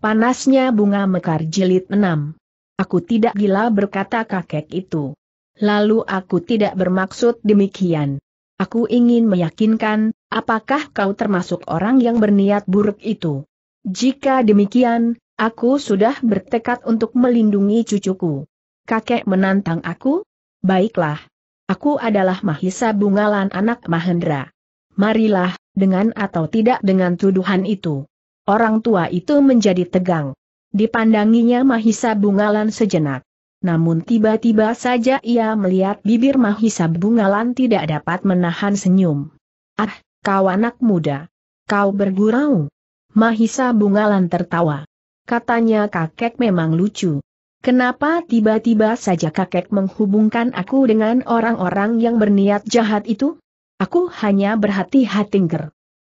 Panasnya bunga mekar jilid 6. Aku tidak gila berkata kakek itu. Lalu aku tidak bermaksud demikian. Aku ingin meyakinkan, apakah kau termasuk orang yang berniat buruk itu? Jika demikian, aku sudah bertekad untuk melindungi cucuku. Kakek menantang aku? Baiklah. Aku adalah Mahisa Bungalan anak Mahendra. Marilah, dengan atau tidak dengan tuduhan itu. Orang tua itu menjadi tegang. Dipandanginya Mahisa Bungalan sejenak. Namun tiba-tiba saja ia melihat bibir Mahisa Bungalan tidak dapat menahan senyum. Ah, kau anak muda. Kau bergurau. Mahisa Bungalan tertawa. Katanya kakek memang lucu. Kenapa tiba-tiba saja kakek menghubungkan aku dengan orang-orang yang berniat jahat itu? Aku hanya berhati-hati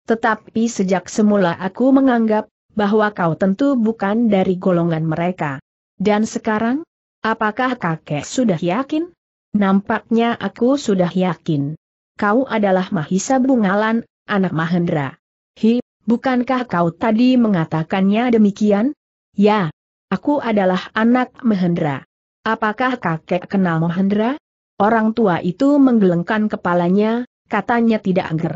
tetapi sejak semula aku menganggap bahwa kau tentu bukan dari golongan mereka. Dan sekarang, apakah kakek sudah yakin? Nampaknya aku sudah yakin. Kau adalah Mahisa Bungalan, anak Mahendra. Hi, bukankah kau tadi mengatakannya demikian? Ya, aku adalah anak Mahendra. Apakah kakek kenal Mahendra? Orang tua itu menggelengkan kepalanya, katanya tidak angger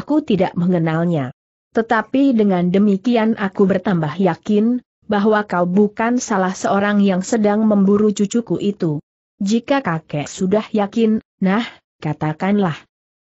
aku tidak mengenalnya. Tetapi dengan demikian aku bertambah yakin, bahwa kau bukan salah seorang yang sedang memburu cucuku itu. Jika kakek sudah yakin, nah, katakanlah.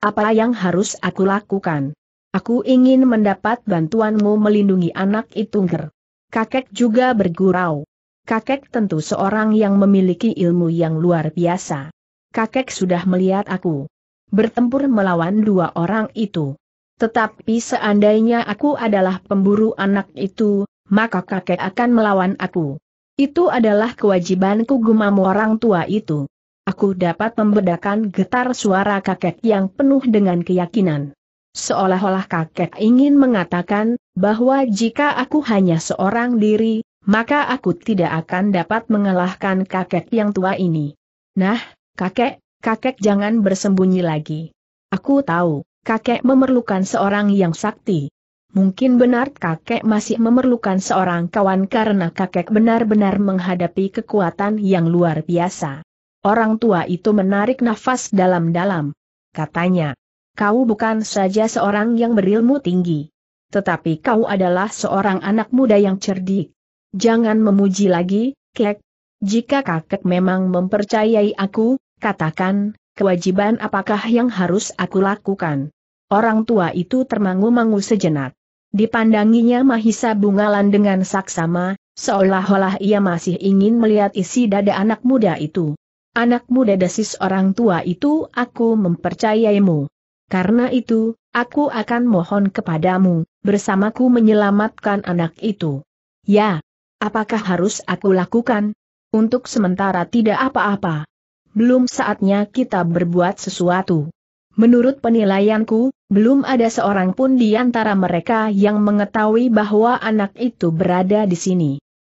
Apa yang harus aku lakukan? Aku ingin mendapat bantuanmu melindungi anak itu ger. Kakek juga bergurau. Kakek tentu seorang yang memiliki ilmu yang luar biasa. Kakek sudah melihat aku bertempur melawan dua orang itu. Tetapi seandainya aku adalah pemburu anak itu, maka kakek akan melawan aku. Itu adalah kewajibanku gumam orang tua itu. Aku dapat membedakan getar suara kakek yang penuh dengan keyakinan. Seolah-olah kakek ingin mengatakan, bahwa jika aku hanya seorang diri, maka aku tidak akan dapat mengalahkan kakek yang tua ini. Nah, kakek, kakek jangan bersembunyi lagi. Aku tahu, kakek memerlukan seorang yang sakti. Mungkin benar kakek masih memerlukan seorang kawan karena kakek benar-benar menghadapi kekuatan yang luar biasa. Orang tua itu menarik nafas dalam-dalam. Katanya, kau bukan saja seorang yang berilmu tinggi. Tetapi kau adalah seorang anak muda yang cerdik. Jangan memuji lagi, kek. Jika kakek memang mempercayai aku, katakan, kewajiban apakah yang harus aku lakukan? Orang tua itu termangu-mangu sejenak. Dipandanginya Mahisa Bungalan dengan saksama, seolah-olah ia masih ingin melihat isi dada anak muda itu. Anak muda desis orang tua itu aku mempercayaimu. Karena itu, aku akan mohon kepadamu, bersamaku menyelamatkan anak itu. Ya, apakah harus aku lakukan? Untuk sementara tidak apa-apa. Belum saatnya kita berbuat sesuatu. Menurut penilaianku, belum ada seorang pun di antara mereka yang mengetahui bahwa anak itu berada di sini.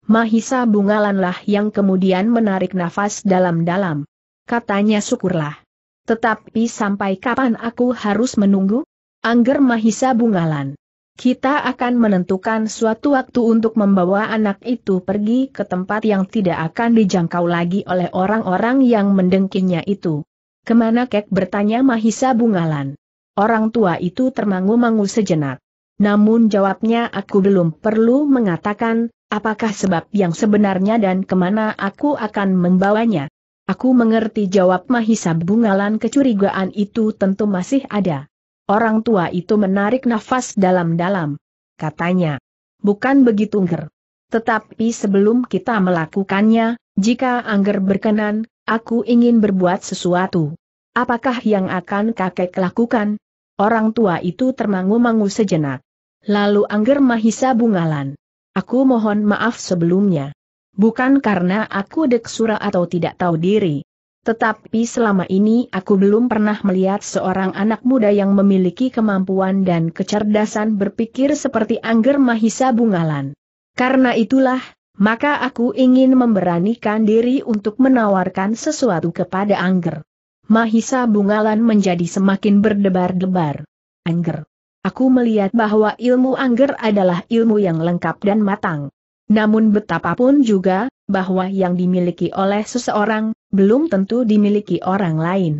Mahisa Bungalanlah yang kemudian menarik nafas dalam-dalam. Katanya syukurlah. Tetapi sampai kapan aku harus menunggu? Angger Mahisa Bungalan. Kita akan menentukan suatu waktu untuk membawa anak itu pergi ke tempat yang tidak akan dijangkau lagi oleh orang-orang yang mendengkinya itu. Kemana kek bertanya Mahisa Bungalan. Orang tua itu termangu-mangu sejenak. Namun jawabnya aku belum perlu mengatakan, apakah sebab yang sebenarnya dan kemana aku akan membawanya. Aku mengerti jawab Mahisa Bungalan kecurigaan itu tentu masih ada. Orang tua itu menarik nafas dalam-dalam. Katanya, bukan begitu ger. Tetapi sebelum kita melakukannya, jika Angger berkenan, aku ingin berbuat sesuatu. Apakah yang akan kakek lakukan? Orang tua itu termangu-mangu sejenak. Lalu Angger Mahisa bungalan. Aku mohon maaf sebelumnya. Bukan karena aku deksura atau tidak tahu diri. Tetapi selama ini aku belum pernah melihat seorang anak muda yang memiliki kemampuan dan kecerdasan berpikir seperti Angger Mahisa Bungalan. Karena itulah, maka aku ingin memberanikan diri untuk menawarkan sesuatu kepada Angger. Mahisa Bungalan menjadi semakin berdebar-debar. Angger. Aku melihat bahwa ilmu angger adalah ilmu yang lengkap dan matang. Namun betapapun juga, bahwa yang dimiliki oleh seseorang, belum tentu dimiliki orang lain.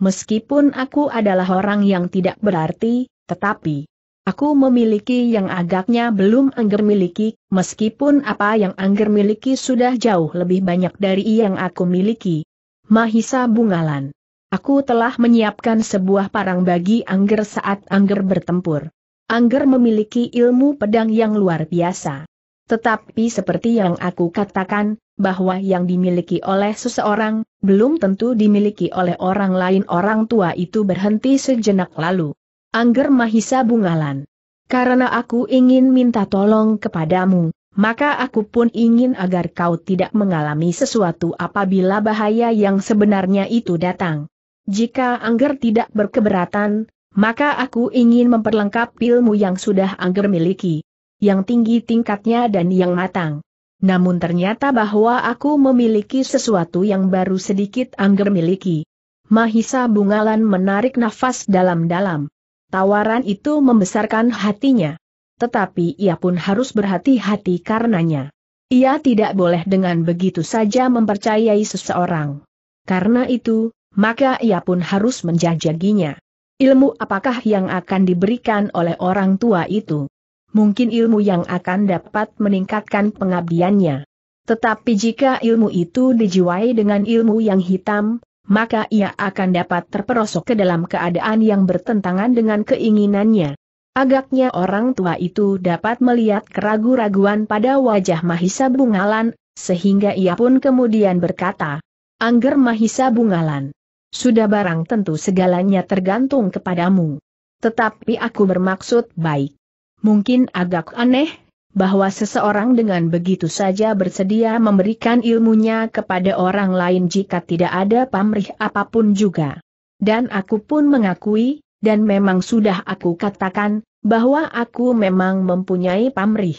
Meskipun aku adalah orang yang tidak berarti, tetapi aku memiliki yang agaknya belum Angger miliki, meskipun apa yang Angger miliki sudah jauh lebih banyak dari yang aku miliki. Mahisa Bungalan Aku telah menyiapkan sebuah parang bagi Angger saat Angger bertempur. Angger memiliki ilmu pedang yang luar biasa. Tetapi seperti yang aku katakan, bahwa yang dimiliki oleh seseorang, belum tentu dimiliki oleh orang lain orang tua itu berhenti sejenak lalu. Angger Mahisa Bungalan. Karena aku ingin minta tolong kepadamu, maka aku pun ingin agar kau tidak mengalami sesuatu apabila bahaya yang sebenarnya itu datang. Jika Angger tidak berkeberatan, maka aku ingin memperlengkap ilmu yang sudah Angger miliki. Yang tinggi tingkatnya dan yang matang. Namun ternyata bahwa aku memiliki sesuatu yang baru sedikit Angger miliki. Mahisa Bungalan menarik nafas dalam-dalam. Tawaran itu membesarkan hatinya. Tetapi ia pun harus berhati-hati karenanya. Ia tidak boleh dengan begitu saja mempercayai seseorang. Karena itu, maka ia pun harus menjajaginya. Ilmu apakah yang akan diberikan oleh orang tua itu? Mungkin ilmu yang akan dapat meningkatkan pengabdiannya. Tetapi jika ilmu itu dijiwai dengan ilmu yang hitam, maka ia akan dapat terperosok ke dalam keadaan yang bertentangan dengan keinginannya. Agaknya orang tua itu dapat melihat keraguan raguan pada wajah Mahisa Bungalan, sehingga ia pun kemudian berkata, Angger Mahisa Bungalan, sudah barang tentu segalanya tergantung kepadamu. Tetapi aku bermaksud baik. Mungkin agak aneh, bahwa seseorang dengan begitu saja bersedia memberikan ilmunya kepada orang lain jika tidak ada pamrih apapun juga. Dan aku pun mengakui, dan memang sudah aku katakan, bahwa aku memang mempunyai pamrih.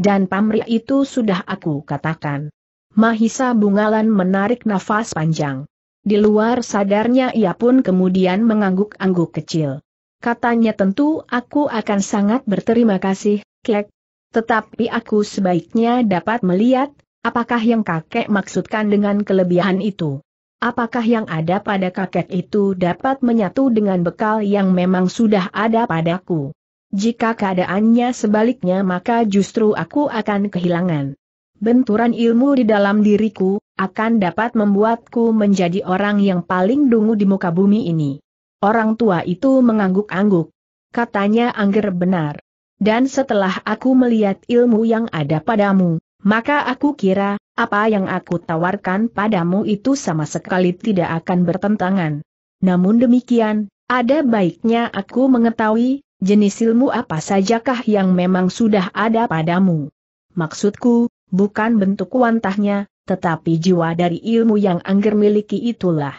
Dan pamrih itu sudah aku katakan. Mahisa Bungalan menarik nafas panjang. Di luar sadarnya ia pun kemudian mengangguk-angguk kecil. Katanya tentu aku akan sangat berterima kasih, Kek. Tetapi aku sebaiknya dapat melihat, apakah yang kakek maksudkan dengan kelebihan itu. Apakah yang ada pada kakek itu dapat menyatu dengan bekal yang memang sudah ada padaku? Jika keadaannya sebaliknya maka justru aku akan kehilangan benturan ilmu di dalam diriku, akan dapat membuatku menjadi orang yang paling dungu di muka bumi ini. Orang tua itu mengangguk-angguk. Katanya Angger benar. Dan setelah aku melihat ilmu yang ada padamu, maka aku kira, apa yang aku tawarkan padamu itu sama sekali tidak akan bertentangan. Namun demikian, ada baiknya aku mengetahui, jenis ilmu apa sajakah yang memang sudah ada padamu. Maksudku, bukan bentuk wantahnya, tetapi jiwa dari ilmu yang Angger miliki itulah.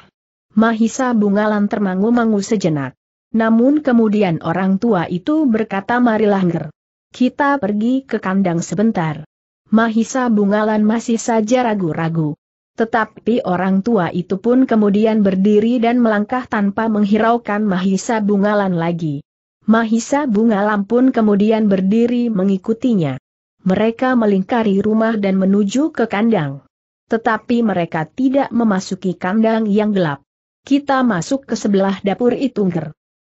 Mahisa Bungalan termangu-mangu sejenak. Namun kemudian orang tua itu berkata marilah Angger. Kita pergi ke kandang sebentar. Mahisa Bungalan masih saja ragu-ragu. Tetapi orang tua itu pun kemudian berdiri dan melangkah tanpa menghiraukan Mahisa Bungalan lagi. Mahisa Bungalan pun kemudian berdiri mengikutinya mereka melingkari rumah dan menuju ke kandang. Tetapi mereka tidak memasuki kandang yang gelap. Kita masuk ke sebelah dapur itu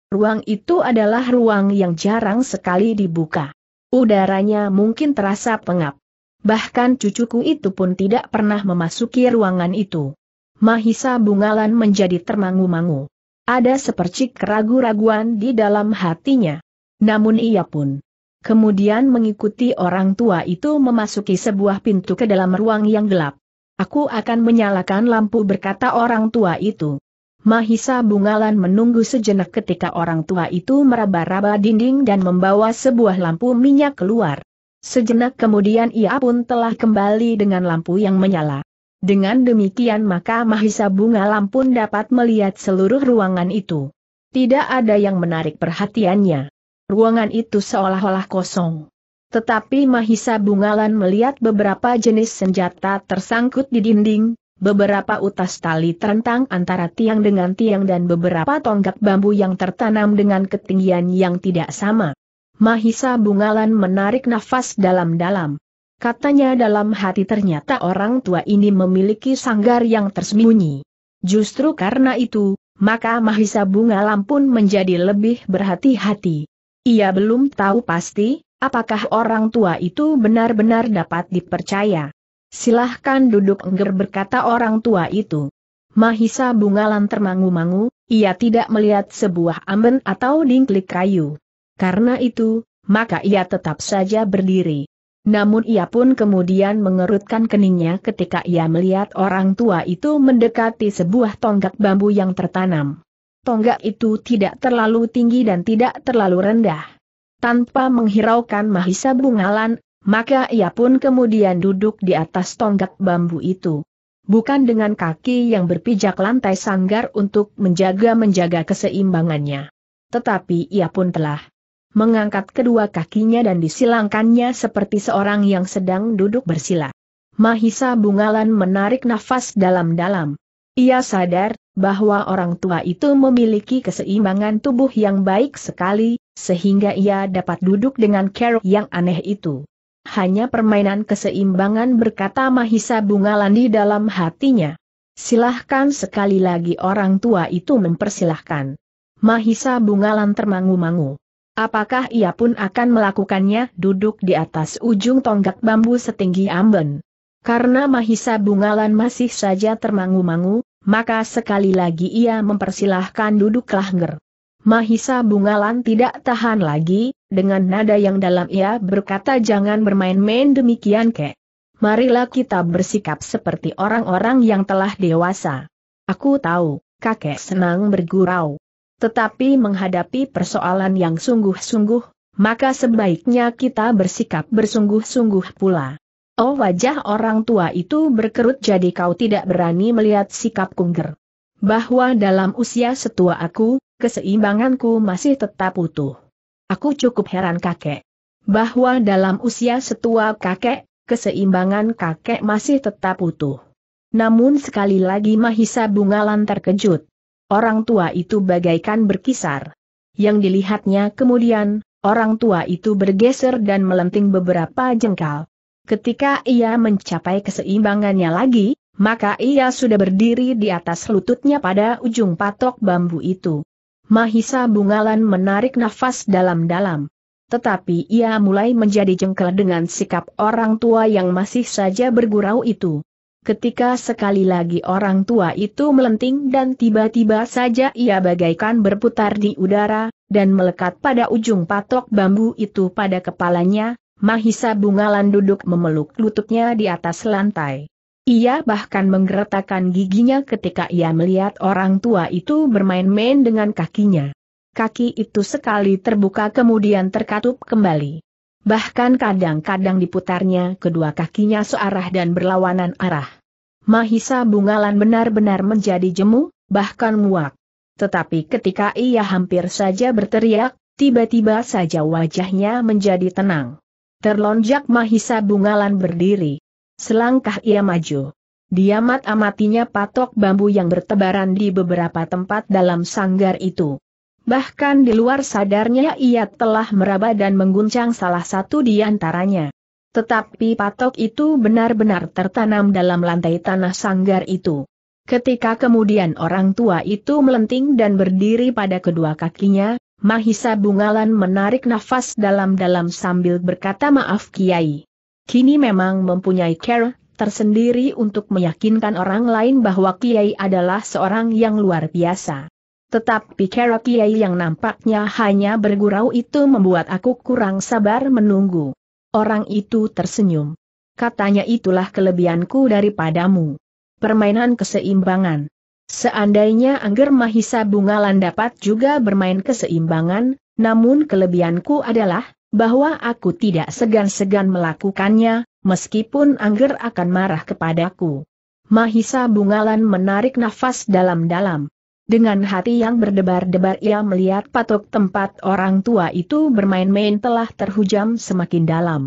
Ruang itu adalah ruang yang jarang sekali dibuka. Udaranya mungkin terasa pengap. Bahkan cucuku itu pun tidak pernah memasuki ruangan itu. Mahisa Bungalan menjadi termangu-mangu. Ada sepercik keragu-raguan di dalam hatinya. Namun ia pun kemudian mengikuti orang tua itu memasuki sebuah pintu ke dalam ruang yang gelap. Aku akan menyalakan lampu berkata orang tua itu. Mahisa Bungalan menunggu sejenak ketika orang tua itu meraba-raba dinding dan membawa sebuah lampu minyak keluar. Sejenak kemudian ia pun telah kembali dengan lampu yang menyala. Dengan demikian maka Mahisa Bungalan pun dapat melihat seluruh ruangan itu. Tidak ada yang menarik perhatiannya ruangan itu seolah-olah kosong. Tetapi Mahisa Bungalan melihat beberapa jenis senjata tersangkut di dinding, beberapa utas tali terentang antara tiang dengan tiang dan beberapa tonggak bambu yang tertanam dengan ketinggian yang tidak sama. Mahisa Bungalan menarik nafas dalam-dalam. Katanya dalam hati ternyata orang tua ini memiliki sanggar yang tersembunyi. Justru karena itu, maka Mahisa Bungalan pun menjadi lebih berhati-hati. Ia belum tahu pasti, apakah orang tua itu benar-benar dapat dipercaya. Silahkan duduk engger berkata orang tua itu. Mahisa bungalan termangu-mangu, ia tidak melihat sebuah amben atau dingklik kayu. Karena itu, maka ia tetap saja berdiri. Namun ia pun kemudian mengerutkan keningnya ketika ia melihat orang tua itu mendekati sebuah tonggak bambu yang tertanam tonggak itu tidak terlalu tinggi dan tidak terlalu rendah. Tanpa menghiraukan Mahisa Bungalan, maka ia pun kemudian duduk di atas tonggak bambu itu. Bukan dengan kaki yang berpijak lantai sanggar untuk menjaga-menjaga keseimbangannya. Tetapi ia pun telah mengangkat kedua kakinya dan disilangkannya seperti seorang yang sedang duduk bersila. Mahisa Bungalan menarik nafas dalam-dalam. Ia sadar bahwa orang tua itu memiliki keseimbangan tubuh yang baik sekali, sehingga ia dapat duduk dengan cara yang aneh itu. Hanya permainan keseimbangan berkata Mahisa Bungalan di dalam hatinya. Silahkan sekali lagi orang tua itu mempersilahkan. Mahisa Bungalan termangu-mangu. Apakah ia pun akan melakukannya duduk di atas ujung tonggak bambu setinggi amben? Karena Mahisa Bungalan masih saja termangu-mangu, maka sekali lagi ia mempersilahkan duduklah Langger. Mahisa Bungalan tidak tahan lagi, dengan nada yang dalam ia berkata jangan bermain-main demikian kek. Marilah kita bersikap seperti orang-orang yang telah dewasa. Aku tahu, kakek senang bergurau. Tetapi menghadapi persoalan yang sungguh-sungguh, maka sebaiknya kita bersikap bersungguh-sungguh pula. Oh wajah orang tua itu berkerut jadi kau tidak berani melihat sikap kungger. Bahwa dalam usia setua aku, keseimbanganku masih tetap utuh. Aku cukup heran kakek. Bahwa dalam usia setua kakek, keseimbangan kakek masih tetap utuh. Namun sekali lagi Mahisa Bungalan terkejut. Orang tua itu bagaikan berkisar. Yang dilihatnya kemudian, orang tua itu bergeser dan melenting beberapa jengkal Ketika ia mencapai keseimbangannya lagi, maka ia sudah berdiri di atas lututnya pada ujung patok bambu itu. Mahisa Bungalan menarik nafas dalam-dalam. Tetapi ia mulai menjadi jengkel dengan sikap orang tua yang masih saja bergurau itu. Ketika sekali lagi orang tua itu melenting dan tiba-tiba saja ia bagaikan berputar di udara, dan melekat pada ujung patok bambu itu pada kepalanya, Mahisa Bungalan duduk memeluk lututnya di atas lantai. Ia bahkan menggeretakkan giginya ketika ia melihat orang tua itu bermain-main dengan kakinya. Kaki itu sekali terbuka kemudian terkatup kembali. Bahkan kadang-kadang diputarnya kedua kakinya searah dan berlawanan arah. Mahisa Bungalan benar-benar menjadi jemu, bahkan muak. Tetapi ketika ia hampir saja berteriak, tiba-tiba saja wajahnya menjadi tenang. Terlonjak Mahisa Bungalan berdiri. Selangkah ia maju. Diamat amatinya patok bambu yang bertebaran di beberapa tempat dalam sanggar itu. Bahkan di luar sadarnya ia telah meraba dan mengguncang salah satu di antaranya. Tetapi patok itu benar-benar tertanam dalam lantai tanah sanggar itu. Ketika kemudian orang tua itu melenting dan berdiri pada kedua kakinya, Mahisa Bungalan menarik nafas dalam-dalam sambil berkata maaf Kiai. Kini memang mempunyai care tersendiri untuk meyakinkan orang lain bahwa Kiai adalah seorang yang luar biasa. Tetapi cara Kiai yang nampaknya hanya bergurau itu membuat aku kurang sabar menunggu. Orang itu tersenyum. Katanya itulah kelebihanku daripadamu. Permainan keseimbangan. Seandainya Angger Mahisa Bungalan dapat juga bermain keseimbangan, namun kelebihanku adalah, bahwa aku tidak segan-segan melakukannya, meskipun Angger akan marah kepadaku. Mahisa Bungalan menarik nafas dalam-dalam. Dengan hati yang berdebar-debar ia melihat patok tempat orang tua itu bermain-main telah terhujam semakin dalam.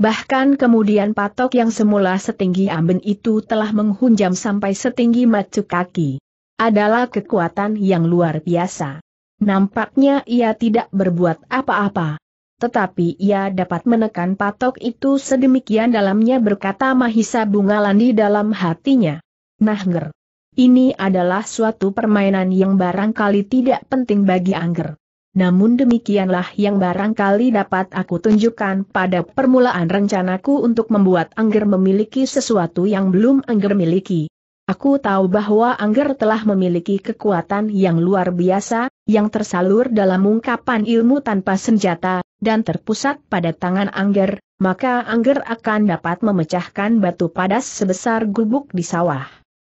Bahkan kemudian patok yang semula setinggi amben itu telah menghunjam sampai setinggi macu kaki. Adalah kekuatan yang luar biasa. Nampaknya ia tidak berbuat apa-apa. Tetapi ia dapat menekan patok itu sedemikian dalamnya berkata Mahisa Bungalan di dalam hatinya. Nahger. Ini adalah suatu permainan yang barangkali tidak penting bagi Angger. Namun demikianlah yang barangkali dapat aku tunjukkan pada permulaan rencanaku untuk membuat Angger memiliki sesuatu yang belum Angger miliki. Aku tahu bahwa Angger telah memiliki kekuatan yang luar biasa, yang tersalur dalam ungkapan ilmu tanpa senjata, dan terpusat pada tangan Angger, maka Angger akan dapat memecahkan batu padas sebesar gubuk di sawah.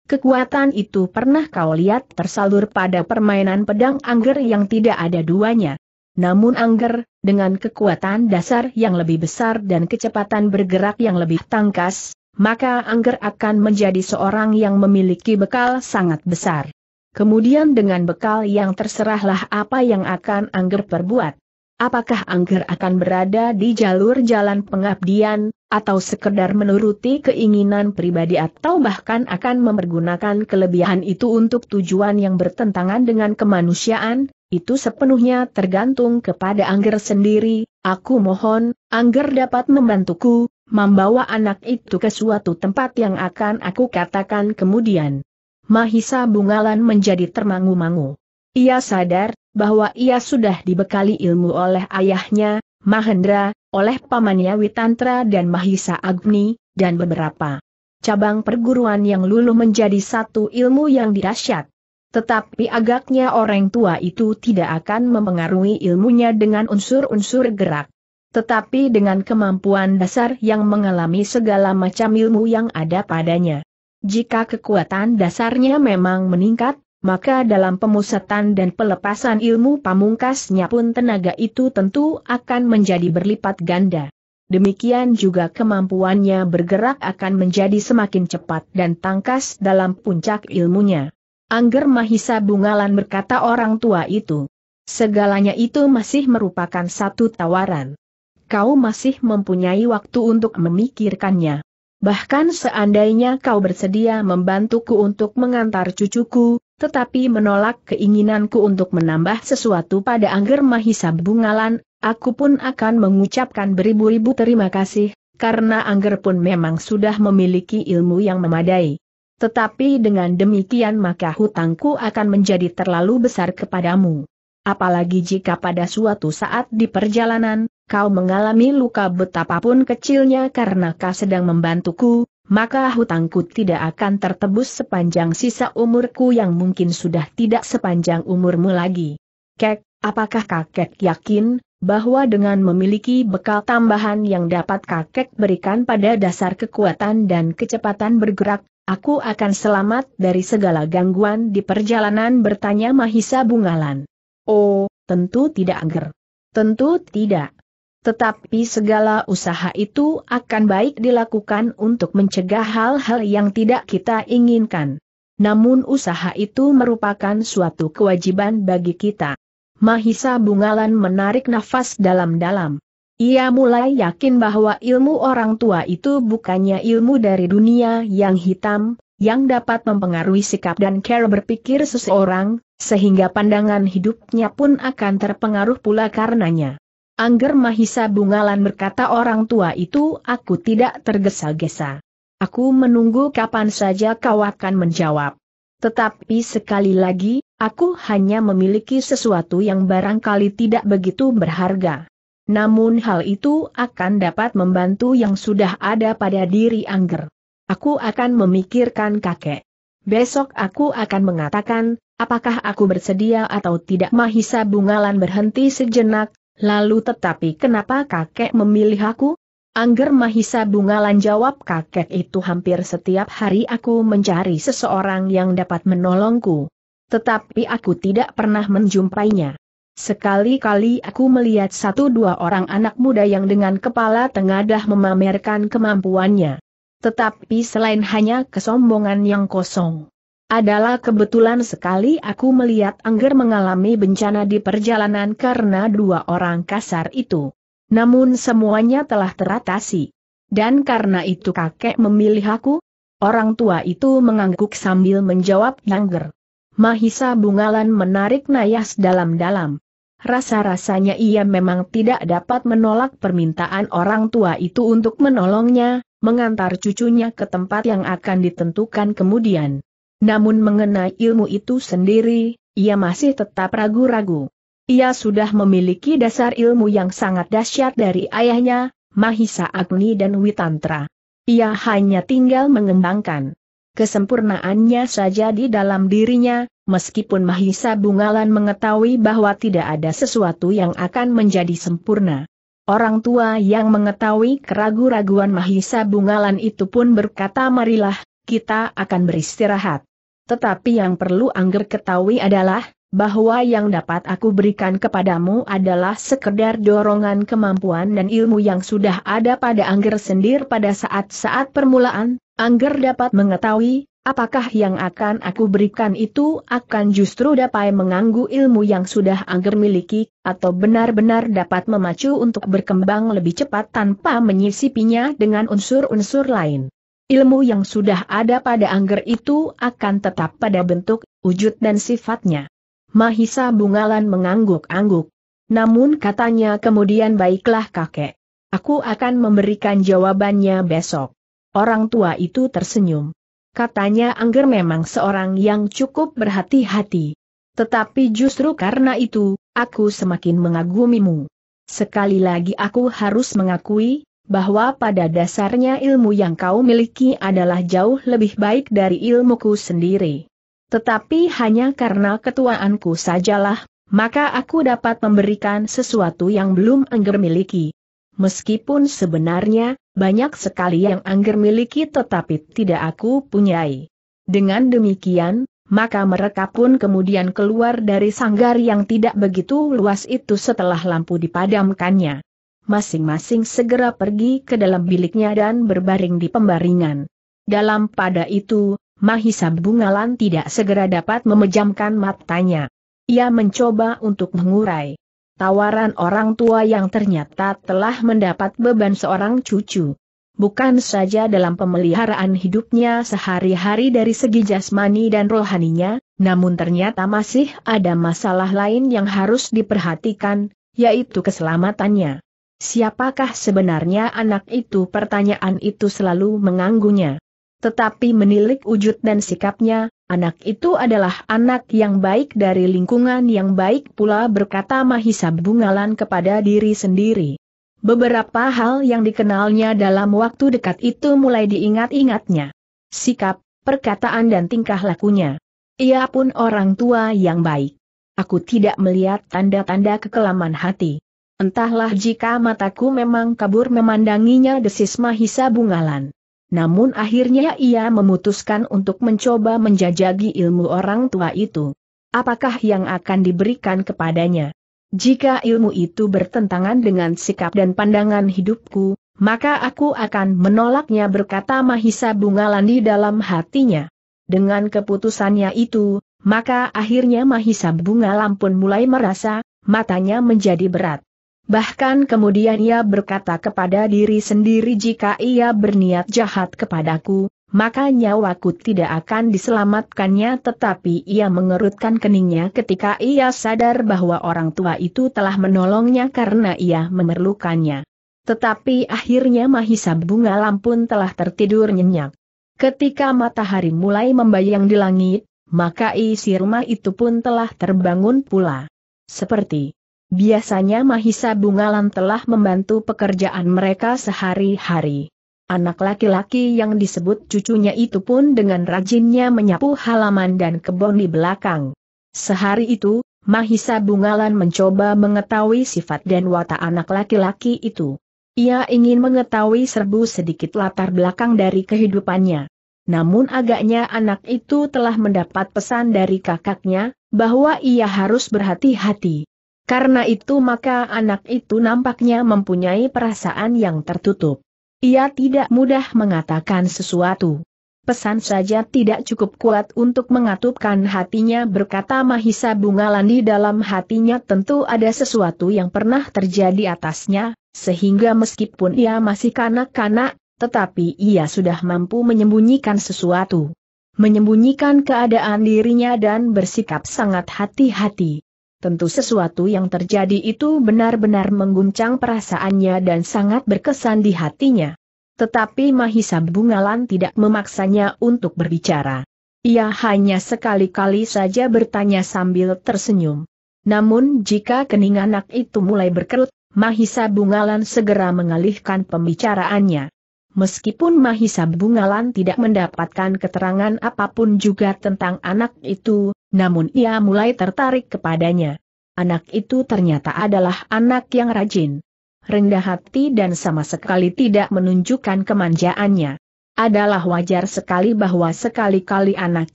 Kekuatan itu pernah kau lihat tersalur pada permainan pedang angger yang tidak ada duanya. Namun angger, dengan kekuatan dasar yang lebih besar dan kecepatan bergerak yang lebih tangkas, maka angger akan menjadi seorang yang memiliki bekal sangat besar. Kemudian dengan bekal yang terserahlah apa yang akan angger perbuat apakah Angger akan berada di jalur jalan pengabdian, atau sekedar menuruti keinginan pribadi atau bahkan akan mempergunakan kelebihan itu untuk tujuan yang bertentangan dengan kemanusiaan, itu sepenuhnya tergantung kepada Angger sendiri, aku mohon, Angger dapat membantuku, membawa anak itu ke suatu tempat yang akan aku katakan kemudian. Mahisa Bungalan menjadi termangu-mangu. Ia sadar, bahwa ia sudah dibekali ilmu oleh ayahnya, Mahendra, oleh pamannya Witantra dan Mahisa Agni, dan beberapa cabang perguruan yang luluh menjadi satu ilmu yang dirasyat. Tetapi agaknya orang tua itu tidak akan memengaruhi ilmunya dengan unsur-unsur gerak. Tetapi dengan kemampuan dasar yang mengalami segala macam ilmu yang ada padanya. Jika kekuatan dasarnya memang meningkat, maka dalam pemusatan dan pelepasan ilmu pamungkasnya pun tenaga itu tentu akan menjadi berlipat ganda. Demikian juga kemampuannya bergerak akan menjadi semakin cepat dan tangkas dalam puncak ilmunya. Angger Mahisa Bungalan berkata orang tua itu. Segalanya itu masih merupakan satu tawaran. Kau masih mempunyai waktu untuk memikirkannya. Bahkan seandainya kau bersedia membantuku untuk mengantar cucuku, tetapi menolak keinginanku untuk menambah sesuatu pada Angger Mahisa Bungalan, aku pun akan mengucapkan beribu-ribu terima kasih, karena Angger pun memang sudah memiliki ilmu yang memadai. Tetapi dengan demikian maka hutangku akan menjadi terlalu besar kepadamu. Apalagi jika pada suatu saat di perjalanan, kau mengalami luka betapapun kecilnya karena kau sedang membantuku, maka hutangku tidak akan tertebus sepanjang sisa umurku yang mungkin sudah tidak sepanjang umurmu lagi. Kek, apakah kakek yakin bahwa dengan memiliki bekal tambahan yang dapat kakek berikan pada dasar kekuatan dan kecepatan bergerak, aku akan selamat dari segala gangguan di perjalanan bertanya Mahisa Bungalan? Oh, tentu tidak angger. Tentu tidak. Tetapi segala usaha itu akan baik dilakukan untuk mencegah hal-hal yang tidak kita inginkan. Namun usaha itu merupakan suatu kewajiban bagi kita. Mahisa Bungalan menarik nafas dalam-dalam. Ia mulai yakin bahwa ilmu orang tua itu bukannya ilmu dari dunia yang hitam, yang dapat mempengaruhi sikap dan cara berpikir seseorang, sehingga pandangan hidupnya pun akan terpengaruh pula karenanya. Angger Mahisa Bungalan berkata orang tua itu aku tidak tergesa-gesa. Aku menunggu kapan saja kau akan menjawab. Tetapi sekali lagi, aku hanya memiliki sesuatu yang barangkali tidak begitu berharga. Namun hal itu akan dapat membantu yang sudah ada pada diri Angger. Aku akan memikirkan kakek. Besok aku akan mengatakan, apakah aku bersedia atau tidak Mahisa Bungalan berhenti sejenak, Lalu tetapi kenapa kakek memilih aku? Angger Mahisa Bungalan jawab kakek itu hampir setiap hari aku mencari seseorang yang dapat menolongku. Tetapi aku tidak pernah menjumpainya. Sekali-kali aku melihat satu dua orang anak muda yang dengan kepala tengadah memamerkan kemampuannya. Tetapi selain hanya kesombongan yang kosong, adalah kebetulan sekali aku melihat Angger mengalami bencana di perjalanan karena dua orang kasar itu. Namun semuanya telah teratasi. Dan karena itu kakek memilih aku, orang tua itu mengangguk sambil menjawab Angger. Mahisa Bungalan menarik Nayas dalam-dalam. Rasa-rasanya ia memang tidak dapat menolak permintaan orang tua itu untuk menolongnya, mengantar cucunya ke tempat yang akan ditentukan kemudian. Namun mengenai ilmu itu sendiri, ia masih tetap ragu-ragu. Ia sudah memiliki dasar ilmu yang sangat dahsyat dari ayahnya, Mahisa Agni dan Witantra. Ia hanya tinggal mengembangkan kesempurnaannya saja di dalam dirinya, meskipun Mahisa Bungalan mengetahui bahwa tidak ada sesuatu yang akan menjadi sempurna. Orang tua yang mengetahui keragu-raguan Mahisa Bungalan itu pun berkata marilah kita akan beristirahat. Tetapi yang perlu Angger ketahui adalah, bahwa yang dapat aku berikan kepadamu adalah sekedar dorongan kemampuan dan ilmu yang sudah ada pada Angger sendiri pada saat-saat permulaan, Angger dapat mengetahui, apakah yang akan aku berikan itu akan justru dapat mengganggu ilmu yang sudah Angger miliki, atau benar-benar dapat memacu untuk berkembang lebih cepat tanpa menyisipinya dengan unsur-unsur lain. Ilmu yang sudah ada pada angger itu akan tetap pada bentuk, wujud dan sifatnya. Mahisa Bungalan mengangguk-angguk. Namun katanya kemudian baiklah kakek. Aku akan memberikan jawabannya besok. Orang tua itu tersenyum. Katanya Angger memang seorang yang cukup berhati-hati. Tetapi justru karena itu, aku semakin mengagumimu. Sekali lagi aku harus mengakui, bahwa pada dasarnya ilmu yang kau miliki adalah jauh lebih baik dari ilmuku sendiri. Tetapi hanya karena ketuaanku sajalah, maka aku dapat memberikan sesuatu yang belum Angger miliki. Meskipun sebenarnya, banyak sekali yang Angger miliki tetapi tidak aku punyai. Dengan demikian, maka mereka pun kemudian keluar dari sanggar yang tidak begitu luas itu setelah lampu dipadamkannya masing-masing segera pergi ke dalam biliknya dan berbaring di pembaringan. Dalam pada itu, Mahisa Bungalan tidak segera dapat memejamkan matanya. Ia mencoba untuk mengurai tawaran orang tua yang ternyata telah mendapat beban seorang cucu. Bukan saja dalam pemeliharaan hidupnya sehari-hari dari segi jasmani dan rohaninya, namun ternyata masih ada masalah lain yang harus diperhatikan, yaitu keselamatannya. Siapakah sebenarnya anak itu? Pertanyaan itu selalu mengganggunya. Tetapi menilik wujud dan sikapnya, anak itu adalah anak yang baik dari lingkungan yang baik pula berkata Mahisa Bungalan kepada diri sendiri. Beberapa hal yang dikenalnya dalam waktu dekat itu mulai diingat-ingatnya. Sikap, perkataan dan tingkah lakunya. Ia pun orang tua yang baik. Aku tidak melihat tanda-tanda kekelaman hati. Entahlah jika mataku memang kabur memandanginya desis Mahisa Bungalan. Namun akhirnya ia memutuskan untuk mencoba menjajagi ilmu orang tua itu. Apakah yang akan diberikan kepadanya? Jika ilmu itu bertentangan dengan sikap dan pandangan hidupku, maka aku akan menolaknya berkata Mahisa Bungalan di dalam hatinya. Dengan keputusannya itu, maka akhirnya Mahisa Bungalan pun mulai merasa, matanya menjadi berat. Bahkan kemudian ia berkata kepada diri sendiri jika ia berniat jahat kepadaku, maka nyawaku tidak akan diselamatkannya tetapi ia mengerutkan keningnya ketika ia sadar bahwa orang tua itu telah menolongnya karena ia memerlukannya. Tetapi akhirnya Mahisa Bunga Lampun telah tertidur nyenyak. Ketika matahari mulai membayang di langit, maka isi rumah itu pun telah terbangun pula. Seperti Biasanya Mahisa Bungalan telah membantu pekerjaan mereka sehari-hari. Anak laki-laki yang disebut cucunya itu pun dengan rajinnya menyapu halaman dan kebun di belakang. Sehari itu, Mahisa Bungalan mencoba mengetahui sifat dan watak anak laki-laki itu. Ia ingin mengetahui serbu sedikit latar belakang dari kehidupannya. Namun agaknya anak itu telah mendapat pesan dari kakaknya, bahwa ia harus berhati-hati. Karena itu maka anak itu nampaknya mempunyai perasaan yang tertutup. Ia tidak mudah mengatakan sesuatu. Pesan saja tidak cukup kuat untuk mengatupkan hatinya berkata Mahisa Bungalan di dalam hatinya tentu ada sesuatu yang pernah terjadi atasnya, sehingga meskipun ia masih kanak-kanak, tetapi ia sudah mampu menyembunyikan sesuatu. Menyembunyikan keadaan dirinya dan bersikap sangat hati-hati. Tentu sesuatu yang terjadi itu benar-benar mengguncang perasaannya dan sangat berkesan di hatinya. Tetapi Mahisa Bungalan tidak memaksanya untuk berbicara. Ia hanya sekali-kali saja bertanya sambil tersenyum. Namun jika kening anak itu mulai berkerut, Mahisa Bungalan segera mengalihkan pembicaraannya. Meskipun Mahisa Bungalan tidak mendapatkan keterangan apapun juga tentang anak itu, namun ia mulai tertarik kepadanya. Anak itu ternyata adalah anak yang rajin, rendah hati dan sama sekali tidak menunjukkan kemanjaannya. Adalah wajar sekali bahwa sekali-kali anak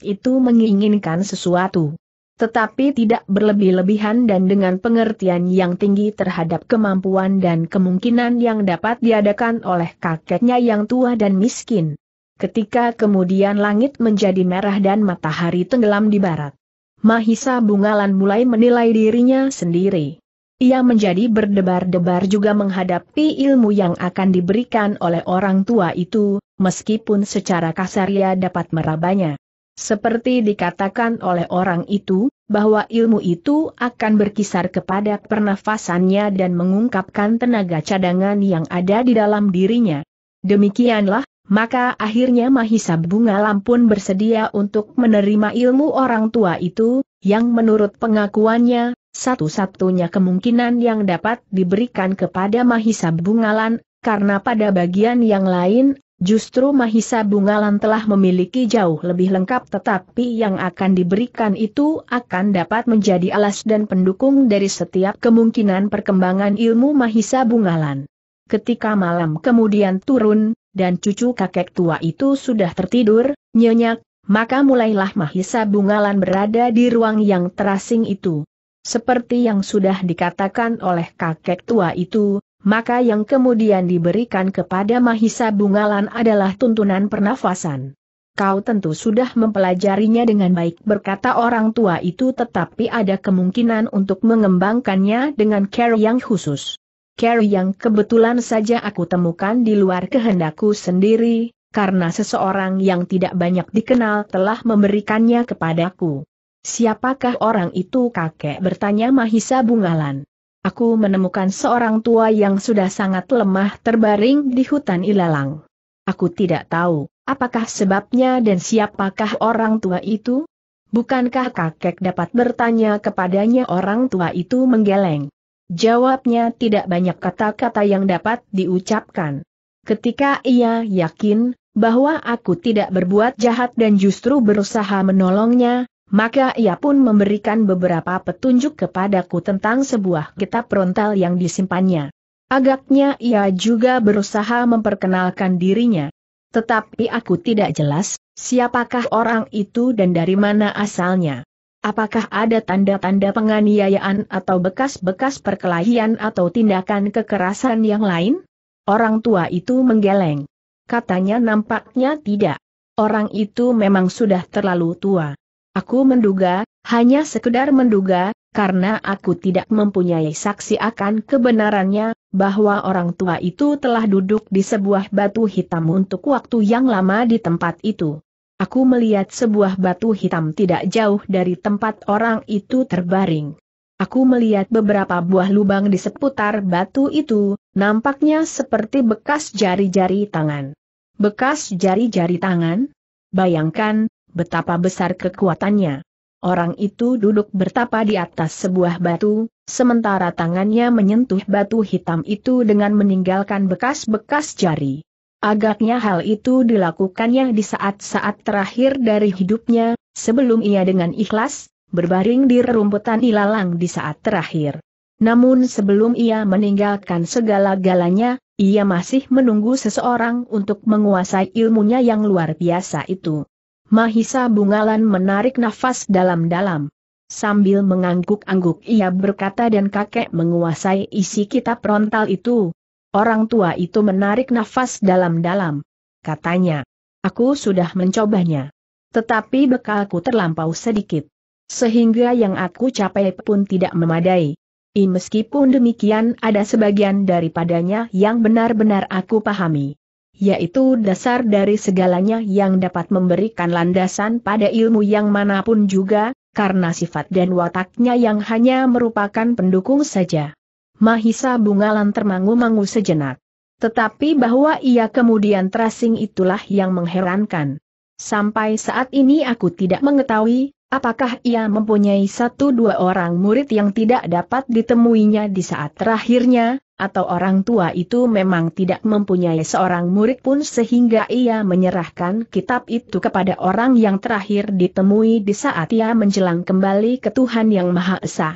itu menginginkan sesuatu tetapi tidak berlebih-lebihan dan dengan pengertian yang tinggi terhadap kemampuan dan kemungkinan yang dapat diadakan oleh kakeknya yang tua dan miskin. Ketika kemudian langit menjadi merah dan matahari tenggelam di barat, Mahisa Bungalan mulai menilai dirinya sendiri. Ia menjadi berdebar-debar juga menghadapi ilmu yang akan diberikan oleh orang tua itu, meskipun secara kasar ia dapat merabanya. Seperti dikatakan oleh orang itu, bahwa ilmu itu akan berkisar kepada pernafasannya dan mengungkapkan tenaga cadangan yang ada di dalam dirinya. Demikianlah, maka akhirnya Mahisa Bunga Lampun bersedia untuk menerima ilmu orang tua itu, yang menurut pengakuannya, satu-satunya kemungkinan yang dapat diberikan kepada Mahisa Bungalan, karena pada bagian yang lain Justru Mahisa Bungalan telah memiliki jauh lebih lengkap tetapi yang akan diberikan itu akan dapat menjadi alas dan pendukung dari setiap kemungkinan perkembangan ilmu Mahisa Bungalan. Ketika malam kemudian turun, dan cucu kakek tua itu sudah tertidur, nyenyak, maka mulailah Mahisa Bungalan berada di ruang yang terasing itu. Seperti yang sudah dikatakan oleh kakek tua itu, maka yang kemudian diberikan kepada Mahisa Bungalan adalah tuntunan pernafasan. Kau tentu sudah mempelajarinya dengan baik berkata orang tua itu tetapi ada kemungkinan untuk mengembangkannya dengan care yang khusus. Care yang kebetulan saja aku temukan di luar kehendakku sendiri, karena seseorang yang tidak banyak dikenal telah memberikannya kepadaku. Siapakah orang itu kakek bertanya Mahisa Bungalan aku menemukan seorang tua yang sudah sangat lemah terbaring di hutan ilalang. Aku tidak tahu, apakah sebabnya dan siapakah orang tua itu? Bukankah kakek dapat bertanya kepadanya orang tua itu menggeleng? Jawabnya tidak banyak kata-kata yang dapat diucapkan. Ketika ia yakin bahwa aku tidak berbuat jahat dan justru berusaha menolongnya, maka ia pun memberikan beberapa petunjuk kepadaku tentang sebuah kitab rontal yang disimpannya. Agaknya ia juga berusaha memperkenalkan dirinya. Tetapi aku tidak jelas, siapakah orang itu dan dari mana asalnya. Apakah ada tanda-tanda penganiayaan atau bekas-bekas perkelahian atau tindakan kekerasan yang lain? Orang tua itu menggeleng. Katanya nampaknya tidak. Orang itu memang sudah terlalu tua. Aku menduga, hanya sekedar menduga, karena aku tidak mempunyai saksi akan kebenarannya, bahwa orang tua itu telah duduk di sebuah batu hitam untuk waktu yang lama di tempat itu. Aku melihat sebuah batu hitam tidak jauh dari tempat orang itu terbaring. Aku melihat beberapa buah lubang di seputar batu itu, nampaknya seperti bekas jari-jari tangan. Bekas jari-jari tangan? Bayangkan, betapa besar kekuatannya. Orang itu duduk bertapa di atas sebuah batu, sementara tangannya menyentuh batu hitam itu dengan meninggalkan bekas-bekas jari. Agaknya hal itu dilakukannya di saat-saat terakhir dari hidupnya, sebelum ia dengan ikhlas, berbaring di rerumputan ilalang di saat terakhir. Namun sebelum ia meninggalkan segala-galanya, ia masih menunggu seseorang untuk menguasai ilmunya yang luar biasa itu. Mahisa Bungalan menarik nafas dalam-dalam. Sambil mengangguk-angguk ia berkata dan kakek menguasai isi kitab rontal itu. Orang tua itu menarik nafas dalam-dalam. Katanya, aku sudah mencobanya. Tetapi bekalku terlampau sedikit. Sehingga yang aku capai pun tidak memadai. I meskipun demikian ada sebagian daripadanya yang benar-benar aku pahami yaitu dasar dari segalanya yang dapat memberikan landasan pada ilmu yang manapun juga, karena sifat dan wataknya yang hanya merupakan pendukung saja. Mahisa Bungalan termangu-mangu sejenak. Tetapi bahwa ia kemudian terasing itulah yang mengherankan. Sampai saat ini aku tidak mengetahui, apakah ia mempunyai satu dua orang murid yang tidak dapat ditemuinya di saat terakhirnya, atau orang tua itu memang tidak mempunyai seorang murid pun sehingga ia menyerahkan kitab itu kepada orang yang terakhir ditemui di saat ia menjelang kembali ke Tuhan Yang Maha Esa.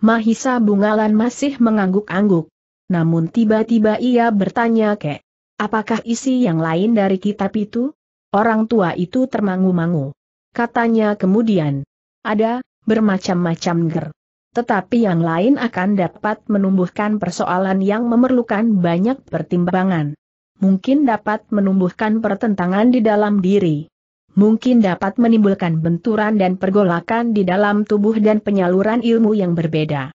Mahisa Bungalan masih mengangguk-angguk. Namun tiba-tiba ia bertanya ke, apakah isi yang lain dari kitab itu? Orang tua itu termangu-mangu. Katanya kemudian, ada, bermacam-macam ger tetapi yang lain akan dapat menumbuhkan persoalan yang memerlukan banyak pertimbangan. Mungkin dapat menumbuhkan pertentangan di dalam diri. Mungkin dapat menimbulkan benturan dan pergolakan di dalam tubuh dan penyaluran ilmu yang berbeda.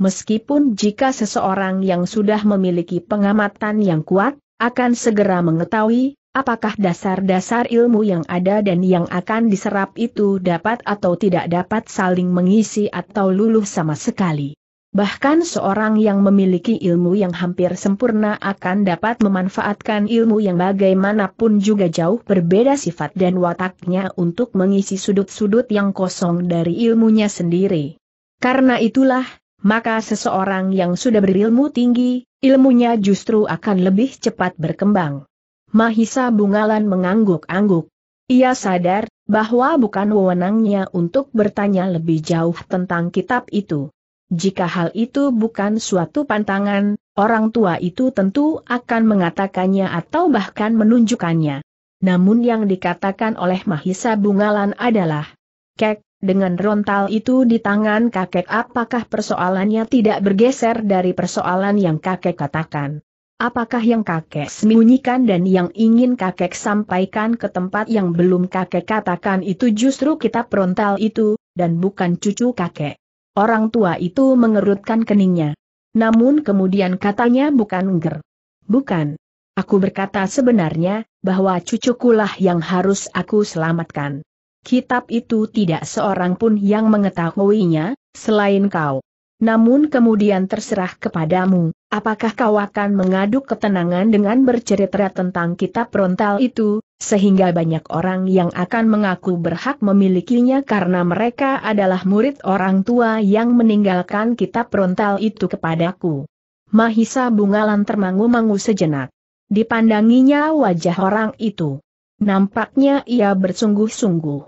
Meskipun jika seseorang yang sudah memiliki pengamatan yang kuat, akan segera mengetahui Apakah dasar-dasar ilmu yang ada dan yang akan diserap itu dapat atau tidak dapat saling mengisi atau luluh sama sekali? Bahkan seorang yang memiliki ilmu yang hampir sempurna akan dapat memanfaatkan ilmu yang bagaimanapun juga jauh berbeda sifat dan wataknya untuk mengisi sudut-sudut yang kosong dari ilmunya sendiri. Karena itulah, maka seseorang yang sudah berilmu tinggi, ilmunya justru akan lebih cepat berkembang. Mahisa Bungalan mengangguk-angguk. Ia sadar bahwa bukan wewenangnya untuk bertanya lebih jauh tentang kitab itu. Jika hal itu bukan suatu pantangan, orang tua itu tentu akan mengatakannya atau bahkan menunjukkannya. Namun yang dikatakan oleh Mahisa Bungalan adalah, Kek, dengan rontal itu di tangan kakek apakah persoalannya tidak bergeser dari persoalan yang kakek katakan? Apakah yang kakek sembunyikan dan yang ingin kakek sampaikan ke tempat yang belum kakek katakan itu justru kitab frontal itu, dan bukan cucu kakek. Orang tua itu mengerutkan keningnya. Namun kemudian katanya bukan ger. Bukan. Aku berkata sebenarnya, bahwa cucukulah yang harus aku selamatkan. Kitab itu tidak seorang pun yang mengetahuinya, selain kau namun kemudian terserah kepadamu, apakah kau akan mengaduk ketenangan dengan bercerita tentang kitab frontal itu, sehingga banyak orang yang akan mengaku berhak memilikinya karena mereka adalah murid orang tua yang meninggalkan kitab frontal itu kepadaku. Mahisa Bungalan termangu-mangu sejenak. Dipandanginya wajah orang itu. Nampaknya ia bersungguh-sungguh.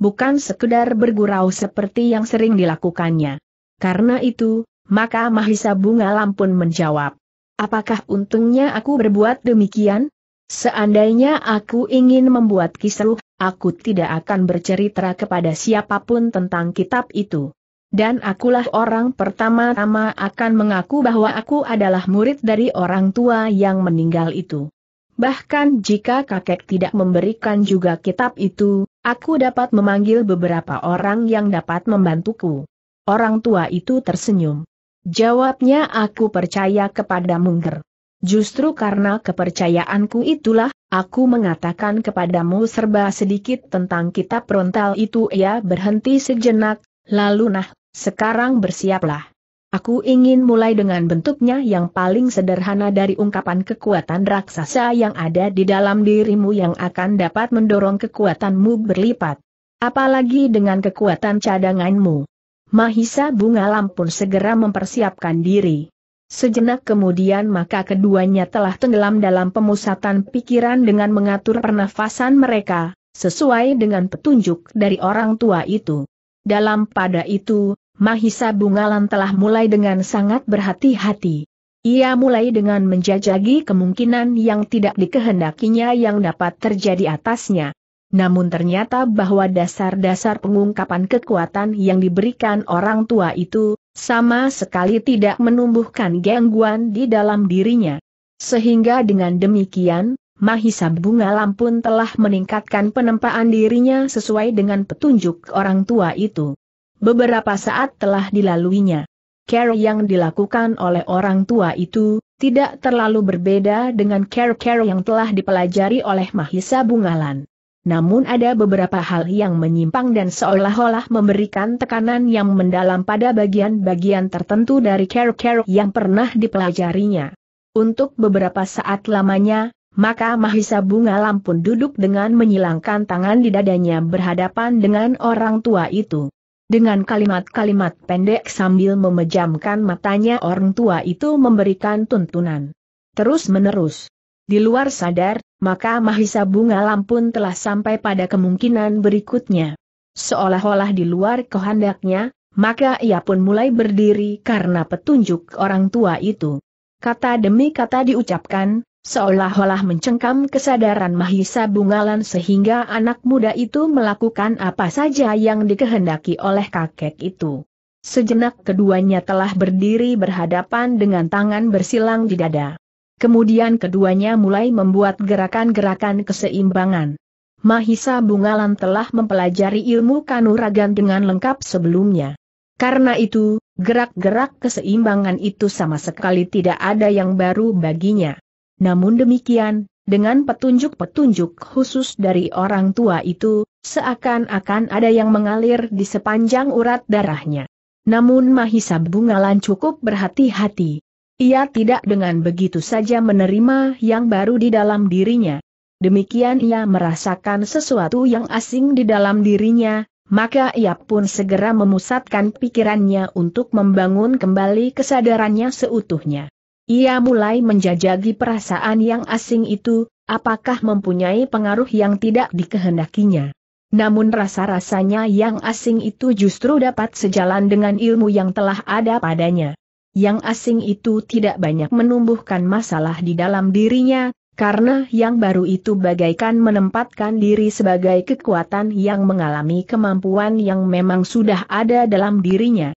Bukan sekedar bergurau seperti yang sering dilakukannya. Karena itu, maka Mahisa Bunga pun menjawab. Apakah untungnya aku berbuat demikian? Seandainya aku ingin membuat kisruh, aku tidak akan bercerita kepada siapapun tentang kitab itu. Dan akulah orang pertama-tama akan mengaku bahwa aku adalah murid dari orang tua yang meninggal itu. Bahkan jika kakek tidak memberikan juga kitab itu, aku dapat memanggil beberapa orang yang dapat membantuku. Orang tua itu tersenyum. Jawabnya aku percaya kepada Mungger. Justru karena kepercayaanku itulah, aku mengatakan kepadamu serba sedikit tentang kitab Rontal itu ia ya, berhenti sejenak, lalu nah, sekarang bersiaplah. Aku ingin mulai dengan bentuknya yang paling sederhana dari ungkapan kekuatan raksasa yang ada di dalam dirimu yang akan dapat mendorong kekuatanmu berlipat. Apalagi dengan kekuatan cadanganmu. Mahisa Bunga Lampun segera mempersiapkan diri. Sejenak kemudian maka keduanya telah tenggelam dalam pemusatan pikiran dengan mengatur pernafasan mereka, sesuai dengan petunjuk dari orang tua itu. Dalam pada itu, Mahisa Bungalan telah mulai dengan sangat berhati-hati. Ia mulai dengan menjajagi kemungkinan yang tidak dikehendakinya yang dapat terjadi atasnya namun ternyata bahwa dasar-dasar pengungkapan kekuatan yang diberikan orang tua itu, sama sekali tidak menumbuhkan gangguan di dalam dirinya. Sehingga dengan demikian, Mahisa Bunga Lampun telah meningkatkan penempaan dirinya sesuai dengan petunjuk orang tua itu. Beberapa saat telah dilaluinya. Care yang dilakukan oleh orang tua itu, tidak terlalu berbeda dengan care-care yang telah dipelajari oleh Mahisa Bungalan namun ada beberapa hal yang menyimpang dan seolah-olah memberikan tekanan yang mendalam pada bagian-bagian tertentu dari care-care yang pernah dipelajarinya. Untuk beberapa saat lamanya, maka Mahisa Bunga Lampun duduk dengan menyilangkan tangan di dadanya berhadapan dengan orang tua itu. Dengan kalimat-kalimat pendek sambil memejamkan matanya orang tua itu memberikan tuntunan. Terus menerus. Di luar sadar, maka Mahisa Bunga Lampun telah sampai pada kemungkinan berikutnya. Seolah-olah di luar kehendaknya, maka ia pun mulai berdiri karena petunjuk orang tua itu. Kata demi kata diucapkan, seolah-olah mencengkam kesadaran Mahisa Bungalan sehingga anak muda itu melakukan apa saja yang dikehendaki oleh kakek itu. Sejenak keduanya telah berdiri berhadapan dengan tangan bersilang di dada. Kemudian keduanya mulai membuat gerakan-gerakan keseimbangan. Mahisa Bungalan telah mempelajari ilmu kanuragan dengan lengkap sebelumnya. Karena itu, gerak-gerak keseimbangan itu sama sekali tidak ada yang baru baginya. Namun demikian, dengan petunjuk-petunjuk khusus dari orang tua itu, seakan-akan ada yang mengalir di sepanjang urat darahnya. Namun Mahisa Bungalan cukup berhati-hati, ia tidak dengan begitu saja menerima yang baru di dalam dirinya. Demikian ia merasakan sesuatu yang asing di dalam dirinya, maka ia pun segera memusatkan pikirannya untuk membangun kembali kesadarannya seutuhnya. Ia mulai menjajagi perasaan yang asing itu, apakah mempunyai pengaruh yang tidak dikehendakinya. Namun rasa-rasanya yang asing itu justru dapat sejalan dengan ilmu yang telah ada padanya yang asing itu tidak banyak menumbuhkan masalah di dalam dirinya, karena yang baru itu bagaikan menempatkan diri sebagai kekuatan yang mengalami kemampuan yang memang sudah ada dalam dirinya.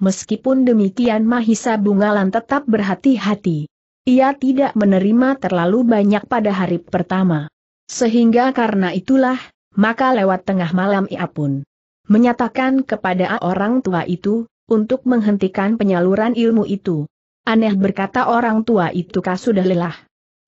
Meskipun demikian Mahisa Bungalan tetap berhati-hati. Ia tidak menerima terlalu banyak pada hari pertama. Sehingga karena itulah, maka lewat tengah malam ia pun menyatakan kepada orang tua itu, untuk menghentikan penyaluran ilmu itu. Aneh berkata orang tua itu kah sudah lelah.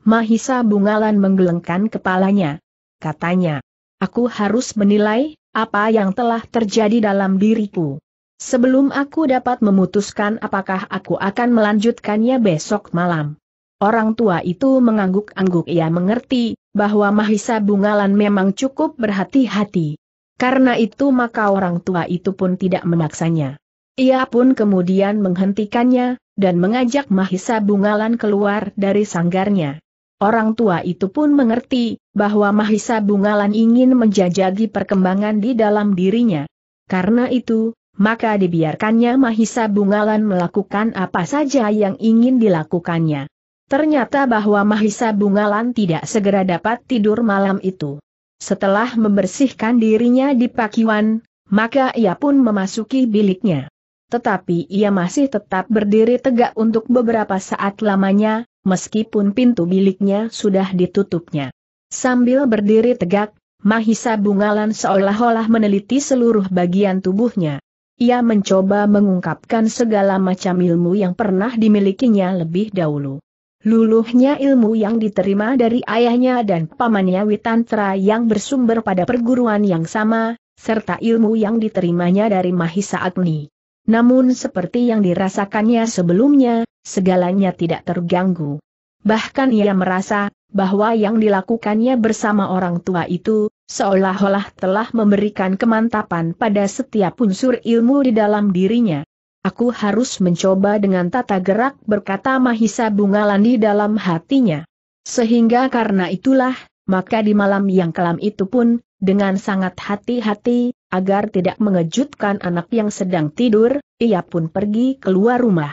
Mahisa Bungalan menggelengkan kepalanya. Katanya, aku harus menilai apa yang telah terjadi dalam diriku. Sebelum aku dapat memutuskan apakah aku akan melanjutkannya besok malam. Orang tua itu mengangguk-angguk ia mengerti, bahwa Mahisa Bungalan memang cukup berhati-hati. Karena itu maka orang tua itu pun tidak memaksanya. Ia pun kemudian menghentikannya, dan mengajak Mahisa Bungalan keluar dari sanggarnya. Orang tua itu pun mengerti, bahwa Mahisa Bungalan ingin menjajagi perkembangan di dalam dirinya. Karena itu, maka dibiarkannya Mahisa Bungalan melakukan apa saja yang ingin dilakukannya. Ternyata bahwa Mahisa Bungalan tidak segera dapat tidur malam itu. Setelah membersihkan dirinya di pakiwan, maka ia pun memasuki biliknya. Tetapi ia masih tetap berdiri tegak untuk beberapa saat lamanya, meskipun pintu biliknya sudah ditutupnya. Sambil berdiri tegak, Mahisa Bungalan seolah-olah meneliti seluruh bagian tubuhnya. Ia mencoba mengungkapkan segala macam ilmu yang pernah dimilikinya lebih dahulu. Luluhnya ilmu yang diterima dari ayahnya dan pamannya Witantra yang bersumber pada perguruan yang sama, serta ilmu yang diterimanya dari Mahisa Agni. Namun seperti yang dirasakannya sebelumnya, segalanya tidak terganggu. Bahkan ia merasa, bahwa yang dilakukannya bersama orang tua itu, seolah-olah telah memberikan kemantapan pada setiap unsur ilmu di dalam dirinya. Aku harus mencoba dengan tata gerak berkata Mahisa Bungalan di dalam hatinya. Sehingga karena itulah, maka di malam yang kelam itu pun, dengan sangat hati-hati, Agar tidak mengejutkan anak yang sedang tidur, ia pun pergi keluar rumah.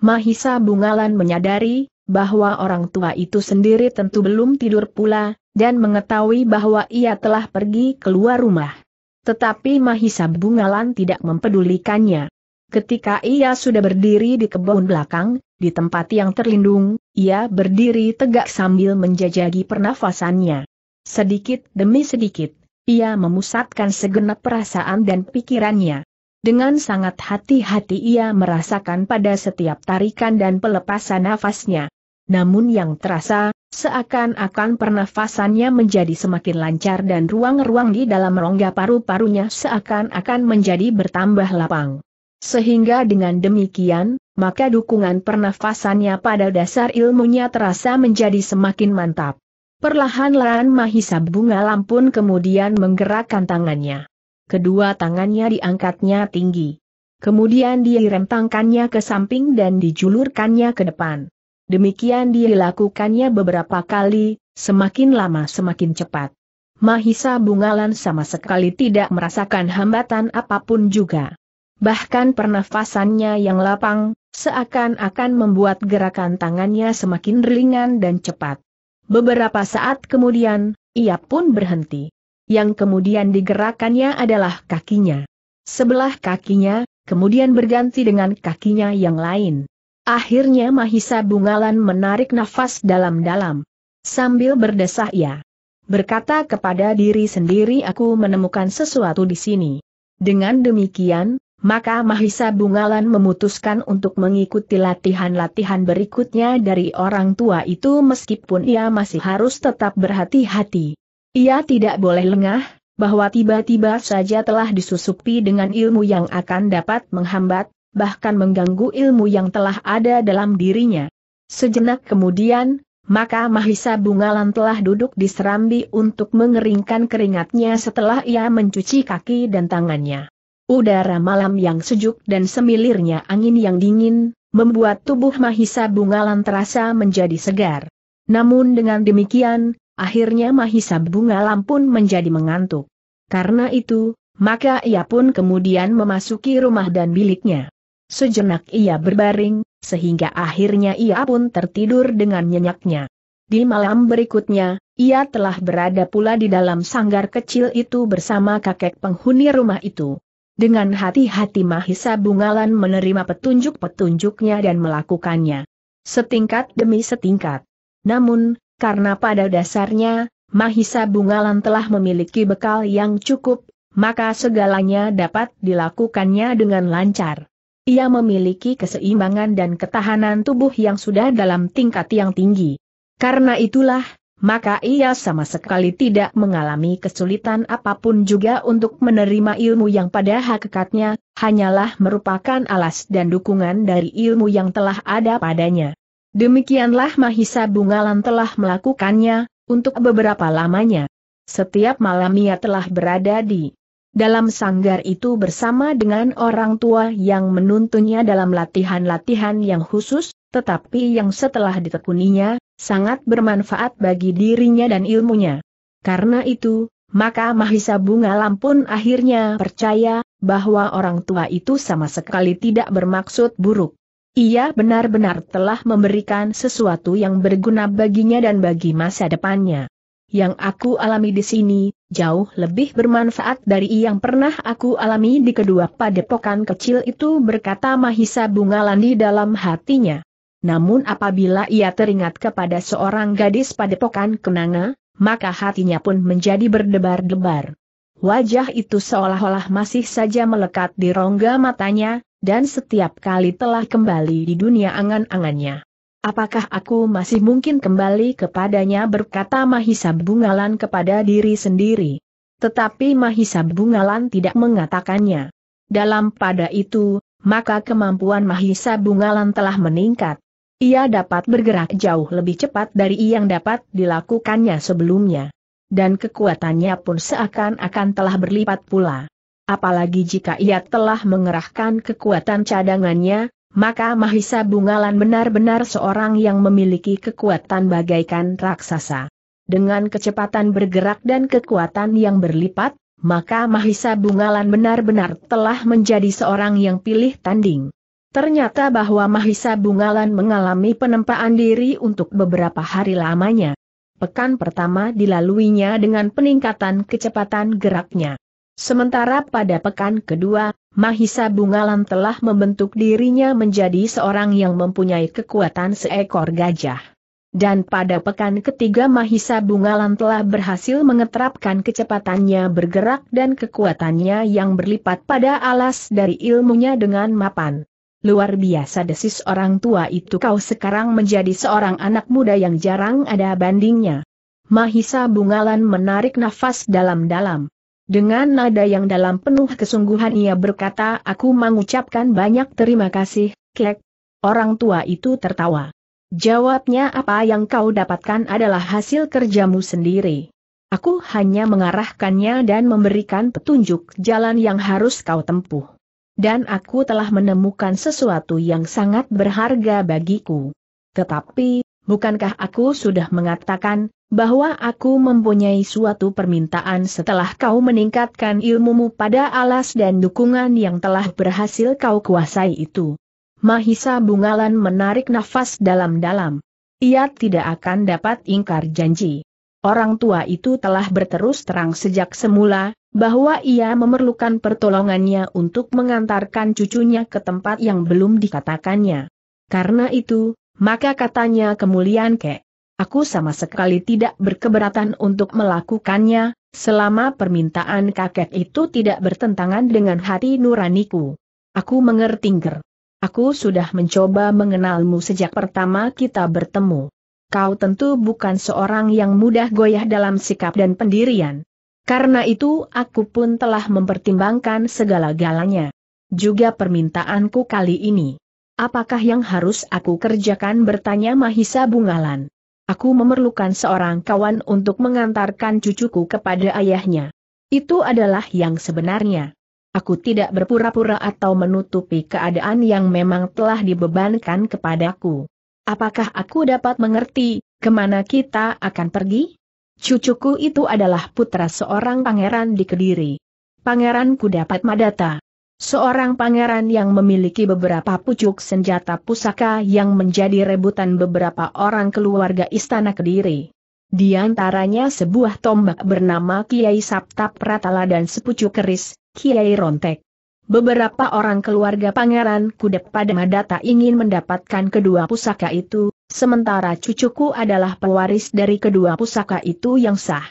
Mahisa Bungalan menyadari bahwa orang tua itu sendiri tentu belum tidur pula, dan mengetahui bahwa ia telah pergi keluar rumah. Tetapi Mahisa Bungalan tidak mempedulikannya. Ketika ia sudah berdiri di kebun belakang, di tempat yang terlindung, ia berdiri tegak sambil menjajagi pernafasannya. Sedikit demi sedikit, ia memusatkan segenap perasaan dan pikirannya. Dengan sangat hati-hati ia merasakan pada setiap tarikan dan pelepasan nafasnya. Namun yang terasa, seakan-akan pernafasannya menjadi semakin lancar dan ruang-ruang di dalam rongga paru-parunya seakan-akan menjadi bertambah lapang. Sehingga dengan demikian, maka dukungan pernafasannya pada dasar ilmunya terasa menjadi semakin mantap. Perlahan-lahan Mahisa bunga lampun kemudian menggerakkan tangannya. Kedua tangannya diangkatnya tinggi. Kemudian direntangkannya ke samping dan dijulurkannya ke depan. Demikian dilakukannya beberapa kali, semakin lama semakin cepat. Mahisa Bungalan sama sekali tidak merasakan hambatan apapun juga. Bahkan pernafasannya yang lapang, seakan-akan membuat gerakan tangannya semakin ringan dan cepat. Beberapa saat kemudian, ia pun berhenti. Yang kemudian digerakkannya adalah kakinya. Sebelah kakinya, kemudian berganti dengan kakinya yang lain. Akhirnya Mahisa Bungalan menarik nafas dalam-dalam. Sambil berdesah ia berkata kepada diri sendiri aku menemukan sesuatu di sini. Dengan demikian, maka Mahisa Bungalan memutuskan untuk mengikuti latihan-latihan berikutnya dari orang tua itu meskipun ia masih harus tetap berhati-hati. Ia tidak boleh lengah, bahwa tiba-tiba saja telah disusupi dengan ilmu yang akan dapat menghambat, bahkan mengganggu ilmu yang telah ada dalam dirinya. Sejenak kemudian, maka Mahisa Bungalan telah duduk di serambi untuk mengeringkan keringatnya setelah ia mencuci kaki dan tangannya. Udara malam yang sejuk dan semilirnya angin yang dingin, membuat tubuh Mahisa Bungalan terasa menjadi segar. Namun dengan demikian, akhirnya Mahisa Bungalan pun menjadi mengantuk. Karena itu, maka ia pun kemudian memasuki rumah dan biliknya. Sejenak ia berbaring, sehingga akhirnya ia pun tertidur dengan nyenyaknya. Di malam berikutnya, ia telah berada pula di dalam sanggar kecil itu bersama kakek penghuni rumah itu. Dengan hati-hati Mahisa Bungalan menerima petunjuk-petunjuknya dan melakukannya. Setingkat demi setingkat. Namun, karena pada dasarnya, Mahisa Bungalan telah memiliki bekal yang cukup, maka segalanya dapat dilakukannya dengan lancar. Ia memiliki keseimbangan dan ketahanan tubuh yang sudah dalam tingkat yang tinggi. Karena itulah, maka ia sama sekali tidak mengalami kesulitan apapun juga untuk menerima ilmu yang pada hakikatnya, hanyalah merupakan alas dan dukungan dari ilmu yang telah ada padanya. Demikianlah Mahisa Bungalan telah melakukannya, untuk beberapa lamanya. Setiap malam ia telah berada di dalam sanggar itu bersama dengan orang tua yang menuntunnya dalam latihan-latihan yang khusus, tetapi yang setelah ditekuninya, sangat bermanfaat bagi dirinya dan ilmunya. Karena itu, maka Mahisa Bunga pun akhirnya percaya bahwa orang tua itu sama sekali tidak bermaksud buruk. Ia benar-benar telah memberikan sesuatu yang berguna baginya dan bagi masa depannya yang aku alami di sini, jauh lebih bermanfaat dari yang pernah aku alami di kedua padepokan kecil itu berkata Mahisa Bungalan di dalam hatinya namun apabila ia teringat kepada seorang gadis padepokan kenanga, maka hatinya pun menjadi berdebar-debar. Wajah itu seolah-olah masih saja melekat di rongga matanya, dan setiap kali telah kembali di dunia angan-angannya. Apakah aku masih mungkin kembali kepadanya berkata Mahisa Bungalan kepada diri sendiri. Tetapi Mahisa Bungalan tidak mengatakannya. Dalam pada itu, maka kemampuan Mahisa Bungalan telah meningkat. Ia dapat bergerak jauh lebih cepat dari yang dapat dilakukannya sebelumnya. Dan kekuatannya pun seakan-akan telah berlipat pula. Apalagi jika ia telah mengerahkan kekuatan cadangannya, maka Mahisa Bungalan benar-benar seorang yang memiliki kekuatan bagaikan raksasa. Dengan kecepatan bergerak dan kekuatan yang berlipat, maka Mahisa Bungalan benar-benar telah menjadi seorang yang pilih tanding. Ternyata bahwa Mahisa Bungalan mengalami penempaan diri untuk beberapa hari lamanya. Pekan pertama dilaluinya dengan peningkatan kecepatan geraknya. Sementara pada pekan kedua, Mahisa Bungalan telah membentuk dirinya menjadi seorang yang mempunyai kekuatan seekor gajah. Dan pada pekan ketiga Mahisa Bungalan telah berhasil mengeterapkan kecepatannya bergerak dan kekuatannya yang berlipat pada alas dari ilmunya dengan mapan luar biasa desis orang tua itu kau sekarang menjadi seorang anak muda yang jarang ada bandingnya. Mahisa Bungalan menarik nafas dalam-dalam. Dengan nada yang dalam penuh kesungguhan ia berkata aku mengucapkan banyak terima kasih, kek. Orang tua itu tertawa. Jawabnya apa yang kau dapatkan adalah hasil kerjamu sendiri. Aku hanya mengarahkannya dan memberikan petunjuk jalan yang harus kau tempuh. Dan aku telah menemukan sesuatu yang sangat berharga bagiku. Tetapi, bukankah aku sudah mengatakan, bahwa aku mempunyai suatu permintaan setelah kau meningkatkan ilmumu pada alas dan dukungan yang telah berhasil kau kuasai itu? Mahisa Bungalan menarik nafas dalam-dalam. Ia tidak akan dapat ingkar janji. Orang tua itu telah berterus terang sejak semula, bahwa ia memerlukan pertolongannya untuk mengantarkan cucunya ke tempat yang belum dikatakannya. Karena itu, maka katanya kemuliaan kek. Aku sama sekali tidak berkeberatan untuk melakukannya, selama permintaan kakek itu tidak bertentangan dengan hati nuraniku. Aku mengerti Aku sudah mencoba mengenalmu sejak pertama kita bertemu kau tentu bukan seorang yang mudah goyah dalam sikap dan pendirian. Karena itu aku pun telah mempertimbangkan segala-galanya. Juga permintaanku kali ini. Apakah yang harus aku kerjakan bertanya Mahisa Bungalan. Aku memerlukan seorang kawan untuk mengantarkan cucuku kepada ayahnya. Itu adalah yang sebenarnya. Aku tidak berpura-pura atau menutupi keadaan yang memang telah dibebankan kepadaku. Apakah aku dapat mengerti, kemana kita akan pergi? Cucuku itu adalah putra seorang pangeran di Kediri. Pangeran Kudapat Madata. Seorang pangeran yang memiliki beberapa pucuk senjata pusaka yang menjadi rebutan beberapa orang keluarga istana Kediri. Di antaranya sebuah tombak bernama Kiai Sapta Pratala dan sepucuk keris, Kiai Rontek. Beberapa orang keluarga Pangeran Kudep pada Madata ingin mendapatkan kedua pusaka itu, sementara cucuku adalah pewaris dari kedua pusaka itu yang sah.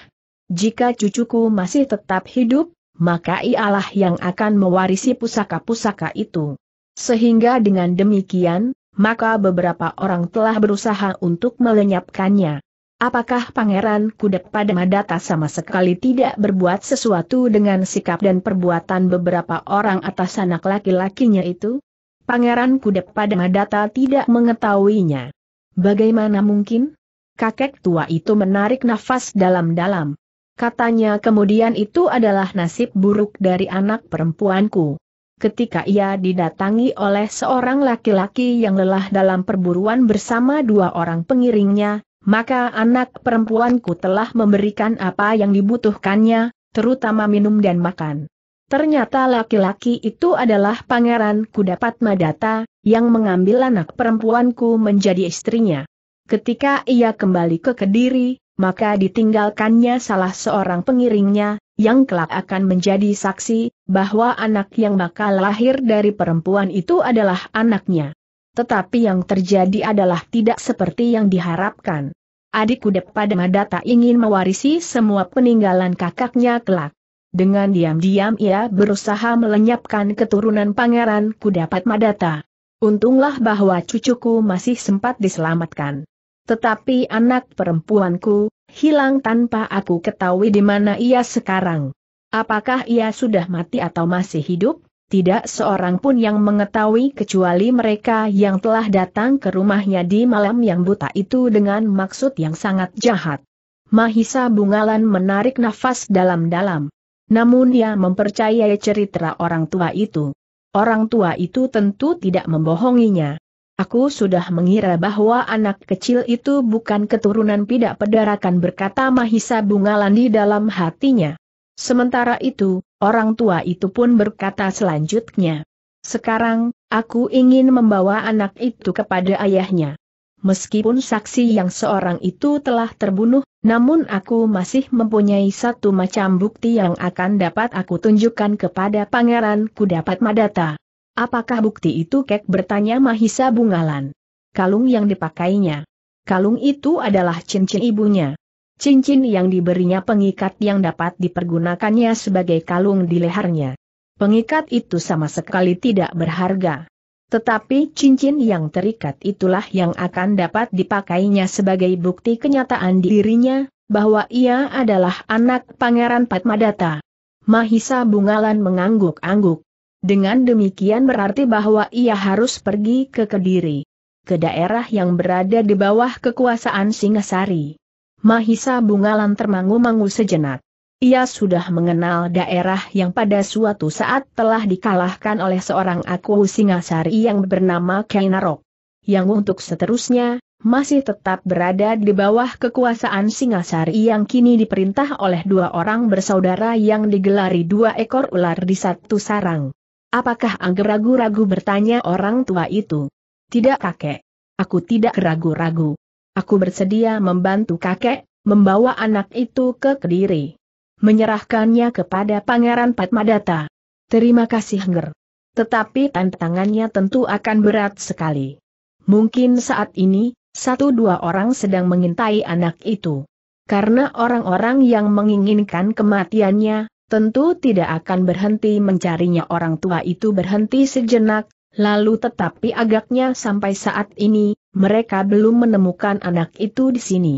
Jika cucuku masih tetap hidup, maka ialah yang akan mewarisi pusaka-pusaka itu. Sehingga dengan demikian, maka beberapa orang telah berusaha untuk melenyapkannya. Apakah Pangeran kudet pada Madata sama sekali tidak berbuat sesuatu dengan sikap dan perbuatan beberapa orang atas anak laki-lakinya itu? Pangeran kudet pada Madata tidak mengetahuinya. Bagaimana mungkin? Kakek tua itu menarik nafas dalam-dalam. Katanya kemudian itu adalah nasib buruk dari anak perempuanku. Ketika ia didatangi oleh seorang laki-laki yang lelah dalam perburuan bersama dua orang pengiringnya, maka anak perempuanku telah memberikan apa yang dibutuhkannya, terutama minum dan makan. Ternyata laki-laki itu adalah pangeran kudapat Madata, yang mengambil anak perempuanku menjadi istrinya. Ketika ia kembali ke Kediri, maka ditinggalkannya salah seorang pengiringnya, yang kelak akan menjadi saksi, bahwa anak yang bakal lahir dari perempuan itu adalah anaknya. Tetapi yang terjadi adalah tidak seperti yang diharapkan. Adik kudep pada Madata ingin mewarisi semua peninggalan kakaknya kelak. Dengan diam-diam ia berusaha melenyapkan keturunan pangeran kudapat Madata. Untunglah bahwa cucuku masih sempat diselamatkan. Tetapi anak perempuanku, hilang tanpa aku ketahui di mana ia sekarang. Apakah ia sudah mati atau masih hidup? tidak seorang pun yang mengetahui kecuali mereka yang telah datang ke rumahnya di malam yang buta itu dengan maksud yang sangat jahat. Mahisa Bungalan menarik nafas dalam-dalam. Namun ia mempercayai cerita orang tua itu. Orang tua itu tentu tidak membohonginya. Aku sudah mengira bahwa anak kecil itu bukan keturunan tidak pedarakan berkata Mahisa Bungalan di dalam hatinya. Sementara itu, Orang tua itu pun berkata selanjutnya. Sekarang, aku ingin membawa anak itu kepada ayahnya. Meskipun saksi yang seorang itu telah terbunuh, namun aku masih mempunyai satu macam bukti yang akan dapat aku tunjukkan kepada pangeran kudapat madata. Apakah bukti itu kek bertanya Mahisa Bungalan? Kalung yang dipakainya. Kalung itu adalah cincin ibunya cincin yang diberinya pengikat yang dapat dipergunakannya sebagai kalung di lehernya. Pengikat itu sama sekali tidak berharga. Tetapi cincin yang terikat itulah yang akan dapat dipakainya sebagai bukti kenyataan dirinya, bahwa ia adalah anak Pangeran Padmadatta. Mahisa Bungalan mengangguk-angguk. Dengan demikian berarti bahwa ia harus pergi ke Kediri. Ke daerah yang berada di bawah kekuasaan Singasari. Mahisa Bungalan termangu-mangu sejenak. Ia sudah mengenal daerah yang pada suatu saat telah dikalahkan oleh seorang aku Singasari yang bernama Kainarok. Yang untuk seterusnya, masih tetap berada di bawah kekuasaan Singasari yang kini diperintah oleh dua orang bersaudara yang digelari dua ekor ular di satu sarang. Apakah anggeragu ragu-ragu bertanya orang tua itu? Tidak kakek. Aku tidak ragu-ragu. Aku bersedia membantu kakek, membawa anak itu ke Kediri. Menyerahkannya kepada Pangeran Padmadata. Terima kasih Nger. Tetapi tantangannya tentu akan berat sekali. Mungkin saat ini, satu dua orang sedang mengintai anak itu. Karena orang-orang yang menginginkan kematiannya, tentu tidak akan berhenti mencarinya orang tua itu berhenti sejenak, lalu tetapi agaknya sampai saat ini, mereka belum menemukan anak itu di sini.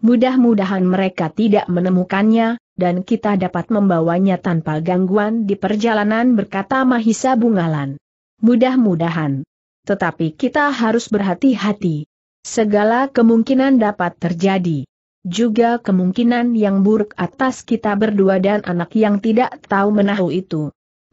Mudah-mudahan mereka tidak menemukannya, dan kita dapat membawanya tanpa gangguan di perjalanan berkata Mahisa Bungalan. Mudah-mudahan. Tetapi kita harus berhati-hati. Segala kemungkinan dapat terjadi. Juga kemungkinan yang buruk atas kita berdua dan anak yang tidak tahu menahu itu.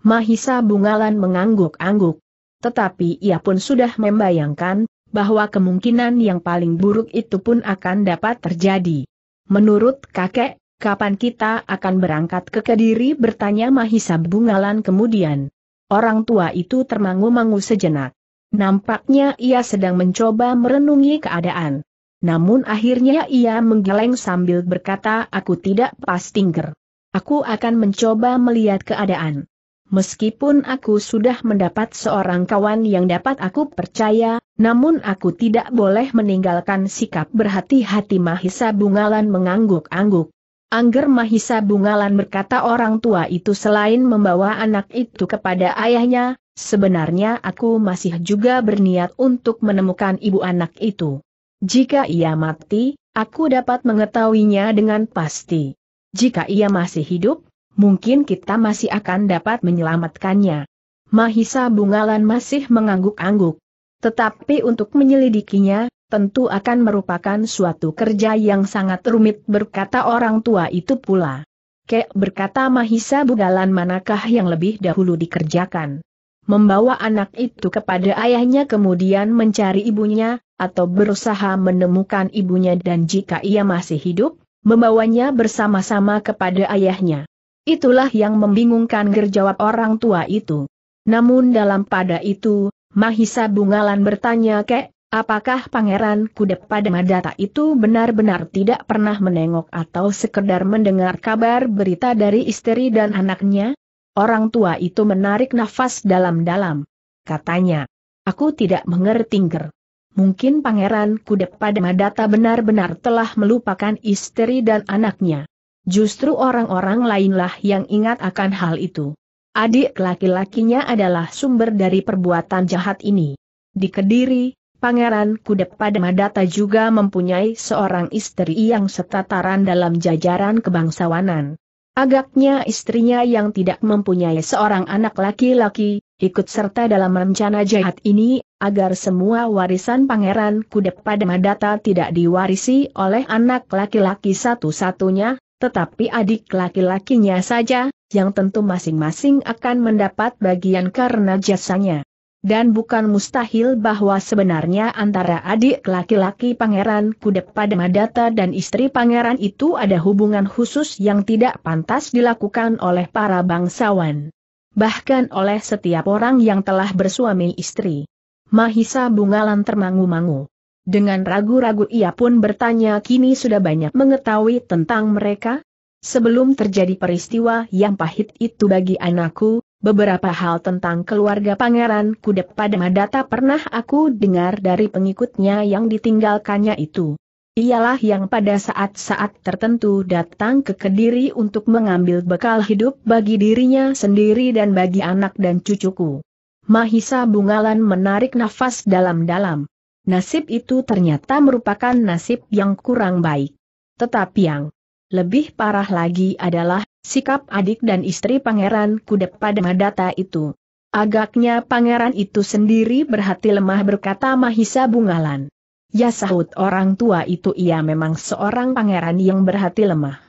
Mahisa Bungalan mengangguk-angguk. Tetapi ia pun sudah membayangkan, bahwa kemungkinan yang paling buruk itu pun akan dapat terjadi. Menurut kakek, kapan kita akan berangkat ke Kediri bertanya Mahisa Bungalan kemudian. Orang tua itu termangu-mangu sejenak. Nampaknya ia sedang mencoba merenungi keadaan. Namun akhirnya ia menggeleng sambil berkata aku tidak pastinger. Aku akan mencoba melihat keadaan. Meskipun aku sudah mendapat seorang kawan yang dapat aku percaya, namun aku tidak boleh meninggalkan sikap berhati-hati Mahisa Bungalan mengangguk-angguk. Angger Mahisa Bungalan berkata orang tua itu selain membawa anak itu kepada ayahnya, sebenarnya aku masih juga berniat untuk menemukan ibu anak itu. Jika ia mati, aku dapat mengetahuinya dengan pasti. Jika ia masih hidup, mungkin kita masih akan dapat menyelamatkannya. Mahisa Bungalan masih mengangguk-angguk. Tetapi untuk menyelidikinya, tentu akan merupakan suatu kerja yang sangat rumit berkata orang tua itu pula. Kek berkata Mahisa budalan manakah yang lebih dahulu dikerjakan. Membawa anak itu kepada ayahnya kemudian mencari ibunya, atau berusaha menemukan ibunya dan jika ia masih hidup, membawanya bersama-sama kepada ayahnya. Itulah yang membingungkan gerjawab orang tua itu. Namun dalam pada itu, Mahisa Bungalan bertanya kek, apakah Pangeran Kudep pada Madata itu benar-benar tidak pernah menengok atau sekedar mendengar kabar berita dari istri dan anaknya? Orang tua itu menarik nafas dalam-dalam. Katanya, aku tidak mengerti ger. Mungkin Pangeran Kudep pada Madata benar-benar telah melupakan istri dan anaknya. Justru orang-orang lainlah yang ingat akan hal itu. Adik laki-lakinya adalah sumber dari perbuatan jahat ini. Di Kediri, Pangeran Kudep Madata juga mempunyai seorang istri yang setataran dalam jajaran kebangsawanan. Agaknya istrinya yang tidak mempunyai seorang anak laki-laki, ikut serta dalam rencana jahat ini, agar semua warisan Pangeran Kudep Madata tidak diwarisi oleh anak laki-laki satu-satunya, tetapi adik laki-lakinya saja, yang tentu masing-masing akan mendapat bagian karena jasanya. Dan bukan mustahil bahwa sebenarnya antara adik laki-laki Pangeran Kudep pada Madata dan istri Pangeran itu ada hubungan khusus yang tidak pantas dilakukan oleh para bangsawan. Bahkan oleh setiap orang yang telah bersuami istri. Mahisa Bungalan termangu-mangu. Dengan ragu-ragu ia pun bertanya kini sudah banyak mengetahui tentang mereka? Sebelum terjadi peristiwa yang pahit itu bagi anakku, beberapa hal tentang keluarga Pangeran Kudep pada Madata pernah aku dengar dari pengikutnya yang ditinggalkannya itu. Ialah yang pada saat-saat tertentu datang ke Kediri untuk mengambil bekal hidup bagi dirinya sendiri dan bagi anak dan cucuku. Mahisa Bungalan menarik nafas dalam-dalam. Nasib itu ternyata merupakan nasib yang kurang baik. Tetapi yang lebih parah lagi adalah sikap adik dan istri pangeran kuda pada Madata itu. Agaknya pangeran itu sendiri berhati lemah berkata Mahisa Bungalan. Ya sahut orang tua itu ia memang seorang pangeran yang berhati lemah.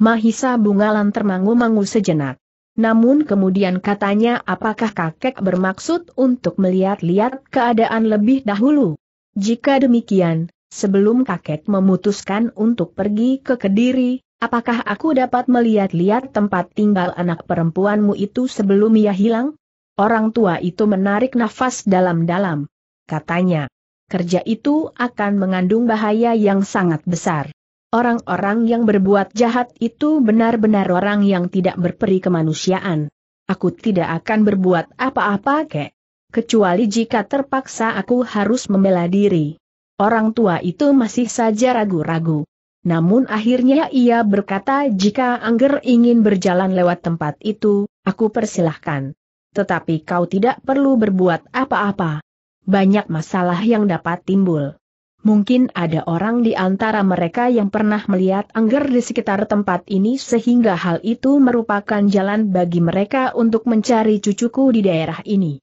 Mahisa Bungalan termangu-mangu sejenak. Namun kemudian katanya apakah kakek bermaksud untuk melihat-lihat keadaan lebih dahulu? Jika demikian, sebelum kakek memutuskan untuk pergi ke Kediri, apakah aku dapat melihat-lihat tempat tinggal anak perempuanmu itu sebelum ia hilang? Orang tua itu menarik nafas dalam-dalam. Katanya, kerja itu akan mengandung bahaya yang sangat besar. Orang-orang yang berbuat jahat itu benar-benar orang yang tidak berperi kemanusiaan. Aku tidak akan berbuat apa-apa kek kecuali jika terpaksa aku harus membela diri. Orang tua itu masih saja ragu-ragu. Namun akhirnya ia berkata jika Angger ingin berjalan lewat tempat itu, aku persilahkan. Tetapi kau tidak perlu berbuat apa-apa. Banyak masalah yang dapat timbul. Mungkin ada orang di antara mereka yang pernah melihat angger di sekitar tempat ini sehingga hal itu merupakan jalan bagi mereka untuk mencari cucuku di daerah ini.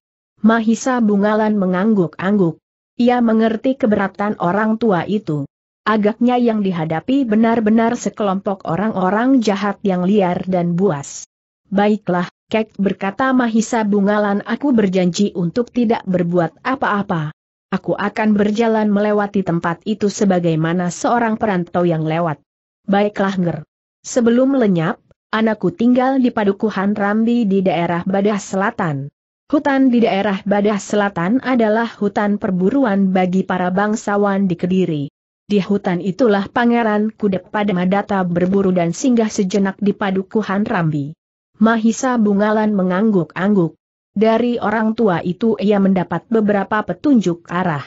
Mahisa Bungalan mengangguk-angguk. Ia mengerti keberatan orang tua itu. Agaknya yang dihadapi benar-benar sekelompok orang-orang jahat yang liar dan buas. Baiklah, Kek berkata Mahisa Bungalan aku berjanji untuk tidak berbuat apa-apa. Aku akan berjalan melewati tempat itu sebagaimana seorang perantau yang lewat. Baiklah Nger. Sebelum lenyap, anakku tinggal di Padukuhan Rambi di daerah Badah Selatan. Hutan di daerah Badah Selatan adalah hutan perburuan bagi para bangsawan di Kediri. Di hutan itulah Pangeran Kuda Padamadata berburu dan singgah sejenak di Padukuhan Rambi. Mahisa Bungalan mengangguk-angguk. Dari orang tua itu ia mendapat beberapa petunjuk arah.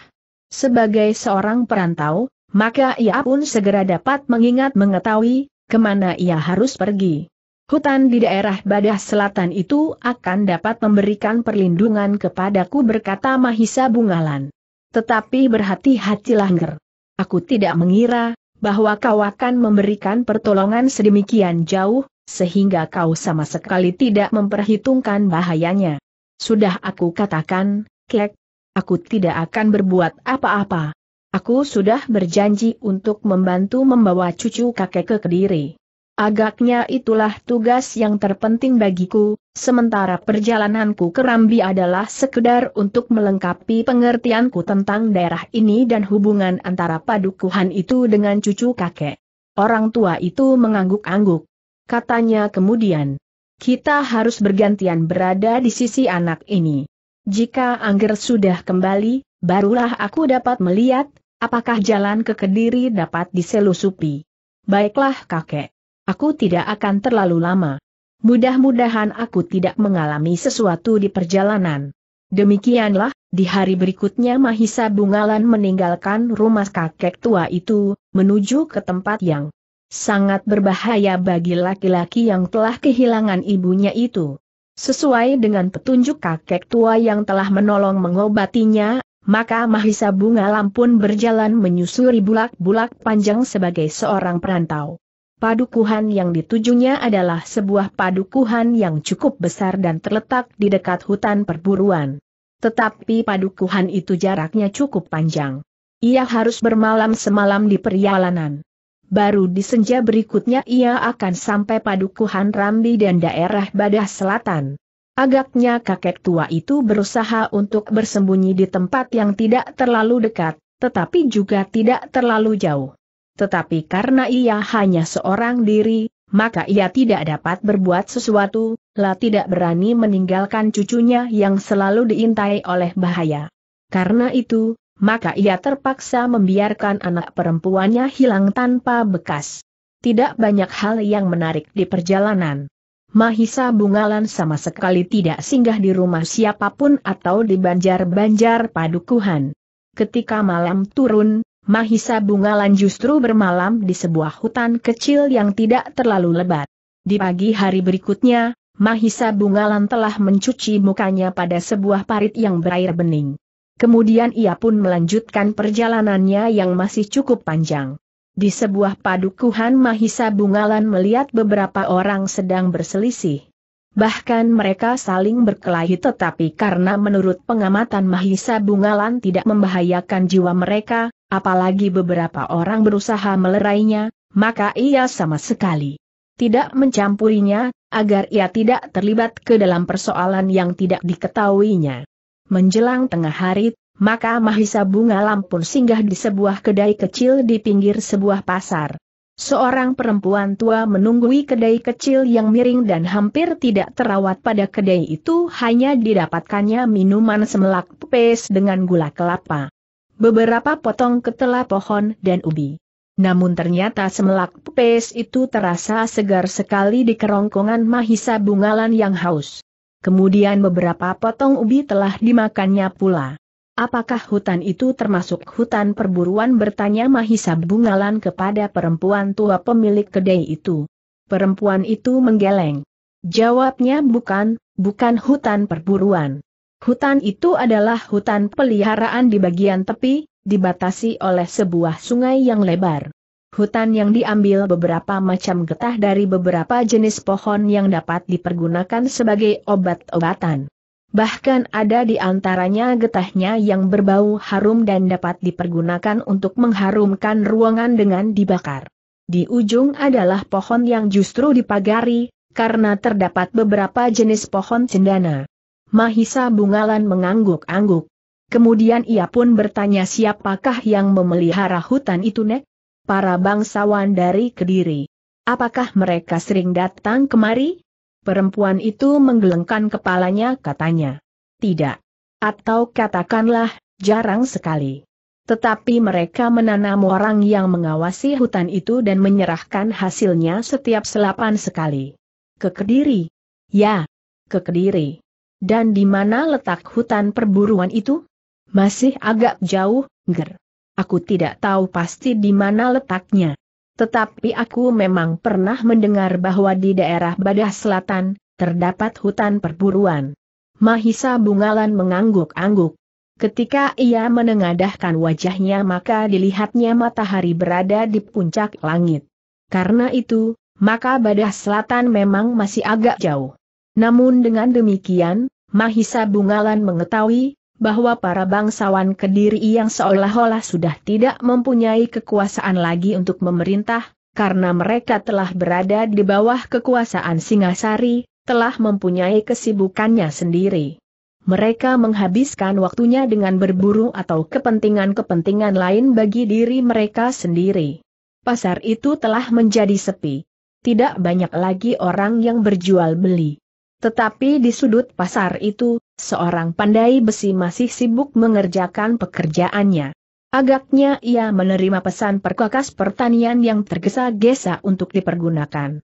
Sebagai seorang perantau, maka ia pun segera dapat mengingat mengetahui kemana ia harus pergi. Hutan di daerah Badah Selatan itu akan dapat memberikan perlindungan kepadaku berkata Mahisa Bungalan. Tetapi berhati hatilah Ngger. Aku tidak mengira, bahwa kau akan memberikan pertolongan sedemikian jauh, sehingga kau sama sekali tidak memperhitungkan bahayanya. Sudah aku katakan, Kek, aku tidak akan berbuat apa-apa. Aku sudah berjanji untuk membantu membawa cucu kakek ke Kediri. Agaknya itulah tugas yang terpenting bagiku, sementara perjalananku ke Rambi adalah sekedar untuk melengkapi pengertianku tentang daerah ini dan hubungan antara padukuhan itu dengan cucu kakek. Orang tua itu mengangguk-angguk. Katanya kemudian, kita harus bergantian berada di sisi anak ini. Jika Angger sudah kembali, barulah aku dapat melihat, apakah jalan ke Kediri dapat diselusupi. Baiklah kakek. Aku tidak akan terlalu lama. Mudah-mudahan aku tidak mengalami sesuatu di perjalanan. Demikianlah, di hari berikutnya Mahisa Bungalan meninggalkan rumah kakek tua itu, menuju ke tempat yang sangat berbahaya bagi laki-laki yang telah kehilangan ibunya itu. Sesuai dengan petunjuk kakek tua yang telah menolong mengobatinya, maka Mahisa Bungalan pun berjalan menyusuri bulak-bulak panjang sebagai seorang perantau. Padukuhan yang ditujunya adalah sebuah padukuhan yang cukup besar dan terletak di dekat hutan perburuan. Tetapi padukuhan itu jaraknya cukup panjang. Ia harus bermalam semalam di perjalanan. Baru di senja berikutnya ia akan sampai padukuhan Rambi dan daerah Badah Selatan. Agaknya kakek tua itu berusaha untuk bersembunyi di tempat yang tidak terlalu dekat, tetapi juga tidak terlalu jauh. Tetapi karena ia hanya seorang diri, maka ia tidak dapat berbuat sesuatu, lah tidak berani meninggalkan cucunya yang selalu diintai oleh bahaya. Karena itu, maka ia terpaksa membiarkan anak perempuannya hilang tanpa bekas. Tidak banyak hal yang menarik di perjalanan. Mahisa Bungalan sama sekali tidak singgah di rumah siapapun atau di banjar-banjar padukuhan. Ketika malam turun, Mahisa Bungalan justru bermalam di sebuah hutan kecil yang tidak terlalu lebat. Di pagi hari berikutnya, Mahisa Bungalan telah mencuci mukanya pada sebuah parit yang berair bening. Kemudian ia pun melanjutkan perjalanannya yang masih cukup panjang. Di sebuah padukuhan Mahisa Bungalan melihat beberapa orang sedang berselisih. Bahkan mereka saling berkelahi tetapi karena menurut pengamatan Mahisa Bungalan tidak membahayakan jiwa mereka, apalagi beberapa orang berusaha melerainya, maka ia sama sekali tidak mencampurinya, agar ia tidak terlibat ke dalam persoalan yang tidak diketahuinya. Menjelang tengah hari, maka Mahisa Bunga Lampun singgah di sebuah kedai kecil di pinggir sebuah pasar. Seorang perempuan tua menunggui kedai kecil yang miring dan hampir tidak terawat pada kedai itu hanya didapatkannya minuman semelak pepes dengan gula kelapa beberapa potong ketela pohon dan ubi. Namun ternyata semelak pepes itu terasa segar sekali di kerongkongan Mahisa Bungalan yang haus. Kemudian beberapa potong ubi telah dimakannya pula. Apakah hutan itu termasuk hutan perburuan bertanya Mahisa Bungalan kepada perempuan tua pemilik kedai itu. Perempuan itu menggeleng. Jawabnya bukan, bukan hutan perburuan. Hutan itu adalah hutan peliharaan di bagian tepi, dibatasi oleh sebuah sungai yang lebar. Hutan yang diambil beberapa macam getah dari beberapa jenis pohon yang dapat dipergunakan sebagai obat-obatan. Bahkan ada di antaranya getahnya yang berbau harum dan dapat dipergunakan untuk mengharumkan ruangan dengan dibakar. Di ujung adalah pohon yang justru dipagari, karena terdapat beberapa jenis pohon cendana. Mahisa Bungalan mengangguk-angguk. Kemudian ia pun bertanya siapakah yang memelihara hutan itu Nek? Para bangsawan dari Kediri. Apakah mereka sering datang kemari? Perempuan itu menggelengkan kepalanya katanya. Tidak. Atau katakanlah, jarang sekali. Tetapi mereka menanam orang yang mengawasi hutan itu dan menyerahkan hasilnya setiap selapan sekali. Ke Kediri? Ya, ke Kediri. Dan di mana letak hutan perburuan itu? Masih agak jauh, Ger. Aku tidak tahu pasti di mana letaknya. Tetapi aku memang pernah mendengar bahwa di daerah Badah Selatan, terdapat hutan perburuan. Mahisa Bungalan mengangguk-angguk. Ketika ia menengadahkan wajahnya maka dilihatnya matahari berada di puncak langit. Karena itu, maka badah selatan memang masih agak jauh. Namun dengan demikian, Mahisa Bungalan mengetahui, bahwa para bangsawan Kediri yang seolah-olah sudah tidak mempunyai kekuasaan lagi untuk memerintah, karena mereka telah berada di bawah kekuasaan Singasari, telah mempunyai kesibukannya sendiri. Mereka menghabiskan waktunya dengan berburu atau kepentingan-kepentingan lain bagi diri mereka sendiri. Pasar itu telah menjadi sepi. Tidak banyak lagi orang yang berjual beli. Tetapi di sudut pasar itu, seorang pandai besi masih sibuk mengerjakan pekerjaannya. Agaknya ia menerima pesan perkakas pertanian yang tergesa-gesa untuk dipergunakan.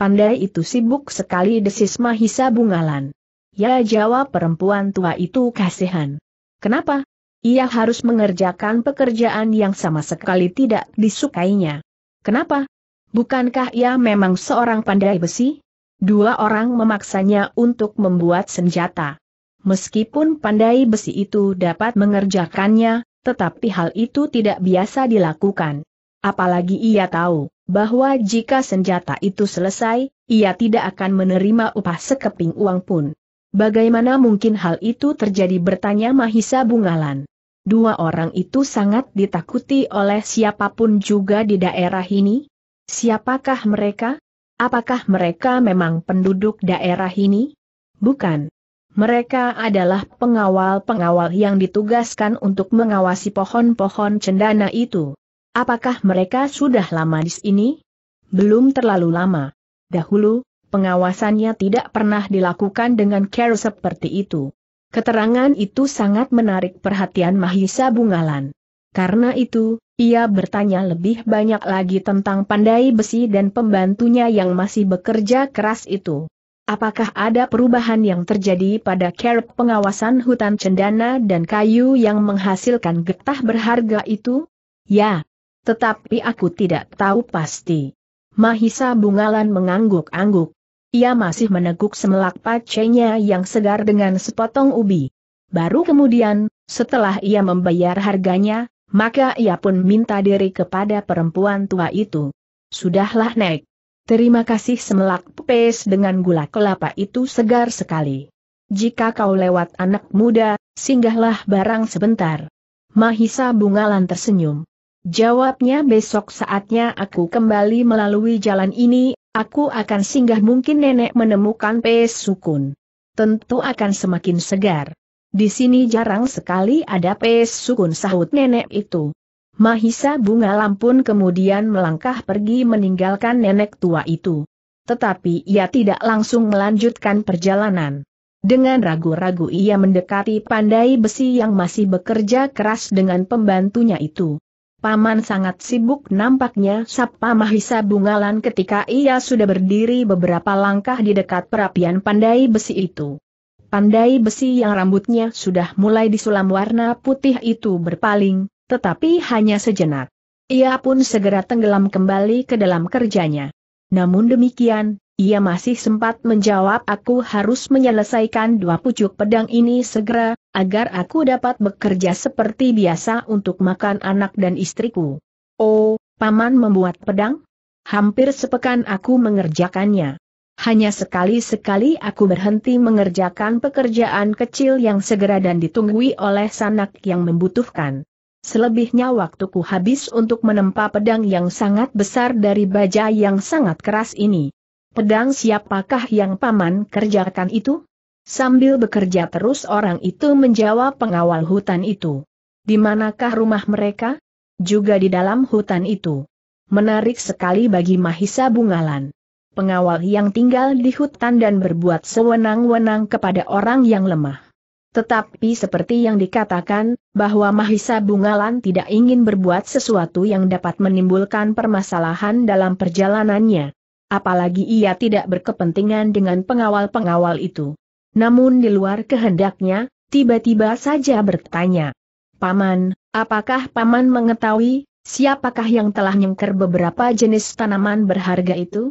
Pandai itu sibuk sekali desis Mahisa Bungalan. Ya jawab perempuan tua itu kasihan. Kenapa? Ia harus mengerjakan pekerjaan yang sama sekali tidak disukainya. Kenapa? Bukankah ia memang seorang pandai besi? Dua orang memaksanya untuk membuat senjata. Meskipun pandai besi itu dapat mengerjakannya, tetapi hal itu tidak biasa dilakukan. Apalagi ia tahu, bahwa jika senjata itu selesai, ia tidak akan menerima upah sekeping uang pun. Bagaimana mungkin hal itu terjadi bertanya Mahisa Bungalan. Dua orang itu sangat ditakuti oleh siapapun juga di daerah ini? Siapakah mereka? Apakah mereka memang penduduk daerah ini? Bukan. Mereka adalah pengawal-pengawal yang ditugaskan untuk mengawasi pohon-pohon cendana itu. Apakah mereka sudah lama di sini? Belum terlalu lama. Dahulu, pengawasannya tidak pernah dilakukan dengan care seperti itu. Keterangan itu sangat menarik perhatian Mahisa Bungalan. Karena itu, ia bertanya lebih banyak lagi tentang pandai besi dan pembantunya yang masih bekerja keras itu. Apakah ada perubahan yang terjadi pada kerep pengawasan hutan cendana dan kayu yang menghasilkan getah berharga itu? Ya. Tetapi aku tidak tahu pasti. Mahisa Bungalan mengangguk-angguk. Ia masih meneguk semelak pacenya yang segar dengan sepotong ubi. Baru kemudian, setelah ia membayar harganya, maka ia pun minta diri kepada perempuan tua itu. Sudahlah Nek. Terima kasih semelak pepes dengan gula kelapa itu segar sekali. Jika kau lewat anak muda, singgahlah barang sebentar. Mahisa Bungalan tersenyum. Jawabnya besok saatnya aku kembali melalui jalan ini, aku akan singgah mungkin nenek menemukan pes sukun. Tentu akan semakin segar. Di sini jarang sekali ada pes sukun sahut nenek itu. Mahisa bunga lampun kemudian melangkah pergi meninggalkan nenek tua itu. Tetapi ia tidak langsung melanjutkan perjalanan. Dengan ragu-ragu ia mendekati pandai besi yang masih bekerja keras dengan pembantunya itu. Paman sangat sibuk nampaknya sapa Mahisa Bungalan ketika ia sudah berdiri beberapa langkah di dekat perapian pandai besi itu pandai besi yang rambutnya sudah mulai disulam warna putih itu berpaling, tetapi hanya sejenak. Ia pun segera tenggelam kembali ke dalam kerjanya. Namun demikian, ia masih sempat menjawab aku harus menyelesaikan dua pucuk pedang ini segera, agar aku dapat bekerja seperti biasa untuk makan anak dan istriku. Oh, paman membuat pedang? Hampir sepekan aku mengerjakannya. Hanya sekali-sekali aku berhenti mengerjakan pekerjaan kecil yang segera dan ditunggui oleh sanak yang membutuhkan. Selebihnya waktuku habis untuk menempa pedang yang sangat besar dari baja yang sangat keras ini. Pedang siapakah yang paman kerjakan itu? Sambil bekerja terus orang itu menjawab pengawal hutan itu. Di manakah rumah mereka? Juga di dalam hutan itu. Menarik sekali bagi Mahisa Bungalan pengawal yang tinggal di hutan dan berbuat sewenang-wenang kepada orang yang lemah. Tetapi seperti yang dikatakan, bahwa Mahisa Bungalan tidak ingin berbuat sesuatu yang dapat menimbulkan permasalahan dalam perjalanannya. Apalagi ia tidak berkepentingan dengan pengawal-pengawal itu. Namun di luar kehendaknya, tiba-tiba saja bertanya. Paman, apakah Paman mengetahui, siapakah yang telah nyengker beberapa jenis tanaman berharga itu?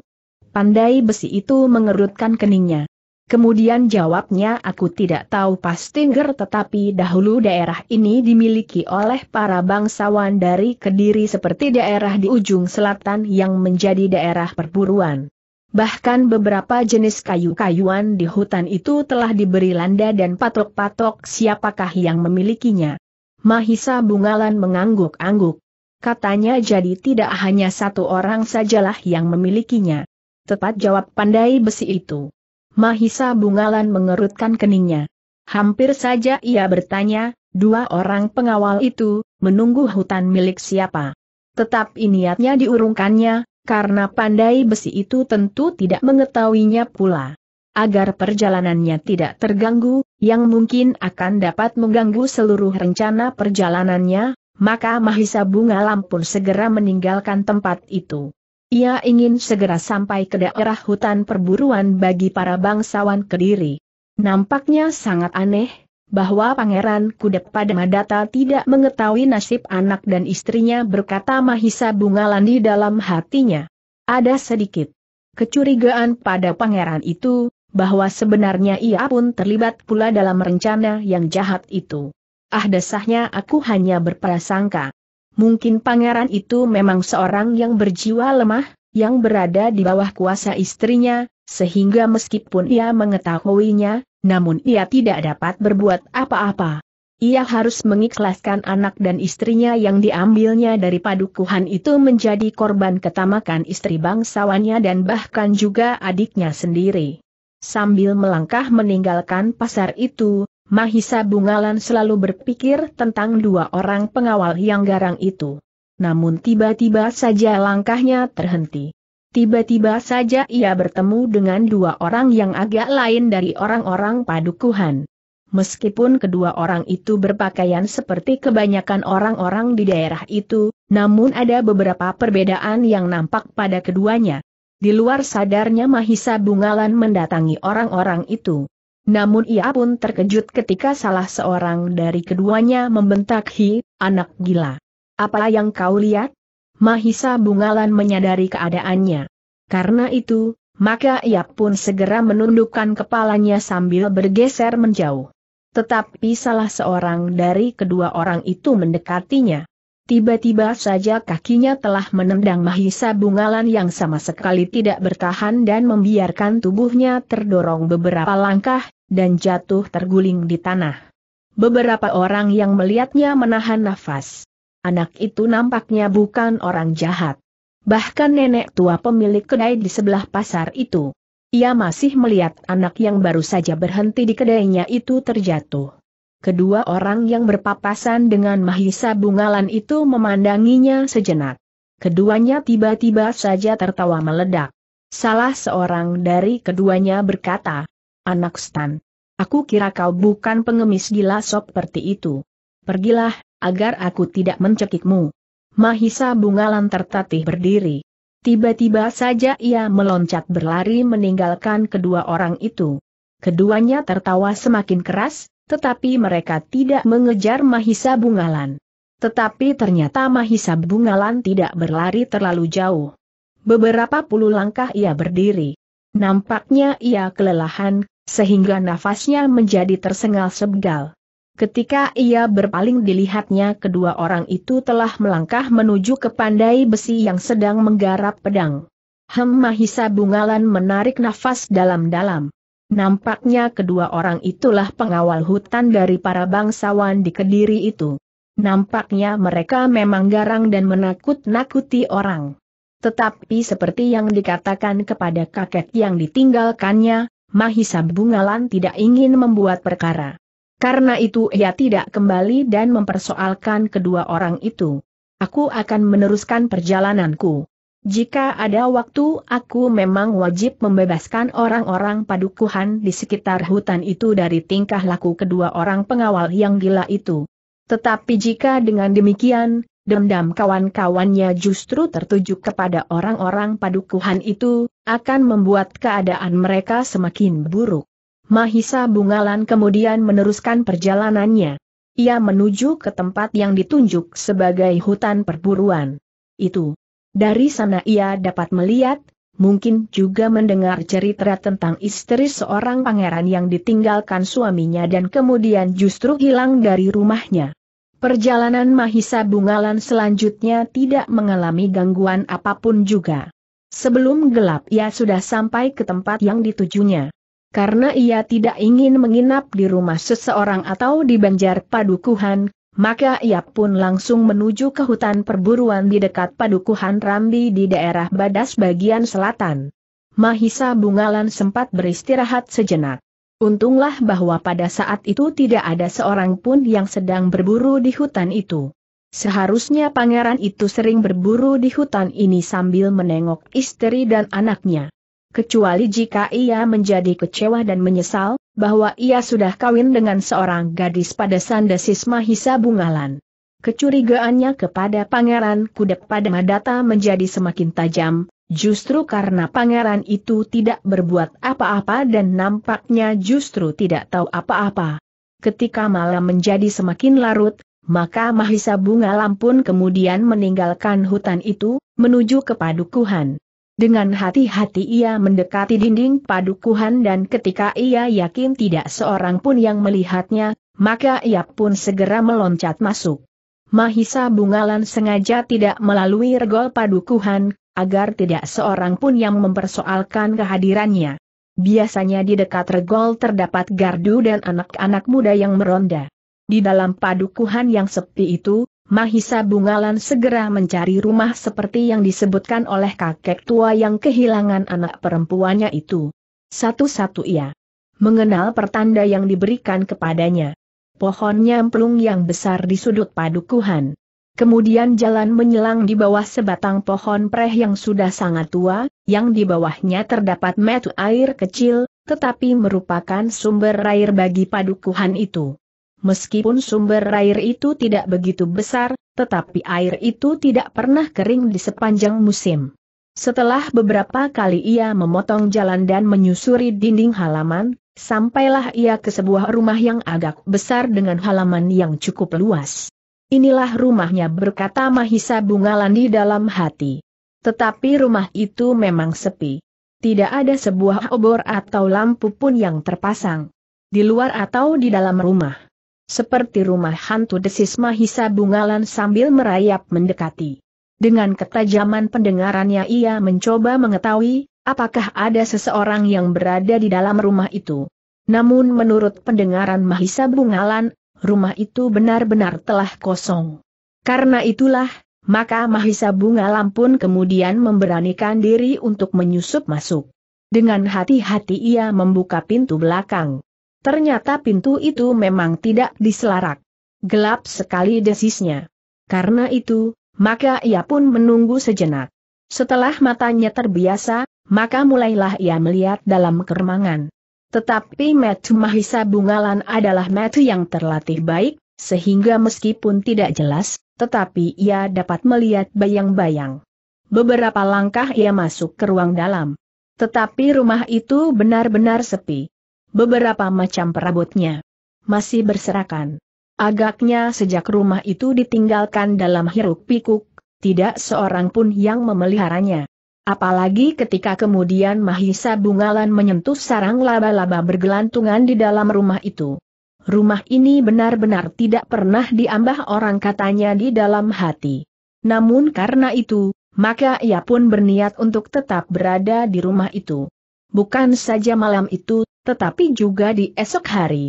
Pandai besi itu mengerutkan keningnya. Kemudian jawabnya aku tidak tahu pasti ger tetapi dahulu daerah ini dimiliki oleh para bangsawan dari Kediri seperti daerah di ujung selatan yang menjadi daerah perburuan. Bahkan beberapa jenis kayu-kayuan di hutan itu telah diberi landa dan patok-patok siapakah yang memilikinya. Mahisa Bungalan mengangguk-angguk. Katanya jadi tidak hanya satu orang sajalah yang memilikinya. Tepat jawab pandai besi itu. Mahisa Bungalan mengerutkan keningnya. Hampir saja ia bertanya, dua orang pengawal itu, menunggu hutan milik siapa. Tetapi niatnya diurungkannya, karena pandai besi itu tentu tidak mengetahuinya pula. Agar perjalanannya tidak terganggu, yang mungkin akan dapat mengganggu seluruh rencana perjalanannya, maka Mahisa Bunga pun segera meninggalkan tempat itu. Ia ingin segera sampai ke daerah hutan perburuan bagi para bangsawan Kediri. Nampaknya sangat aneh, bahwa Pangeran Kudep pada Madata tidak mengetahui nasib anak dan istrinya berkata Mahisa Bungalan di dalam hatinya. Ada sedikit kecurigaan pada pangeran itu, bahwa sebenarnya ia pun terlibat pula dalam rencana yang jahat itu. Ah desahnya aku hanya berprasangka mungkin pangeran itu memang seorang yang berjiwa lemah, yang berada di bawah kuasa istrinya, sehingga meskipun ia mengetahuinya, namun ia tidak dapat berbuat apa-apa. Ia harus mengikhlaskan anak dan istrinya yang diambilnya dari padukuhan itu menjadi korban ketamakan istri bangsawannya dan bahkan juga adiknya sendiri. Sambil melangkah meninggalkan pasar itu, Mahisa Bungalan selalu berpikir tentang dua orang pengawal yang garang itu. Namun tiba-tiba saja langkahnya terhenti. Tiba-tiba saja ia bertemu dengan dua orang yang agak lain dari orang-orang padukuhan. Meskipun kedua orang itu berpakaian seperti kebanyakan orang-orang di daerah itu, namun ada beberapa perbedaan yang nampak pada keduanya. Di luar sadarnya Mahisa Bungalan mendatangi orang-orang itu. Namun ia pun terkejut ketika salah seorang dari keduanya membentak Hi, anak gila. Apa yang kau lihat? Mahisa Bungalan menyadari keadaannya. Karena itu, maka ia pun segera menundukkan kepalanya sambil bergeser menjauh. Tetapi salah seorang dari kedua orang itu mendekatinya. Tiba-tiba saja kakinya telah menendang Mahisa Bungalan yang sama sekali tidak bertahan dan membiarkan tubuhnya terdorong beberapa langkah, dan jatuh terguling di tanah. Beberapa orang yang melihatnya menahan nafas. Anak itu nampaknya bukan orang jahat. Bahkan nenek tua pemilik kedai di sebelah pasar itu. Ia masih melihat anak yang baru saja berhenti di kedainya itu terjatuh kedua orang yang berpapasan dengan Mahisa Bungalan itu memandanginya sejenak. Keduanya tiba-tiba saja tertawa meledak. Salah seorang dari keduanya berkata, Anak Stan, aku kira kau bukan pengemis gila sop seperti itu. Pergilah, agar aku tidak mencekikmu. Mahisa Bungalan tertatih berdiri. Tiba-tiba saja ia meloncat berlari meninggalkan kedua orang itu. Keduanya tertawa semakin keras, tetapi mereka tidak mengejar Mahisa Bungalan. Tetapi ternyata Mahisa Bungalan tidak berlari terlalu jauh. Beberapa puluh langkah ia berdiri. Nampaknya ia kelelahan, sehingga nafasnya menjadi tersengal sebgal. Ketika ia berpaling dilihatnya kedua orang itu telah melangkah menuju ke pandai besi yang sedang menggarap pedang. Hem Mahisa Bungalan menarik nafas dalam-dalam. Nampaknya kedua orang itulah pengawal hutan dari para bangsawan di Kediri itu. Nampaknya mereka memang garang dan menakut-nakuti orang. Tetapi seperti yang dikatakan kepada kakek yang ditinggalkannya, Mahisa Bungalan tidak ingin membuat perkara. Karena itu ia tidak kembali dan mempersoalkan kedua orang itu. Aku akan meneruskan perjalananku. Jika ada waktu aku memang wajib membebaskan orang-orang padukuhan di sekitar hutan itu dari tingkah laku kedua orang pengawal yang gila itu. Tetapi jika dengan demikian, dendam kawan-kawannya justru tertuju kepada orang-orang padukuhan itu, akan membuat keadaan mereka semakin buruk. Mahisa Bungalan kemudian meneruskan perjalanannya. Ia menuju ke tempat yang ditunjuk sebagai hutan perburuan. Itu dari sana ia dapat melihat, mungkin juga mendengar cerita tentang istri seorang pangeran yang ditinggalkan suaminya dan kemudian justru hilang dari rumahnya. Perjalanan Mahisa Bungalan selanjutnya tidak mengalami gangguan apapun juga. Sebelum gelap ia sudah sampai ke tempat yang ditujunya. Karena ia tidak ingin menginap di rumah seseorang atau di banjar padukuhan, maka ia pun langsung menuju ke hutan perburuan di dekat padukuhan Rambi di daerah Badas bagian selatan. Mahisa Bungalan sempat beristirahat sejenak. Untunglah bahwa pada saat itu tidak ada seorang pun yang sedang berburu di hutan itu. Seharusnya pangeran itu sering berburu di hutan ini sambil menengok istri dan anaknya kecuali jika ia menjadi kecewa dan menyesal, bahwa ia sudah kawin dengan seorang gadis pada Sandasis Mahisa Bungalan. Kecurigaannya kepada Pangeran Kudep pada Madata menjadi semakin tajam, justru karena pangeran itu tidak berbuat apa-apa dan nampaknya justru tidak tahu apa-apa. Ketika malam menjadi semakin larut, maka Mahisa Bunga pun kemudian meninggalkan hutan itu, menuju ke padukuhan. Dengan hati-hati ia mendekati dinding padukuhan dan ketika ia yakin tidak seorang pun yang melihatnya, maka ia pun segera meloncat masuk. Mahisa Bungalan sengaja tidak melalui regol padukuhan, agar tidak seorang pun yang mempersoalkan kehadirannya. Biasanya di dekat regol terdapat gardu dan anak-anak muda yang meronda. Di dalam padukuhan yang sepi itu, Mahisa Bungalan segera mencari rumah seperti yang disebutkan oleh kakek tua yang kehilangan anak perempuannya itu. Satu-satu ia mengenal pertanda yang diberikan kepadanya. Pohon nyamplung yang besar di sudut padukuhan. Kemudian jalan menyelang di bawah sebatang pohon preh yang sudah sangat tua, yang di bawahnya terdapat metu air kecil, tetapi merupakan sumber air bagi padukuhan itu. Meskipun sumber air itu tidak begitu besar, tetapi air itu tidak pernah kering di sepanjang musim. Setelah beberapa kali ia memotong jalan dan menyusuri dinding halaman, sampailah ia ke sebuah rumah yang agak besar dengan halaman yang cukup luas. Inilah rumahnya berkata Mahisa Bungalan di dalam hati. Tetapi rumah itu memang sepi. Tidak ada sebuah obor atau lampu pun yang terpasang. Di luar atau di dalam rumah seperti rumah hantu desis Mahisa Bungalan sambil merayap mendekati. Dengan ketajaman pendengarannya ia mencoba mengetahui, apakah ada seseorang yang berada di dalam rumah itu. Namun menurut pendengaran Mahisa Bungalan, rumah itu benar-benar telah kosong. Karena itulah, maka Mahisa Bungalan pun kemudian memberanikan diri untuk menyusup masuk. Dengan hati-hati ia membuka pintu belakang. Ternyata pintu itu memang tidak diselarak. Gelap sekali desisnya. Karena itu, maka ia pun menunggu sejenak. Setelah matanya terbiasa, maka mulailah ia melihat dalam kermangan. Tetapi Metu Mahisa Bungalan adalah Metu yang terlatih baik, sehingga meskipun tidak jelas, tetapi ia dapat melihat bayang-bayang. Beberapa langkah ia masuk ke ruang dalam. Tetapi rumah itu benar-benar sepi beberapa macam perabotnya. Masih berserakan. Agaknya sejak rumah itu ditinggalkan dalam hiruk pikuk, tidak seorang pun yang memeliharanya. Apalagi ketika kemudian Mahisa Bungalan menyentuh sarang laba-laba bergelantungan di dalam rumah itu. Rumah ini benar-benar tidak pernah diambah orang katanya di dalam hati. Namun karena itu, maka ia pun berniat untuk tetap berada di rumah itu. Bukan saja malam itu tetapi juga di esok hari.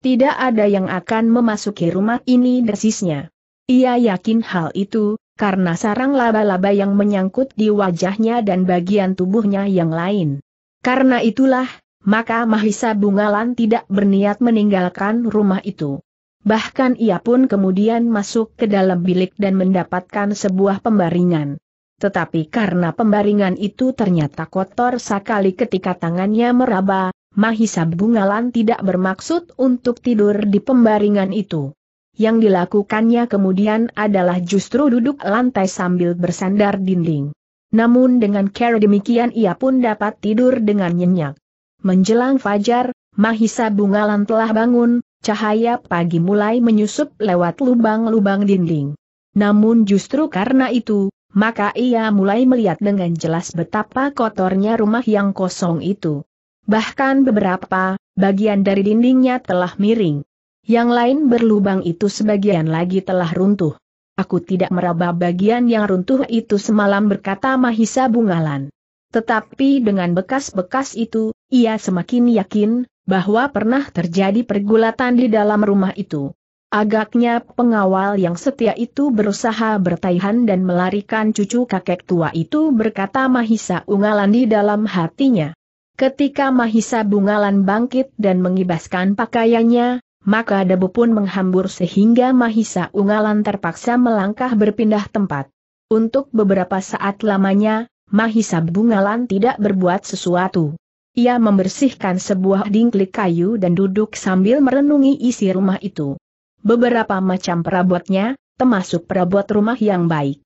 Tidak ada yang akan memasuki rumah ini desisnya. Ia yakin hal itu, karena sarang laba-laba yang menyangkut di wajahnya dan bagian tubuhnya yang lain. Karena itulah, maka Mahisa Bungalan tidak berniat meninggalkan rumah itu. Bahkan ia pun kemudian masuk ke dalam bilik dan mendapatkan sebuah pembaringan. Tetapi karena pembaringan itu ternyata kotor sekali ketika tangannya meraba, Mahisa Bungalan tidak bermaksud untuk tidur di pembaringan itu. Yang dilakukannya kemudian adalah justru duduk lantai sambil bersandar dinding. Namun dengan cara demikian ia pun dapat tidur dengan nyenyak. Menjelang fajar, Mahisa Bungalan telah bangun, cahaya pagi mulai menyusup lewat lubang-lubang dinding. Namun justru karena itu, maka ia mulai melihat dengan jelas betapa kotornya rumah yang kosong itu. Bahkan beberapa, bagian dari dindingnya telah miring. Yang lain berlubang itu sebagian lagi telah runtuh. Aku tidak meraba bagian yang runtuh itu semalam berkata Mahisa Bungalan. Tetapi dengan bekas-bekas itu, ia semakin yakin, bahwa pernah terjadi pergulatan di dalam rumah itu. Agaknya pengawal yang setia itu berusaha bertahan dan melarikan cucu kakek tua itu berkata Mahisa Ungalan di dalam hatinya. Ketika Mahisa Bungalan bangkit dan mengibaskan pakaiannya, maka debu pun menghambur sehingga Mahisa Ungalan terpaksa melangkah berpindah tempat. Untuk beberapa saat lamanya, Mahisa Bungalan tidak berbuat sesuatu. Ia membersihkan sebuah dingklik kayu dan duduk sambil merenungi isi rumah itu. Beberapa macam perabotnya, termasuk perabot rumah yang baik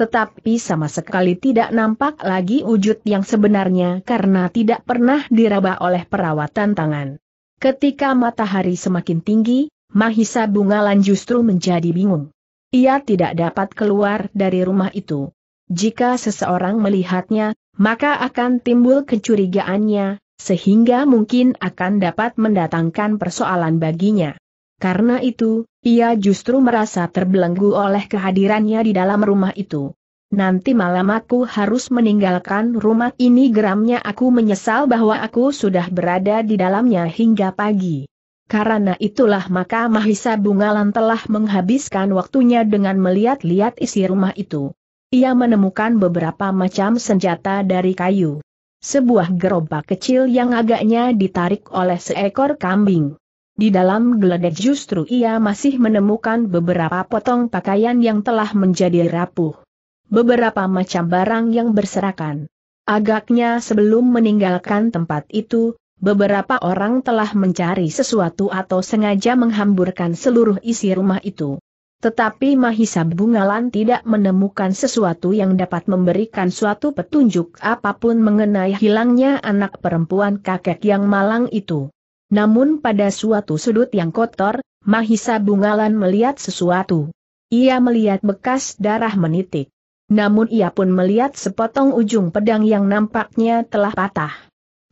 tetapi sama sekali tidak nampak lagi wujud yang sebenarnya karena tidak pernah diraba oleh perawatan tangan. Ketika matahari semakin tinggi, Mahisa Bungalan justru menjadi bingung. Ia tidak dapat keluar dari rumah itu. Jika seseorang melihatnya, maka akan timbul kecurigaannya, sehingga mungkin akan dapat mendatangkan persoalan baginya. Karena itu, ia justru merasa terbelenggu oleh kehadirannya di dalam rumah itu. Nanti malam aku harus meninggalkan rumah ini geramnya aku menyesal bahwa aku sudah berada di dalamnya hingga pagi. Karena itulah maka Mahisa Bungalan telah menghabiskan waktunya dengan melihat-lihat isi rumah itu. Ia menemukan beberapa macam senjata dari kayu. Sebuah gerobak kecil yang agaknya ditarik oleh seekor kambing. Di dalam geledek justru ia masih menemukan beberapa potong pakaian yang telah menjadi rapuh. Beberapa macam barang yang berserakan. Agaknya sebelum meninggalkan tempat itu, beberapa orang telah mencari sesuatu atau sengaja menghamburkan seluruh isi rumah itu. Tetapi Mahisa Bungalan tidak menemukan sesuatu yang dapat memberikan suatu petunjuk apapun mengenai hilangnya anak perempuan kakek yang malang itu. Namun pada suatu sudut yang kotor, Mahisa Bungalan melihat sesuatu. Ia melihat bekas darah menitik. Namun ia pun melihat sepotong ujung pedang yang nampaknya telah patah.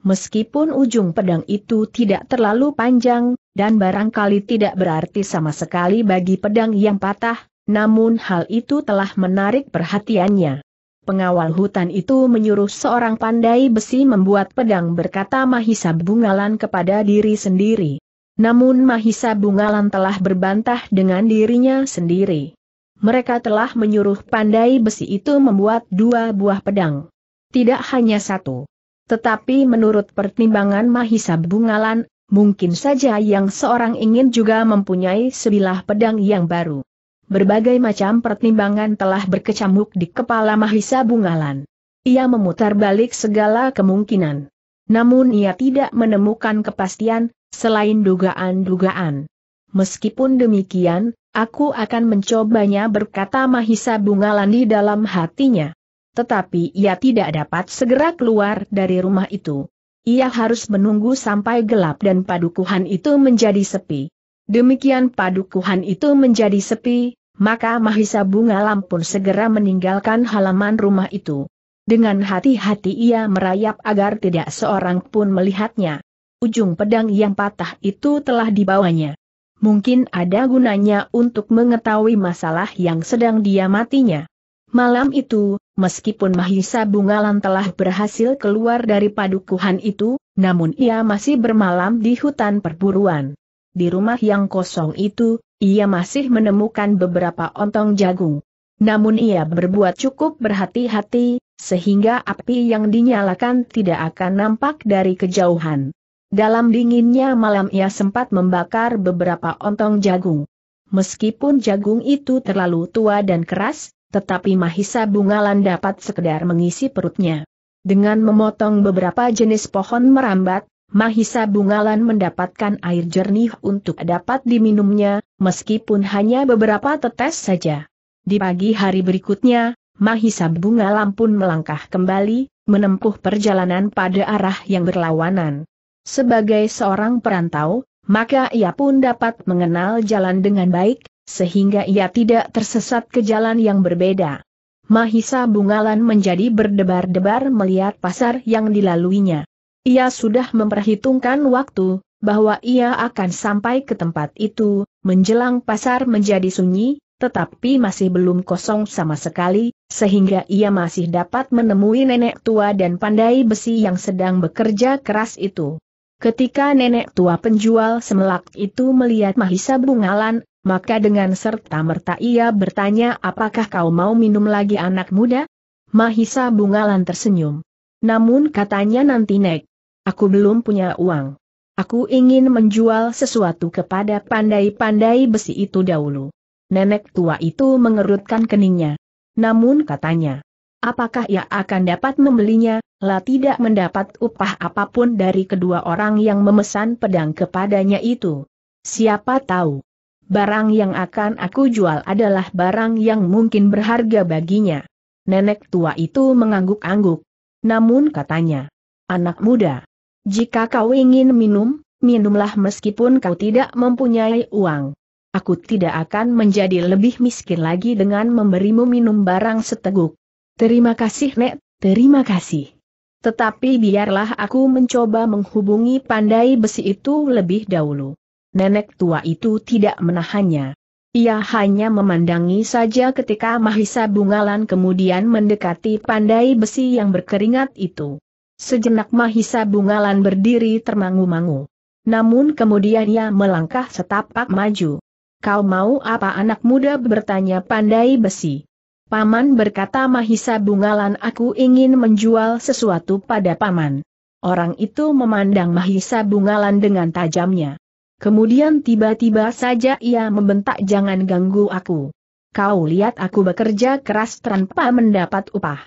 Meskipun ujung pedang itu tidak terlalu panjang, dan barangkali tidak berarti sama sekali bagi pedang yang patah, namun hal itu telah menarik perhatiannya. Pengawal hutan itu menyuruh seorang pandai besi membuat pedang berkata Mahisa Bungalan kepada diri sendiri. Namun Mahisa Bungalan telah berbantah dengan dirinya sendiri. Mereka telah menyuruh pandai besi itu membuat dua buah pedang. Tidak hanya satu. Tetapi menurut pertimbangan Mahisa Bungalan, mungkin saja yang seorang ingin juga mempunyai sebilah pedang yang baru. Berbagai macam pertimbangan telah berkecamuk di kepala Mahisa Bungalan. Ia memutar balik segala kemungkinan. Namun ia tidak menemukan kepastian, selain dugaan-dugaan. Meskipun demikian, aku akan mencobanya berkata Mahisa Bungalan di dalam hatinya. Tetapi ia tidak dapat segera keluar dari rumah itu ia harus menunggu sampai gelap dan padukuhan itu menjadi sepi. Demikian padukuhan itu menjadi sepi, maka Mahisa Bunga Lampun segera meninggalkan halaman rumah itu. Dengan hati-hati ia merayap agar tidak seorang pun melihatnya. Ujung pedang yang patah itu telah dibawanya. Mungkin ada gunanya untuk mengetahui masalah yang sedang dia matinya. Malam itu, meskipun Mahisa Bungalan telah berhasil keluar dari padukuhan itu, namun ia masih bermalam di hutan perburuan di rumah yang kosong itu, ia masih menemukan beberapa ontong jagung. Namun ia berbuat cukup berhati-hati, sehingga api yang dinyalakan tidak akan nampak dari kejauhan. Dalam dinginnya malam ia sempat membakar beberapa ontong jagung. Meskipun jagung itu terlalu tua dan keras, tetapi Mahisa Bungalan dapat sekedar mengisi perutnya. Dengan memotong beberapa jenis pohon merambat, Mahisa Bungalan mendapatkan air jernih untuk dapat diminumnya, meskipun hanya beberapa tetes saja. Di pagi hari berikutnya, Mahisa Bungalan pun melangkah kembali, menempuh perjalanan pada arah yang berlawanan. Sebagai seorang perantau, maka ia pun dapat mengenal jalan dengan baik, sehingga ia tidak tersesat ke jalan yang berbeda. Mahisa Bungalan menjadi berdebar-debar melihat pasar yang dilaluinya. Ia sudah memperhitungkan waktu, bahwa ia akan sampai ke tempat itu, menjelang pasar menjadi sunyi, tetapi masih belum kosong sama sekali, sehingga ia masih dapat menemui nenek tua dan pandai besi yang sedang bekerja keras itu. Ketika nenek tua penjual semelak itu melihat Mahisa Bungalan, maka dengan serta-merta ia bertanya apakah kau mau minum lagi anak muda? Mahisa Bungalan tersenyum. Namun katanya nanti Nek, Aku belum punya uang. Aku ingin menjual sesuatu kepada pandai-pandai besi itu dahulu. Nenek tua itu mengerutkan keningnya. Namun katanya, apakah ia akan dapat membelinya, lah tidak mendapat upah apapun dari kedua orang yang memesan pedang kepadanya itu. Siapa tahu, barang yang akan aku jual adalah barang yang mungkin berharga baginya. Nenek tua itu mengangguk-angguk. Namun katanya, anak muda, jika kau ingin minum, minumlah meskipun kau tidak mempunyai uang. Aku tidak akan menjadi lebih miskin lagi dengan memberimu minum barang seteguk. Terima kasih Nek, terima kasih. Tetapi biarlah aku mencoba menghubungi pandai besi itu lebih dahulu. Nenek tua itu tidak menahannya. Ia hanya memandangi saja ketika Mahisa Bungalan kemudian mendekati pandai besi yang berkeringat itu. Sejenak Mahisa Bungalan berdiri termangu-mangu. Namun kemudian ia melangkah setapak maju. Kau mau apa anak muda bertanya pandai besi. Paman berkata Mahisa Bungalan aku ingin menjual sesuatu pada Paman. Orang itu memandang Mahisa Bungalan dengan tajamnya. Kemudian tiba-tiba saja ia membentak jangan ganggu aku. Kau lihat aku bekerja keras tanpa mendapat upah.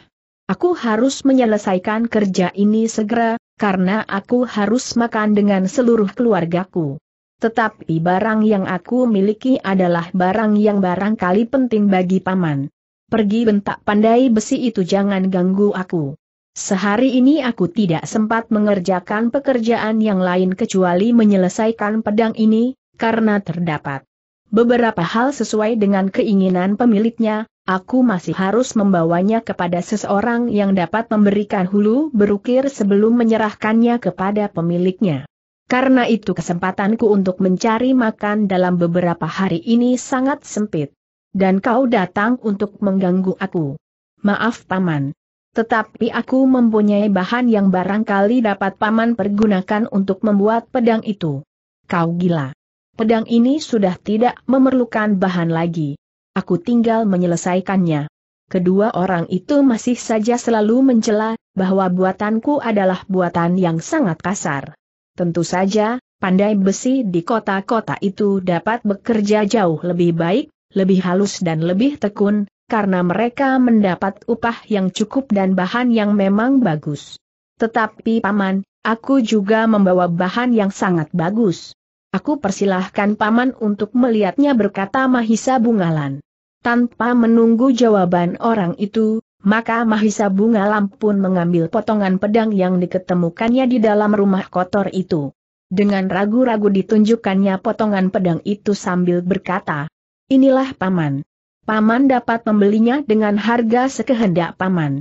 Aku harus menyelesaikan kerja ini segera, karena aku harus makan dengan seluruh keluargaku. Tetapi barang yang aku miliki adalah barang yang barangkali penting bagi paman. Pergi bentak pandai besi itu jangan ganggu aku. Sehari ini aku tidak sempat mengerjakan pekerjaan yang lain kecuali menyelesaikan pedang ini, karena terdapat beberapa hal sesuai dengan keinginan pemiliknya, Aku masih harus membawanya kepada seseorang yang dapat memberikan hulu berukir sebelum menyerahkannya kepada pemiliknya. Karena itu kesempatanku untuk mencari makan dalam beberapa hari ini sangat sempit. Dan kau datang untuk mengganggu aku. Maaf Paman. Tetapi aku mempunyai bahan yang barangkali dapat Paman pergunakan untuk membuat pedang itu. Kau gila. Pedang ini sudah tidak memerlukan bahan lagi. Aku tinggal menyelesaikannya. Kedua orang itu masih saja selalu mencela, bahwa buatanku adalah buatan yang sangat kasar. Tentu saja, pandai besi di kota-kota itu dapat bekerja jauh lebih baik, lebih halus dan lebih tekun, karena mereka mendapat upah yang cukup dan bahan yang memang bagus. Tetapi paman, aku juga membawa bahan yang sangat bagus. Aku persilahkan paman untuk melihatnya berkata Mahisa Bungalan. Tanpa menunggu jawaban orang itu, maka Mahisa Bungalan pun mengambil potongan pedang yang diketemukannya di dalam rumah kotor itu. Dengan ragu-ragu ditunjukkannya potongan pedang itu sambil berkata, Inilah paman. Paman dapat membelinya dengan harga sekehendak paman.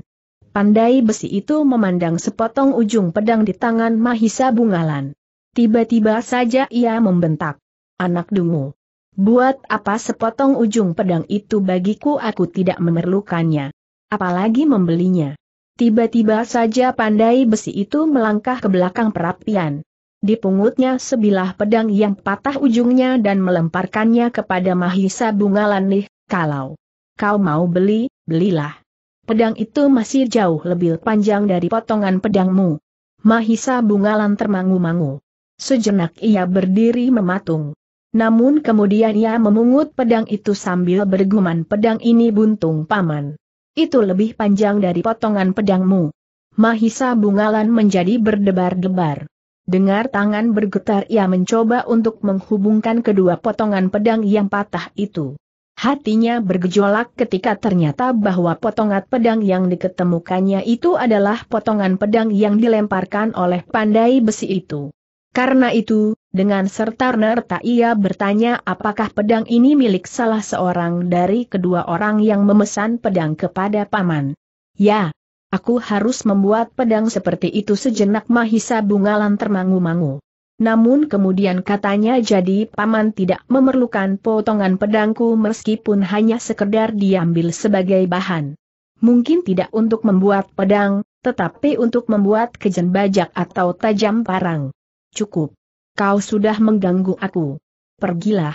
Pandai besi itu memandang sepotong ujung pedang di tangan Mahisa Bungalan. Tiba-tiba saja ia membentak. Anak dungu. Buat apa sepotong ujung pedang itu bagiku aku tidak memerlukannya. Apalagi membelinya. Tiba-tiba saja pandai besi itu melangkah ke belakang perapian. Di Dipungutnya sebilah pedang yang patah ujungnya dan melemparkannya kepada Mahisa Bungalan. nih, kalau kau mau beli, belilah. Pedang itu masih jauh lebih panjang dari potongan pedangmu. Mahisa Bungalan termangu-mangu. Sejenak ia berdiri mematung. Namun kemudian ia memungut pedang itu sambil bergumam pedang ini buntung paman. Itu lebih panjang dari potongan pedangmu. Mahisa Bungalan menjadi berdebar-debar. Dengar tangan bergetar ia mencoba untuk menghubungkan kedua potongan pedang yang patah itu. Hatinya bergejolak ketika ternyata bahwa potongan pedang yang diketemukannya itu adalah potongan pedang yang dilemparkan oleh pandai besi itu. Karena itu, dengan serta merta ia bertanya apakah pedang ini milik salah seorang dari kedua orang yang memesan pedang kepada paman. Ya, aku harus membuat pedang seperti itu sejenak Mahisa Bungalan termangu-mangu. Namun kemudian katanya jadi paman tidak memerlukan potongan pedangku meskipun hanya sekedar diambil sebagai bahan. Mungkin tidak untuk membuat pedang, tetapi untuk membuat kejen bajak atau tajam parang. Cukup. Kau sudah mengganggu aku. Pergilah.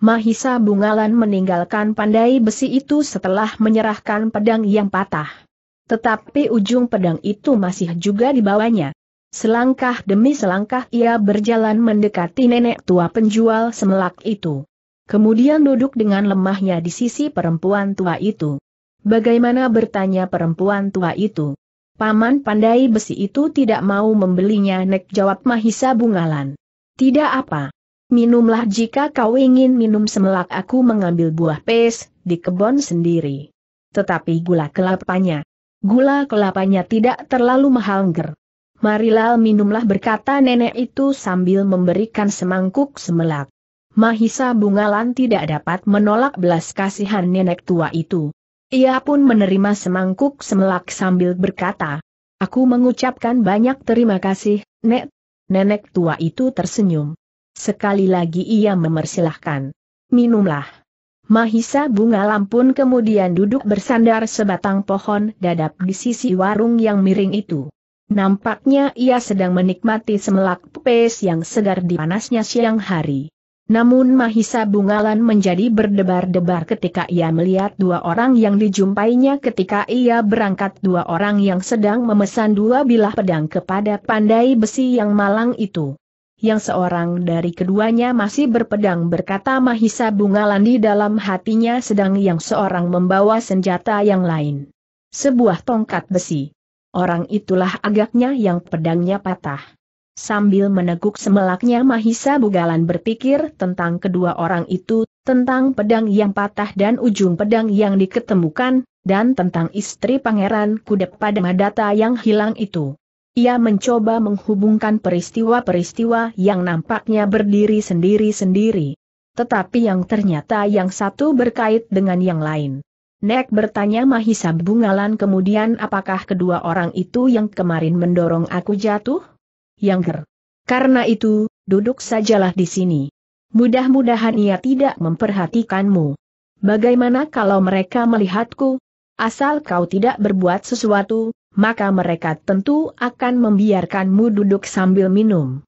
Mahisa Bungalan meninggalkan pandai besi itu setelah menyerahkan pedang yang patah. Tetapi ujung pedang itu masih juga dibawanya. Selangkah demi selangkah ia berjalan mendekati nenek tua penjual semelak itu. Kemudian duduk dengan lemahnya di sisi perempuan tua itu. Bagaimana bertanya perempuan tua itu? Paman pandai besi itu tidak mau membelinya nek jawab Mahisa Bungalan. Tidak apa. Minumlah jika kau ingin minum semelak aku mengambil buah pes, di kebun sendiri. Tetapi gula kelapanya. Gula kelapanya tidak terlalu mahal nger. Marilah minumlah berkata nenek itu sambil memberikan semangkuk semelak. Mahisa Bungalan tidak dapat menolak belas kasihan nenek tua itu. Ia pun menerima semangkuk semelak sambil berkata, Aku mengucapkan banyak terima kasih, Nek. Nenek tua itu tersenyum. Sekali lagi ia memersilahkan. Minumlah. Mahisa bunga lampun kemudian duduk bersandar sebatang pohon dadap di sisi warung yang miring itu. Nampaknya ia sedang menikmati semelak pepes yang segar di panasnya siang hari. Namun Mahisa Bungalan menjadi berdebar-debar ketika ia melihat dua orang yang dijumpainya ketika ia berangkat dua orang yang sedang memesan dua bilah pedang kepada pandai besi yang malang itu. Yang seorang dari keduanya masih berpedang berkata Mahisa Bungalan di dalam hatinya sedang yang seorang membawa senjata yang lain. Sebuah tongkat besi. Orang itulah agaknya yang pedangnya patah. Sambil meneguk semelaknya Mahisa Bugalan berpikir tentang kedua orang itu, tentang pedang yang patah dan ujung pedang yang diketemukan, dan tentang istri pangeran kuda pada Madata yang hilang itu. Ia mencoba menghubungkan peristiwa-peristiwa yang nampaknya berdiri sendiri-sendiri. Tetapi yang ternyata yang satu berkait dengan yang lain. Nek bertanya Mahisa Bungalan kemudian apakah kedua orang itu yang kemarin mendorong aku jatuh? yang ger. Karena itu, duduk sajalah di sini. Mudah-mudahan ia tidak memperhatikanmu. Bagaimana kalau mereka melihatku? Asal kau tidak berbuat sesuatu, maka mereka tentu akan membiarkanmu duduk sambil minum.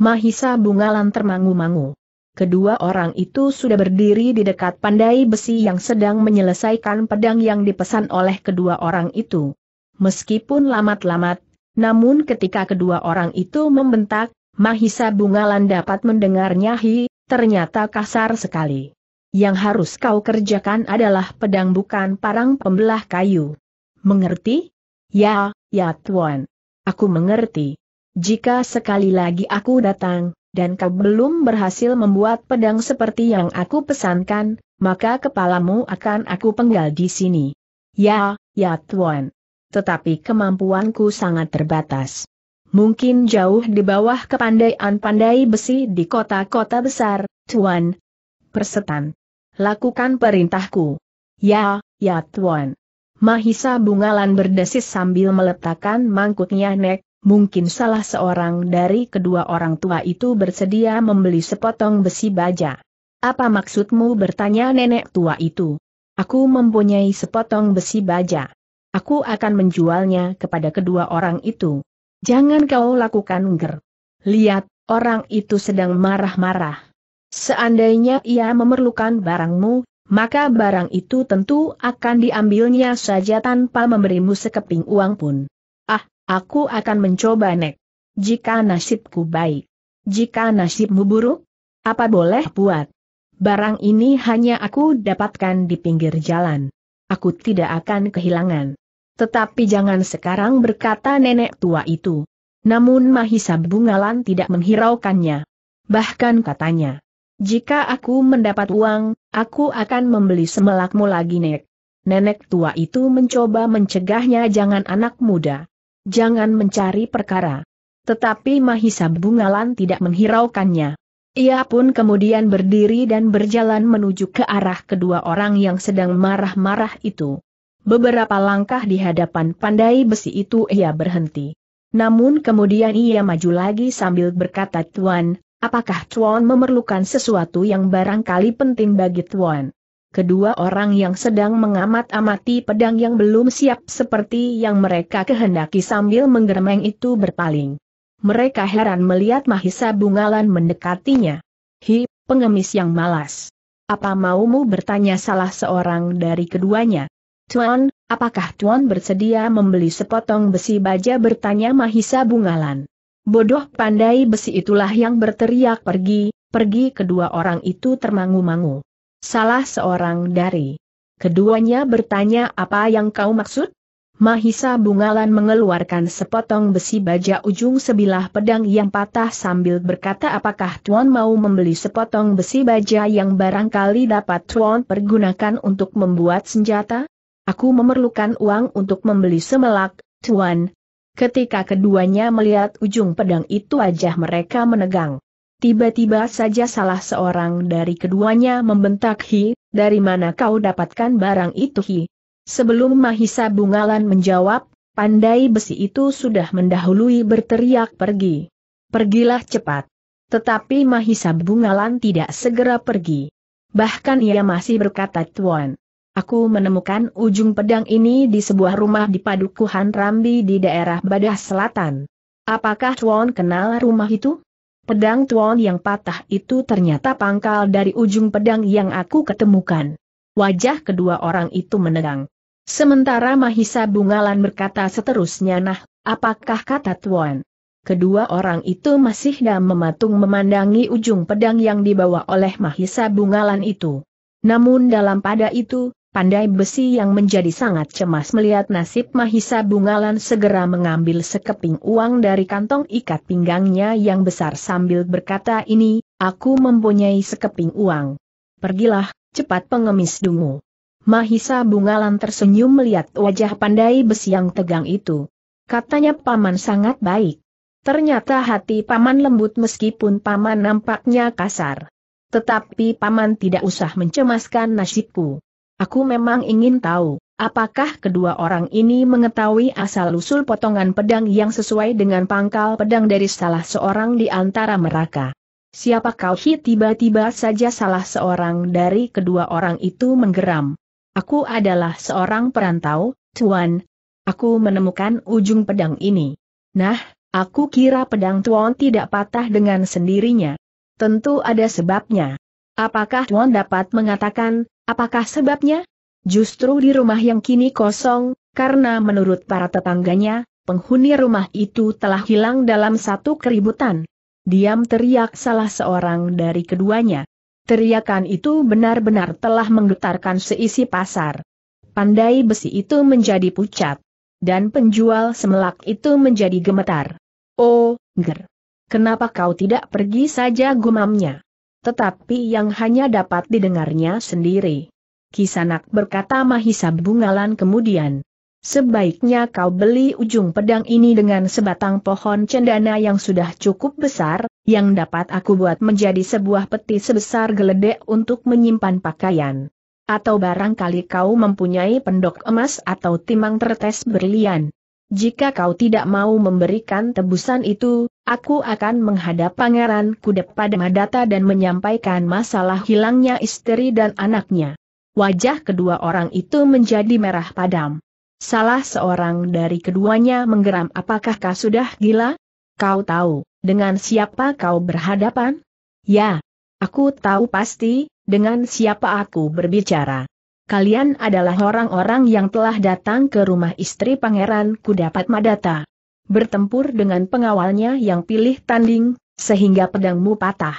Mahisa bungalan termangu-mangu. Kedua orang itu sudah berdiri di dekat pandai besi yang sedang menyelesaikan pedang yang dipesan oleh kedua orang itu. Meskipun lamat-lamat, namun ketika kedua orang itu membentak, Mahisa Bungalan dapat mendengarnya hi, ternyata kasar sekali. Yang harus kau kerjakan adalah pedang bukan parang pembelah kayu. Mengerti? Ya, ya tuan. Aku mengerti. Jika sekali lagi aku datang, dan kau belum berhasil membuat pedang seperti yang aku pesankan, maka kepalamu akan aku penggal di sini. Ya, ya tuan tetapi kemampuanku sangat terbatas. Mungkin jauh di bawah kepandaian pandai besi di kota-kota besar, Tuan. Persetan. Lakukan perintahku. Ya, ya Tuan. Mahisa Bungalan berdesis sambil meletakkan mangkuknya nek, mungkin salah seorang dari kedua orang tua itu bersedia membeli sepotong besi baja. Apa maksudmu bertanya nenek tua itu? Aku mempunyai sepotong besi baja aku akan menjualnya kepada kedua orang itu. Jangan kau lakukan ger. Lihat, orang itu sedang marah-marah. Seandainya ia memerlukan barangmu, maka barang itu tentu akan diambilnya saja tanpa memberimu sekeping uang pun. Ah, aku akan mencoba nek. Jika nasibku baik. Jika nasibmu buruk, apa boleh buat? Barang ini hanya aku dapatkan di pinggir jalan. Aku tidak akan kehilangan. Tetapi jangan sekarang berkata nenek tua itu. Namun Mahisa Bungalan tidak menghiraukannya. Bahkan katanya, jika aku mendapat uang, aku akan membeli semelakmu lagi nek. Nenek tua itu mencoba mencegahnya jangan anak muda. Jangan mencari perkara. Tetapi Mahisa Bungalan tidak menghiraukannya. Ia pun kemudian berdiri dan berjalan menuju ke arah kedua orang yang sedang marah-marah itu. Beberapa langkah di hadapan pandai besi itu ia berhenti. Namun kemudian ia maju lagi sambil berkata Tuan, apakah Tuan memerlukan sesuatu yang barangkali penting bagi Tuan? Kedua orang yang sedang mengamat-amati pedang yang belum siap seperti yang mereka kehendaki sambil menggermeng itu berpaling. Mereka heran melihat Mahisa Bungalan mendekatinya. Hi, pengemis yang malas. Apa maumu bertanya salah seorang dari keduanya? Tuan, apakah Tuan bersedia membeli sepotong besi baja bertanya Mahisa Bungalan. Bodoh pandai besi itulah yang berteriak pergi, pergi kedua orang itu termangu-mangu. Salah seorang dari. Keduanya bertanya apa yang kau maksud? Mahisa Bungalan mengeluarkan sepotong besi baja ujung sebilah pedang yang patah sambil berkata apakah Tuan mau membeli sepotong besi baja yang barangkali dapat Tuan pergunakan untuk membuat senjata? Aku memerlukan uang untuk membeli semelak, tuan. Ketika keduanya melihat ujung pedang itu wajah mereka menegang. Tiba-tiba saja salah seorang dari keduanya membentak Hi, dari mana kau dapatkan barang itu Hi? Sebelum Mahisa Bungalan menjawab, pandai besi itu sudah mendahului berteriak pergi. Pergilah cepat. Tetapi Mahisa Bungalan tidak segera pergi. Bahkan ia masih berkata Tuan. Aku menemukan ujung pedang ini di sebuah rumah di Padukuhan Rambi di daerah Badah Selatan. Apakah Tuan kenal rumah itu? Pedang Tuan yang patah itu ternyata pangkal dari ujung pedang yang aku ketemukan. Wajah kedua orang itu menegang. Sementara Mahisa Bungalan berkata seterusnya nah, apakah kata Tuan? Kedua orang itu masih dan mematung memandangi ujung pedang yang dibawa oleh Mahisa Bungalan itu. Namun dalam pada itu, Pandai besi yang menjadi sangat cemas melihat nasib Mahisa Bungalan segera mengambil sekeping uang dari kantong ikat pinggangnya yang besar sambil berkata ini, aku mempunyai sekeping uang. Pergilah, cepat pengemis dungu. Mahisa Bungalan tersenyum melihat wajah pandai besi yang tegang itu. Katanya paman sangat baik. Ternyata hati paman lembut meskipun paman nampaknya kasar. Tetapi paman tidak usah mencemaskan nasibku. Aku memang ingin tahu, apakah kedua orang ini mengetahui asal-usul potongan pedang yang sesuai dengan pangkal pedang dari salah seorang di antara mereka. Siapa kau hi tiba-tiba saja salah seorang dari kedua orang itu menggeram. Aku adalah seorang perantau, Tuan. Aku menemukan ujung pedang ini. Nah, aku kira pedang Tuan tidak patah dengan sendirinya. Tentu ada sebabnya. Apakah Tuan dapat mengatakan, Apakah sebabnya? Justru di rumah yang kini kosong, karena menurut para tetangganya, penghuni rumah itu telah hilang dalam satu keributan. Diam teriak salah seorang dari keduanya. Teriakan itu benar-benar telah menggetarkan seisi pasar. Pandai besi itu menjadi pucat. Dan penjual semelak itu menjadi gemetar. Oh, ger. Kenapa kau tidak pergi saja gumamnya? tetapi yang hanya dapat didengarnya sendiri. Kisanak berkata Mahisa Bungalan kemudian. Sebaiknya kau beli ujung pedang ini dengan sebatang pohon cendana yang sudah cukup besar, yang dapat aku buat menjadi sebuah peti sebesar geledek untuk menyimpan pakaian. Atau barangkali kau mempunyai pendok emas atau timang tertes berlian. Jika kau tidak mau memberikan tebusan itu, aku akan menghadap pangeran kudep pada Madata dan menyampaikan masalah hilangnya istri dan anaknya. Wajah kedua orang itu menjadi merah padam. Salah seorang dari keduanya menggeram apakah kau sudah gila? Kau tahu, dengan siapa kau berhadapan? Ya, aku tahu pasti, dengan siapa aku berbicara kalian adalah orang-orang yang telah datang ke rumah istri pangeran Kudapat Madata. Bertempur dengan pengawalnya yang pilih tanding, sehingga pedangmu patah.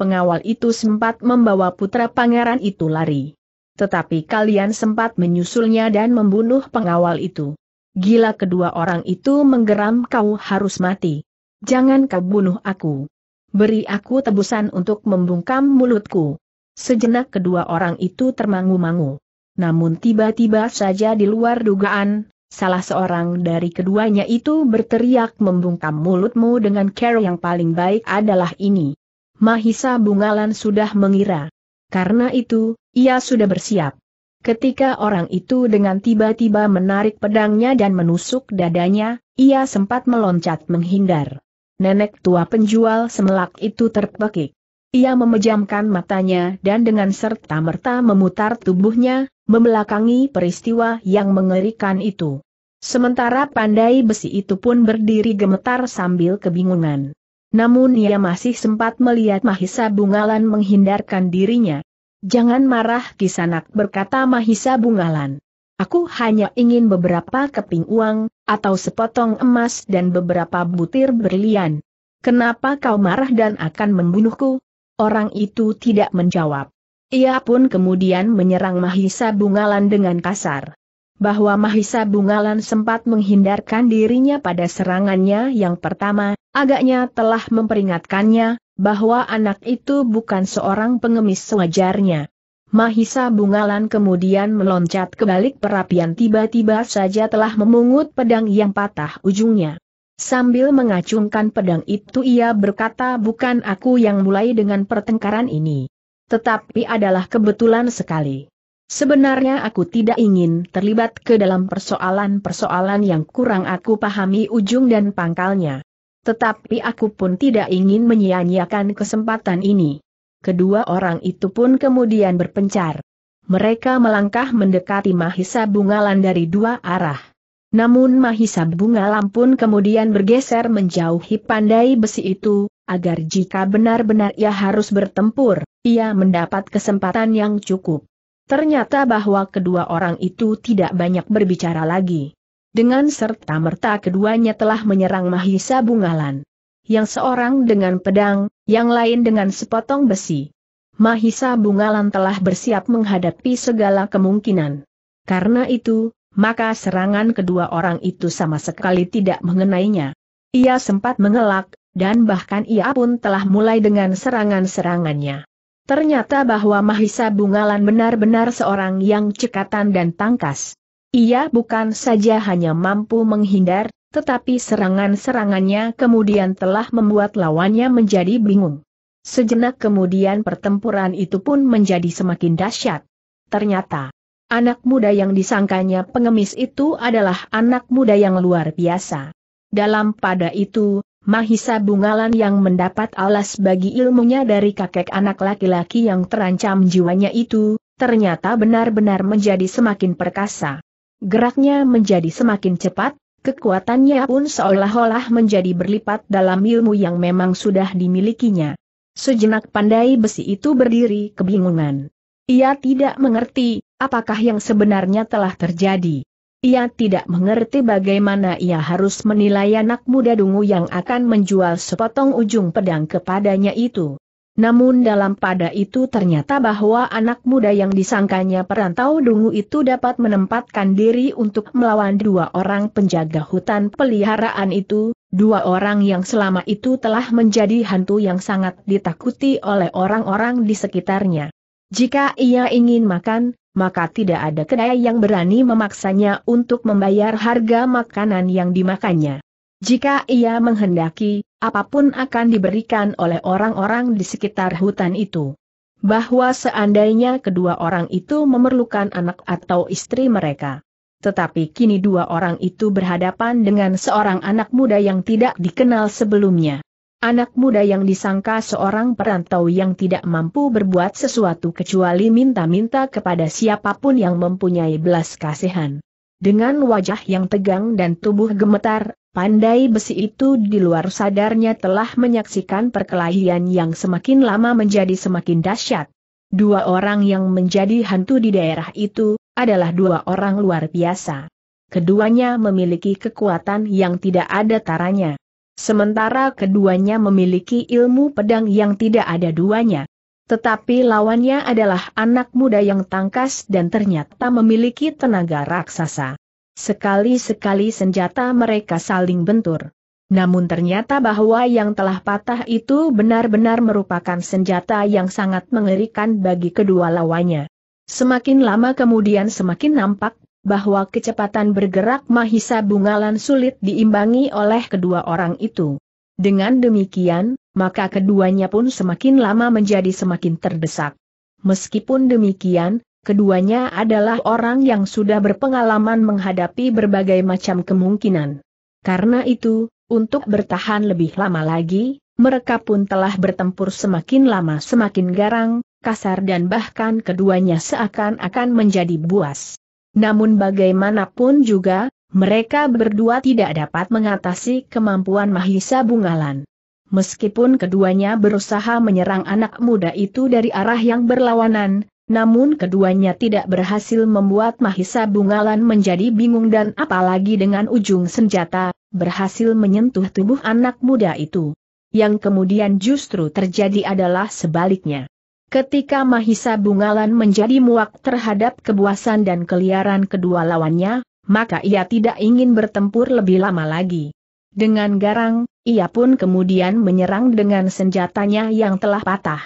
Pengawal itu sempat membawa putra pangeran itu lari. Tetapi kalian sempat menyusulnya dan membunuh pengawal itu. Gila kedua orang itu menggeram kau harus mati. Jangan kau bunuh aku. Beri aku tebusan untuk membungkam mulutku. Sejenak kedua orang itu termangu-mangu. Namun tiba-tiba saja di luar dugaan, salah seorang dari keduanya itu berteriak membungkam mulutmu dengan cara yang paling baik adalah ini. Mahisa Bungalan sudah mengira. Karena itu, ia sudah bersiap. Ketika orang itu dengan tiba-tiba menarik pedangnya dan menusuk dadanya, ia sempat meloncat menghindar. Nenek tua penjual semelak itu terpekik. Ia memejamkan matanya dan dengan serta-merta memutar tubuhnya, membelakangi peristiwa yang mengerikan itu. Sementara pandai besi itu pun berdiri gemetar sambil kebingungan. Namun ia masih sempat melihat Mahisa Bungalan menghindarkan dirinya. Jangan marah kisanak berkata Mahisa Bungalan. Aku hanya ingin beberapa keping uang, atau sepotong emas dan beberapa butir berlian. Kenapa kau marah dan akan membunuhku? Orang itu tidak menjawab. Ia pun kemudian menyerang Mahisa Bungalan dengan kasar. Bahwa Mahisa Bungalan sempat menghindarkan dirinya pada serangannya yang pertama, agaknya telah memperingatkannya, bahwa anak itu bukan seorang pengemis sewajarnya. Mahisa Bungalan kemudian meloncat ke balik perapian tiba-tiba saja telah memungut pedang yang patah ujungnya. Sambil mengacungkan pedang itu ia berkata bukan aku yang mulai dengan pertengkaran ini. Tetapi adalah kebetulan sekali. Sebenarnya aku tidak ingin terlibat ke dalam persoalan-persoalan yang kurang aku pahami ujung dan pangkalnya. Tetapi aku pun tidak ingin menyia-nyiakan kesempatan ini. Kedua orang itu pun kemudian berpencar. Mereka melangkah mendekati Mahisa Bungalan dari dua arah. Namun Mahisa Bunga Lampun kemudian bergeser menjauhi pandai besi itu, agar jika benar-benar ia harus bertempur, ia mendapat kesempatan yang cukup. Ternyata bahwa kedua orang itu tidak banyak berbicara lagi. Dengan serta-merta keduanya telah menyerang Mahisa Bungalan. Yang seorang dengan pedang, yang lain dengan sepotong besi. Mahisa Bungalan telah bersiap menghadapi segala kemungkinan. Karena itu, maka serangan kedua orang itu sama sekali tidak mengenainya. Ia sempat mengelak, dan bahkan ia pun telah mulai dengan serangan-serangannya. Ternyata bahwa Mahisa Bungalan benar-benar seorang yang cekatan dan tangkas. Ia bukan saja hanya mampu menghindar, tetapi serangan-serangannya kemudian telah membuat lawannya menjadi bingung. Sejenak kemudian pertempuran itu pun menjadi semakin dahsyat. Ternyata, Anak muda yang disangkanya pengemis itu adalah anak muda yang luar biasa. Dalam pada itu, Mahisa Bungalan yang mendapat alas bagi ilmunya dari kakek anak laki-laki yang terancam jiwanya itu, ternyata benar-benar menjadi semakin perkasa. Geraknya menjadi semakin cepat, kekuatannya pun seolah-olah menjadi berlipat dalam ilmu yang memang sudah dimilikinya. Sejenak pandai besi itu berdiri kebingungan. Ia tidak mengerti, apakah yang sebenarnya telah terjadi. Ia tidak mengerti bagaimana ia harus menilai anak muda dungu yang akan menjual sepotong ujung pedang kepadanya itu. Namun dalam pada itu ternyata bahwa anak muda yang disangkanya perantau dungu itu dapat menempatkan diri untuk melawan dua orang penjaga hutan peliharaan itu, dua orang yang selama itu telah menjadi hantu yang sangat ditakuti oleh orang-orang di sekitarnya. Jika ia ingin makan, maka tidak ada kedai yang berani memaksanya untuk membayar harga makanan yang dimakannya. Jika ia menghendaki, apapun akan diberikan oleh orang-orang di sekitar hutan itu. Bahwa seandainya kedua orang itu memerlukan anak atau istri mereka. Tetapi kini dua orang itu berhadapan dengan seorang anak muda yang tidak dikenal sebelumnya. Anak muda yang disangka seorang perantau yang tidak mampu berbuat sesuatu kecuali minta-minta kepada siapapun yang mempunyai belas kasihan. Dengan wajah yang tegang dan tubuh gemetar, pandai besi itu di luar sadarnya telah menyaksikan perkelahian yang semakin lama menjadi semakin dahsyat. Dua orang yang menjadi hantu di daerah itu adalah dua orang luar biasa. Keduanya memiliki kekuatan yang tidak ada taranya. Sementara keduanya memiliki ilmu pedang yang tidak ada duanya. Tetapi lawannya adalah anak muda yang tangkas dan ternyata memiliki tenaga raksasa. Sekali-sekali senjata mereka saling bentur. Namun ternyata bahwa yang telah patah itu benar-benar merupakan senjata yang sangat mengerikan bagi kedua lawannya. Semakin lama kemudian semakin nampak bahwa kecepatan bergerak Mahisa Bungalan sulit diimbangi oleh kedua orang itu. Dengan demikian, maka keduanya pun semakin lama menjadi semakin terdesak. Meskipun demikian, keduanya adalah orang yang sudah berpengalaman menghadapi berbagai macam kemungkinan. Karena itu, untuk bertahan lebih lama lagi, mereka pun telah bertempur semakin lama semakin garang, kasar dan bahkan keduanya seakan-akan menjadi buas. Namun bagaimanapun juga, mereka berdua tidak dapat mengatasi kemampuan Mahisa Bungalan. Meskipun keduanya berusaha menyerang anak muda itu dari arah yang berlawanan, namun keduanya tidak berhasil membuat Mahisa Bungalan menjadi bingung dan apalagi dengan ujung senjata, berhasil menyentuh tubuh anak muda itu. Yang kemudian justru terjadi adalah sebaliknya. Ketika Mahisa Bungalan menjadi muak terhadap kebuasan dan keliaran kedua lawannya, maka ia tidak ingin bertempur lebih lama lagi. Dengan garang, ia pun kemudian menyerang dengan senjatanya yang telah patah.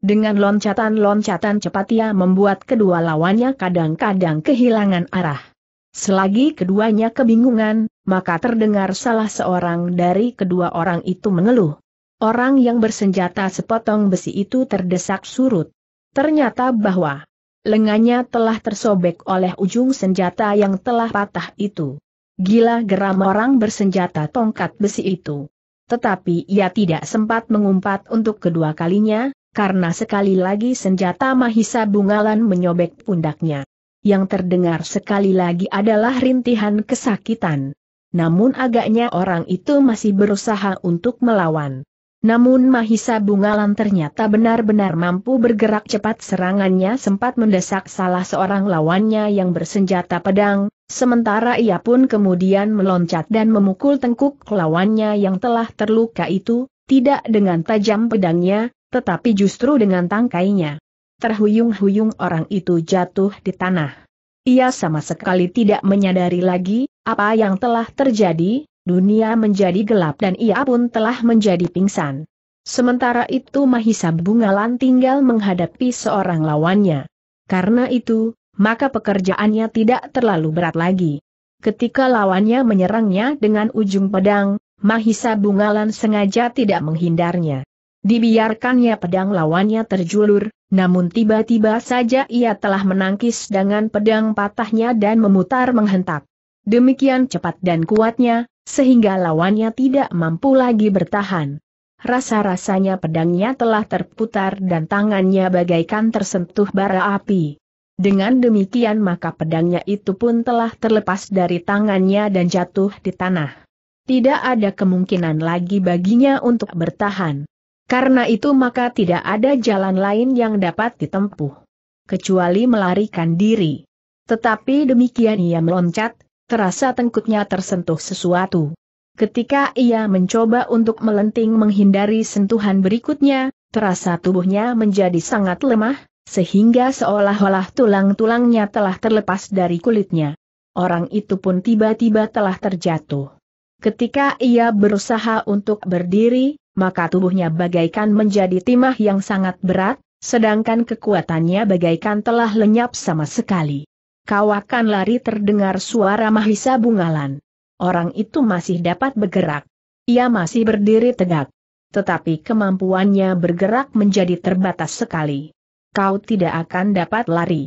Dengan loncatan-loncatan cepat ia membuat kedua lawannya kadang-kadang kehilangan arah. Selagi keduanya kebingungan, maka terdengar salah seorang dari kedua orang itu mengeluh. Orang yang bersenjata sepotong besi itu terdesak surut. Ternyata bahwa lengannya telah tersobek oleh ujung senjata yang telah patah itu. Gila geram orang bersenjata tongkat besi itu. Tetapi ia tidak sempat mengumpat untuk kedua kalinya, karena sekali lagi senjata Mahisa Bungalan menyobek pundaknya. Yang terdengar sekali lagi adalah rintihan kesakitan. Namun agaknya orang itu masih berusaha untuk melawan. Namun Mahisa Bungalan ternyata benar-benar mampu bergerak cepat serangannya sempat mendesak salah seorang lawannya yang bersenjata pedang, sementara ia pun kemudian meloncat dan memukul tengkuk lawannya yang telah terluka itu, tidak dengan tajam pedangnya, tetapi justru dengan tangkainya. Terhuyung-huyung orang itu jatuh di tanah. Ia sama sekali tidak menyadari lagi, apa yang telah terjadi, dunia menjadi gelap dan ia pun telah menjadi pingsan. Sementara itu Mahisa Bungalan tinggal menghadapi seorang lawannya. Karena itu, maka pekerjaannya tidak terlalu berat lagi. Ketika lawannya menyerangnya dengan ujung pedang, Mahisa Bungalan sengaja tidak menghindarnya. Dibiarkannya pedang lawannya terjulur, namun tiba-tiba saja ia telah menangkis dengan pedang patahnya dan memutar menghentak. Demikian cepat dan kuatnya, sehingga lawannya tidak mampu lagi bertahan. Rasa-rasanya pedangnya telah terputar dan tangannya bagaikan tersentuh bara api. Dengan demikian maka pedangnya itu pun telah terlepas dari tangannya dan jatuh di tanah. Tidak ada kemungkinan lagi baginya untuk bertahan. Karena itu maka tidak ada jalan lain yang dapat ditempuh. Kecuali melarikan diri. Tetapi demikian ia meloncat, terasa tengkutnya tersentuh sesuatu. Ketika ia mencoba untuk melenting menghindari sentuhan berikutnya, terasa tubuhnya menjadi sangat lemah, sehingga seolah-olah tulang-tulangnya telah terlepas dari kulitnya. Orang itu pun tiba-tiba telah terjatuh. Ketika ia berusaha untuk berdiri, maka tubuhnya bagaikan menjadi timah yang sangat berat, sedangkan kekuatannya bagaikan telah lenyap sama sekali. Kau akan lari terdengar suara Mahisa Bungalan. Orang itu masih dapat bergerak. Ia masih berdiri tegak. Tetapi kemampuannya bergerak menjadi terbatas sekali. Kau tidak akan dapat lari.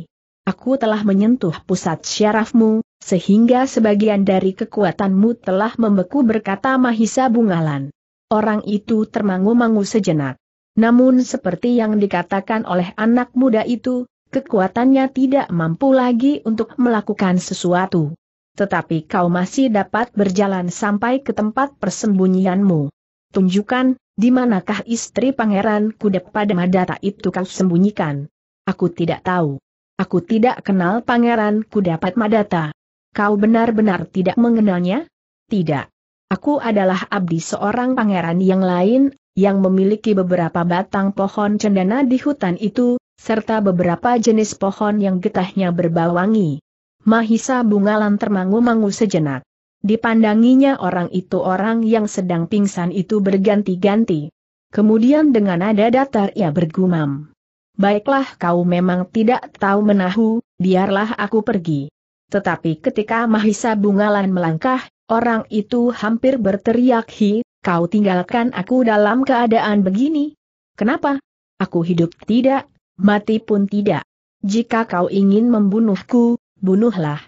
Aku telah menyentuh pusat syarafmu, sehingga sebagian dari kekuatanmu telah membeku berkata Mahisa Bungalan. Orang itu termangu-mangu sejenak. Namun seperti yang dikatakan oleh anak muda itu, Kekuatannya tidak mampu lagi untuk melakukan sesuatu. Tetapi kau masih dapat berjalan sampai ke tempat persembunyianmu. Tunjukkan, di manakah istri pangeran kuda pada madata itu kau sembunyikan. Aku tidak tahu. Aku tidak kenal pangeran kuda Madata. Kau benar-benar tidak mengenalnya? Tidak. Aku adalah abdi seorang pangeran yang lain, yang memiliki beberapa batang pohon cendana di hutan itu, serta beberapa jenis pohon yang getahnya berbau wangi. Mahisa bungalan termangu-mangu sejenak. Dipandanginya orang itu orang yang sedang pingsan itu berganti-ganti. Kemudian dengan nada datar ia bergumam. Baiklah kau memang tidak tahu menahu, biarlah aku pergi. Tetapi ketika Mahisa bungalan melangkah, orang itu hampir berteriak hi, kau tinggalkan aku dalam keadaan begini. Kenapa? Aku hidup tidak mati pun tidak. Jika kau ingin membunuhku, bunuhlah.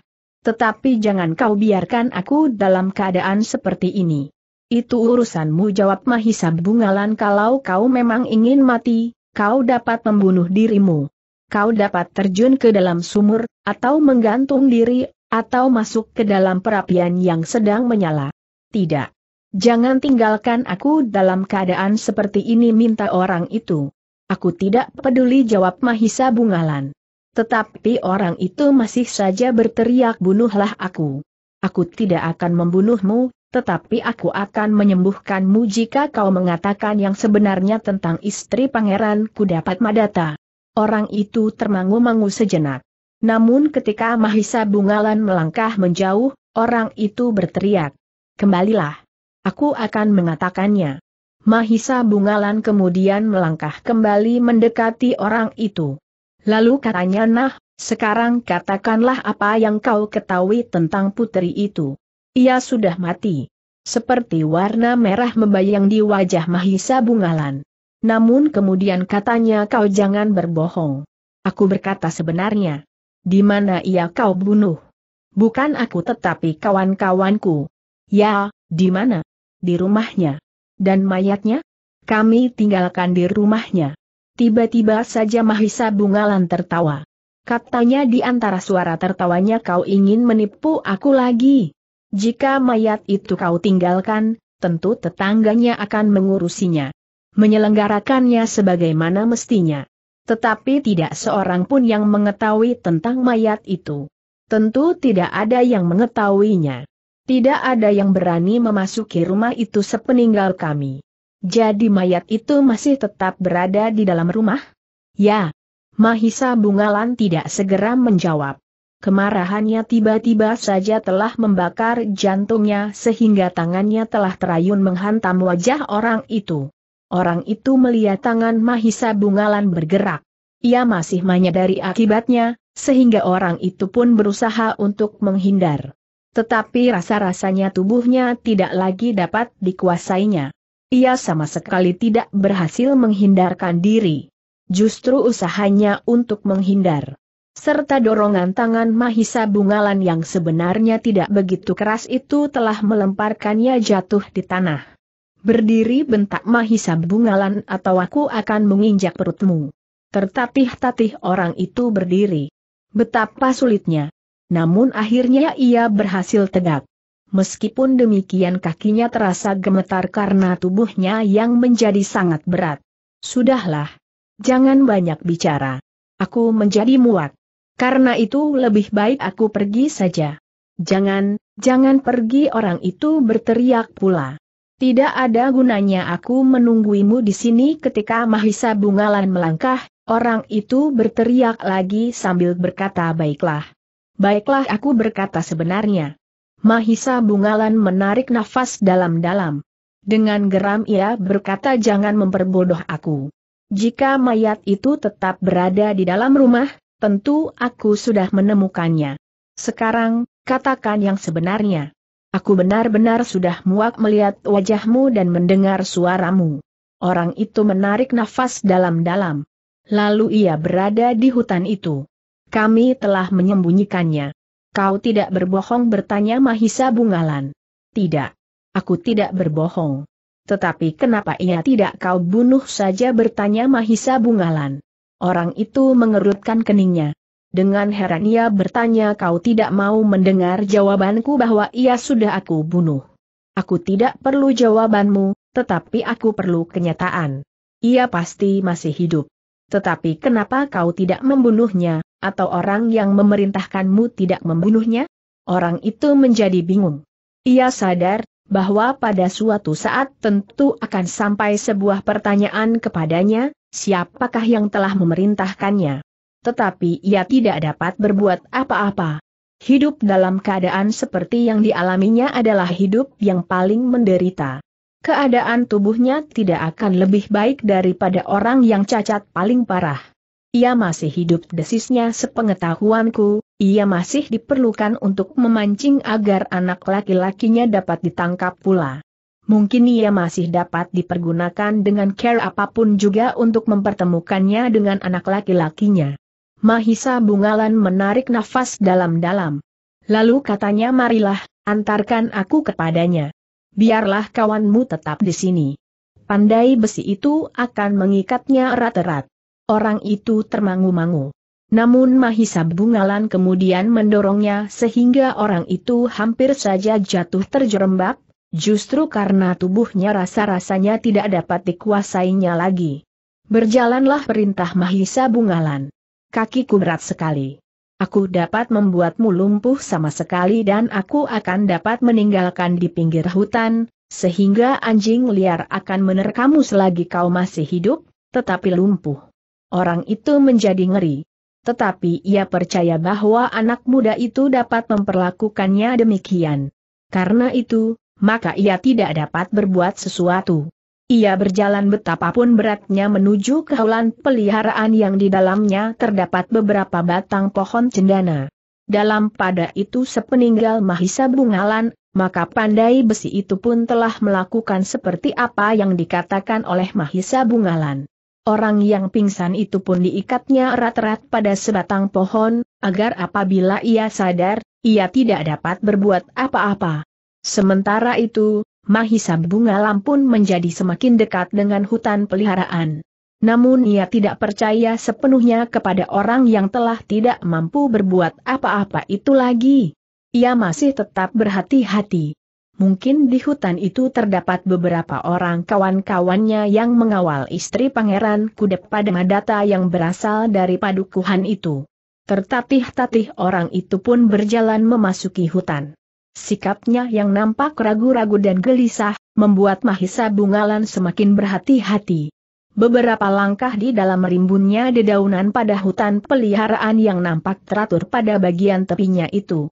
Tetapi jangan kau biarkan aku dalam keadaan seperti ini. Itu urusanmu jawab Mahisa Bungalan kalau kau memang ingin mati, kau dapat membunuh dirimu. Kau dapat terjun ke dalam sumur, atau menggantung diri, atau masuk ke dalam perapian yang sedang menyala. Tidak. Jangan tinggalkan aku dalam keadaan seperti ini minta orang itu. Aku tidak peduli jawab Mahisa Bungalan. Tetapi orang itu masih saja berteriak bunuhlah aku. Aku tidak akan membunuhmu, tetapi aku akan menyembuhkanmu jika kau mengatakan yang sebenarnya tentang istri pangeran kudapat madata. Orang itu termangu-mangu sejenak. Namun ketika Mahisa Bungalan melangkah menjauh, orang itu berteriak. Kembalilah. Aku akan mengatakannya. Mahisa Bungalan kemudian melangkah kembali mendekati orang itu. Lalu katanya nah, sekarang katakanlah apa yang kau ketahui tentang putri itu. Ia sudah mati. Seperti warna merah membayang di wajah Mahisa Bungalan. Namun kemudian katanya kau jangan berbohong. Aku berkata sebenarnya. Di mana ia kau bunuh? Bukan aku tetapi kawan-kawanku. Ya, di mana? Di rumahnya. Dan mayatnya? Kami tinggalkan di rumahnya. Tiba-tiba saja Mahisa Bungalan tertawa. Katanya di antara suara tertawanya kau ingin menipu aku lagi. Jika mayat itu kau tinggalkan, tentu tetangganya akan mengurusinya. Menyelenggarakannya sebagaimana mestinya. Tetapi tidak seorang pun yang mengetahui tentang mayat itu. Tentu tidak ada yang mengetahuinya. Tidak ada yang berani memasuki rumah itu sepeninggal kami. Jadi mayat itu masih tetap berada di dalam rumah? Ya. Mahisa Bungalan tidak segera menjawab. Kemarahannya tiba-tiba saja telah membakar jantungnya sehingga tangannya telah terayun menghantam wajah orang itu. Orang itu melihat tangan Mahisa Bungalan bergerak. Ia masih menyadari akibatnya, sehingga orang itu pun berusaha untuk menghindar. Tetapi rasa-rasanya tubuhnya tidak lagi dapat dikuasainya. Ia sama sekali tidak berhasil menghindarkan diri. Justru usahanya untuk menghindar. Serta dorongan tangan Mahisa Bungalan yang sebenarnya tidak begitu keras itu telah melemparkannya jatuh di tanah. Berdiri bentak Mahisa Bungalan atau aku akan menginjak perutmu. Tertatih-tatih orang itu berdiri. Betapa sulitnya. Namun akhirnya ia berhasil tegak. Meskipun demikian kakinya terasa gemetar karena tubuhnya yang menjadi sangat berat. Sudahlah. Jangan banyak bicara. Aku menjadi muak. Karena itu lebih baik aku pergi saja. Jangan, jangan pergi orang itu berteriak pula. Tidak ada gunanya aku menungguimu di sini ketika Mahisa Bungalan melangkah, orang itu berteriak lagi sambil berkata baiklah. Baiklah aku berkata sebenarnya. Mahisa Bungalan menarik nafas dalam-dalam. Dengan geram ia berkata jangan memperbodoh aku. Jika mayat itu tetap berada di dalam rumah, tentu aku sudah menemukannya. Sekarang, katakan yang sebenarnya. Aku benar-benar sudah muak melihat wajahmu dan mendengar suaramu. Orang itu menarik nafas dalam-dalam. Lalu ia berada di hutan itu. Kami telah menyembunyikannya. Kau tidak berbohong bertanya Mahisa Bungalan. Tidak. Aku tidak berbohong. Tetapi kenapa ia tidak kau bunuh saja bertanya Mahisa Bungalan. Orang itu mengerutkan keningnya. Dengan heran ia bertanya kau tidak mau mendengar jawabanku bahwa ia sudah aku bunuh. Aku tidak perlu jawabanmu, tetapi aku perlu kenyataan. Ia pasti masih hidup. Tetapi kenapa kau tidak membunuhnya, atau orang yang memerintahkanmu tidak membunuhnya? Orang itu menjadi bingung. Ia sadar bahwa pada suatu saat tentu akan sampai sebuah pertanyaan kepadanya, siapakah yang telah memerintahkannya. Tetapi ia tidak dapat berbuat apa-apa. Hidup dalam keadaan seperti yang dialaminya adalah hidup yang paling menderita. Keadaan tubuhnya tidak akan lebih baik daripada orang yang cacat paling parah. Ia masih hidup desisnya sepengetahuanku, ia masih diperlukan untuk memancing agar anak laki-lakinya dapat ditangkap pula. Mungkin ia masih dapat dipergunakan dengan care apapun juga untuk mempertemukannya dengan anak laki-lakinya. Mahisa Bungalan menarik nafas dalam-dalam. Lalu katanya marilah, antarkan aku kepadanya. Biarlah kawanmu tetap di sini. Pandai besi itu akan mengikatnya erat-erat. Orang itu termangu-mangu. Namun Mahisa Bungalan kemudian mendorongnya sehingga orang itu hampir saja jatuh terjerembab, justru karena tubuhnya rasa-rasanya tidak dapat dikuasainya lagi. Berjalanlah perintah Mahisa Bungalan. Kakiku berat sekali. Aku dapat membuatmu lumpuh sama sekali dan aku akan dapat meninggalkan di pinggir hutan, sehingga anjing liar akan menerkamu selagi kau masih hidup, tetapi lumpuh. Orang itu menjadi ngeri. Tetapi ia percaya bahwa anak muda itu dapat memperlakukannya demikian. Karena itu, maka ia tidak dapat berbuat sesuatu. Ia berjalan betapapun beratnya menuju ke hulan peliharaan yang di dalamnya terdapat beberapa batang pohon cendana. Dalam pada itu sepeninggal Mahisa Bungalan maka pandai besi itu pun telah melakukan seperti apa yang dikatakan oleh Mahisa Bungalan. Orang yang pingsan itu pun diikatnya erat-erat pada sebatang pohon, agar apabila ia sadar, ia tidak dapat berbuat apa-apa. Sementara itu, Mahisa bunga pun menjadi semakin dekat dengan hutan peliharaan. Namun ia tidak percaya sepenuhnya kepada orang yang telah tidak mampu berbuat apa-apa itu lagi. Ia masih tetap berhati-hati. Mungkin di hutan itu terdapat beberapa orang kawan-kawannya yang mengawal istri Pangeran Kudep pada Madata yang berasal dari padukuhan itu. Tertatih-tatih orang itu pun berjalan memasuki hutan. Sikapnya yang nampak ragu-ragu dan gelisah, membuat Mahisa Bungalan semakin berhati-hati. Beberapa langkah di dalam rimbunnya dedaunan pada hutan peliharaan yang nampak teratur pada bagian tepinya itu.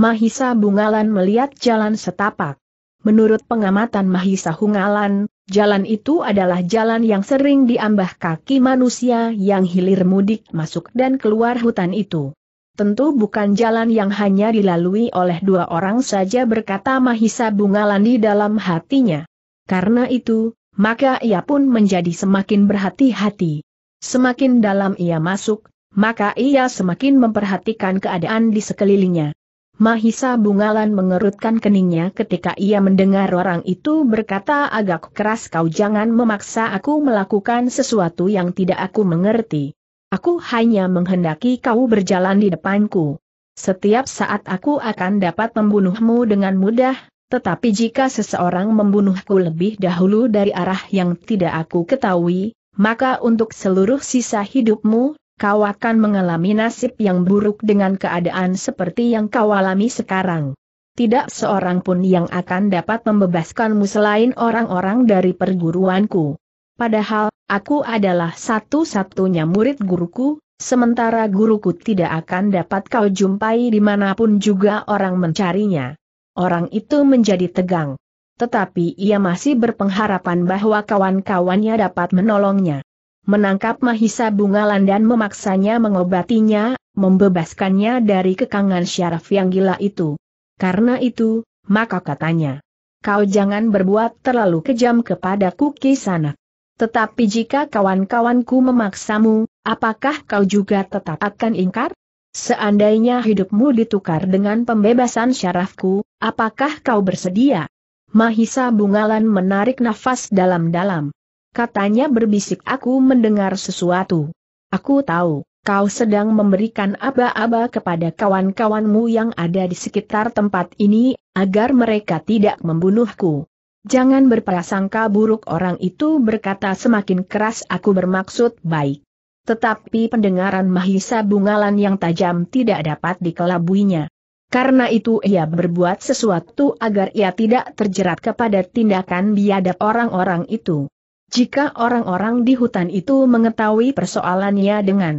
Mahisa Bungalan melihat jalan setapak. Menurut pengamatan Mahisa Hungalan, jalan itu adalah jalan yang sering diambah kaki manusia yang hilir mudik masuk dan keluar hutan itu. Tentu bukan jalan yang hanya dilalui oleh dua orang saja berkata Mahisa Bungalan di dalam hatinya. Karena itu, maka ia pun menjadi semakin berhati-hati. Semakin dalam ia masuk, maka ia semakin memperhatikan keadaan di sekelilingnya. Mahisa Bungalan mengerutkan keningnya ketika ia mendengar orang itu berkata agak keras kau jangan memaksa aku melakukan sesuatu yang tidak aku mengerti. Aku hanya menghendaki kau berjalan di depanku. Setiap saat aku akan dapat membunuhmu dengan mudah, tetapi jika seseorang membunuhku lebih dahulu dari arah yang tidak aku ketahui, maka untuk seluruh sisa hidupmu, kau akan mengalami nasib yang buruk dengan keadaan seperti yang kau alami sekarang. Tidak seorang pun yang akan dapat membebaskanmu selain orang-orang dari perguruanku. Padahal, aku adalah satu-satunya murid guruku, sementara guruku tidak akan dapat kau jumpai dimanapun juga orang mencarinya. Orang itu menjadi tegang. Tetapi ia masih berpengharapan bahwa kawan-kawannya dapat menolongnya menangkap Mahisa Bungalan dan memaksanya mengobatinya, membebaskannya dari kekangan syaraf yang gila itu. Karena itu, maka katanya, kau jangan berbuat terlalu kejam kepadaku kisanak. Tetapi jika kawan-kawanku memaksamu, apakah kau juga tetap akan ingkar? Seandainya hidupmu ditukar dengan pembebasan syarafku, apakah kau bersedia? Mahisa Bungalan menarik nafas dalam-dalam katanya berbisik aku mendengar sesuatu. Aku tahu, kau sedang memberikan aba-aba kepada kawan-kawanmu yang ada di sekitar tempat ini, agar mereka tidak membunuhku. Jangan berprasangka buruk orang itu berkata semakin keras aku bermaksud baik. Tetapi pendengaran Mahisa Bungalan yang tajam tidak dapat dikelabuinya. Karena itu ia berbuat sesuatu agar ia tidak terjerat kepada tindakan biadab orang-orang itu. Jika orang-orang di hutan itu mengetahui persoalannya dengan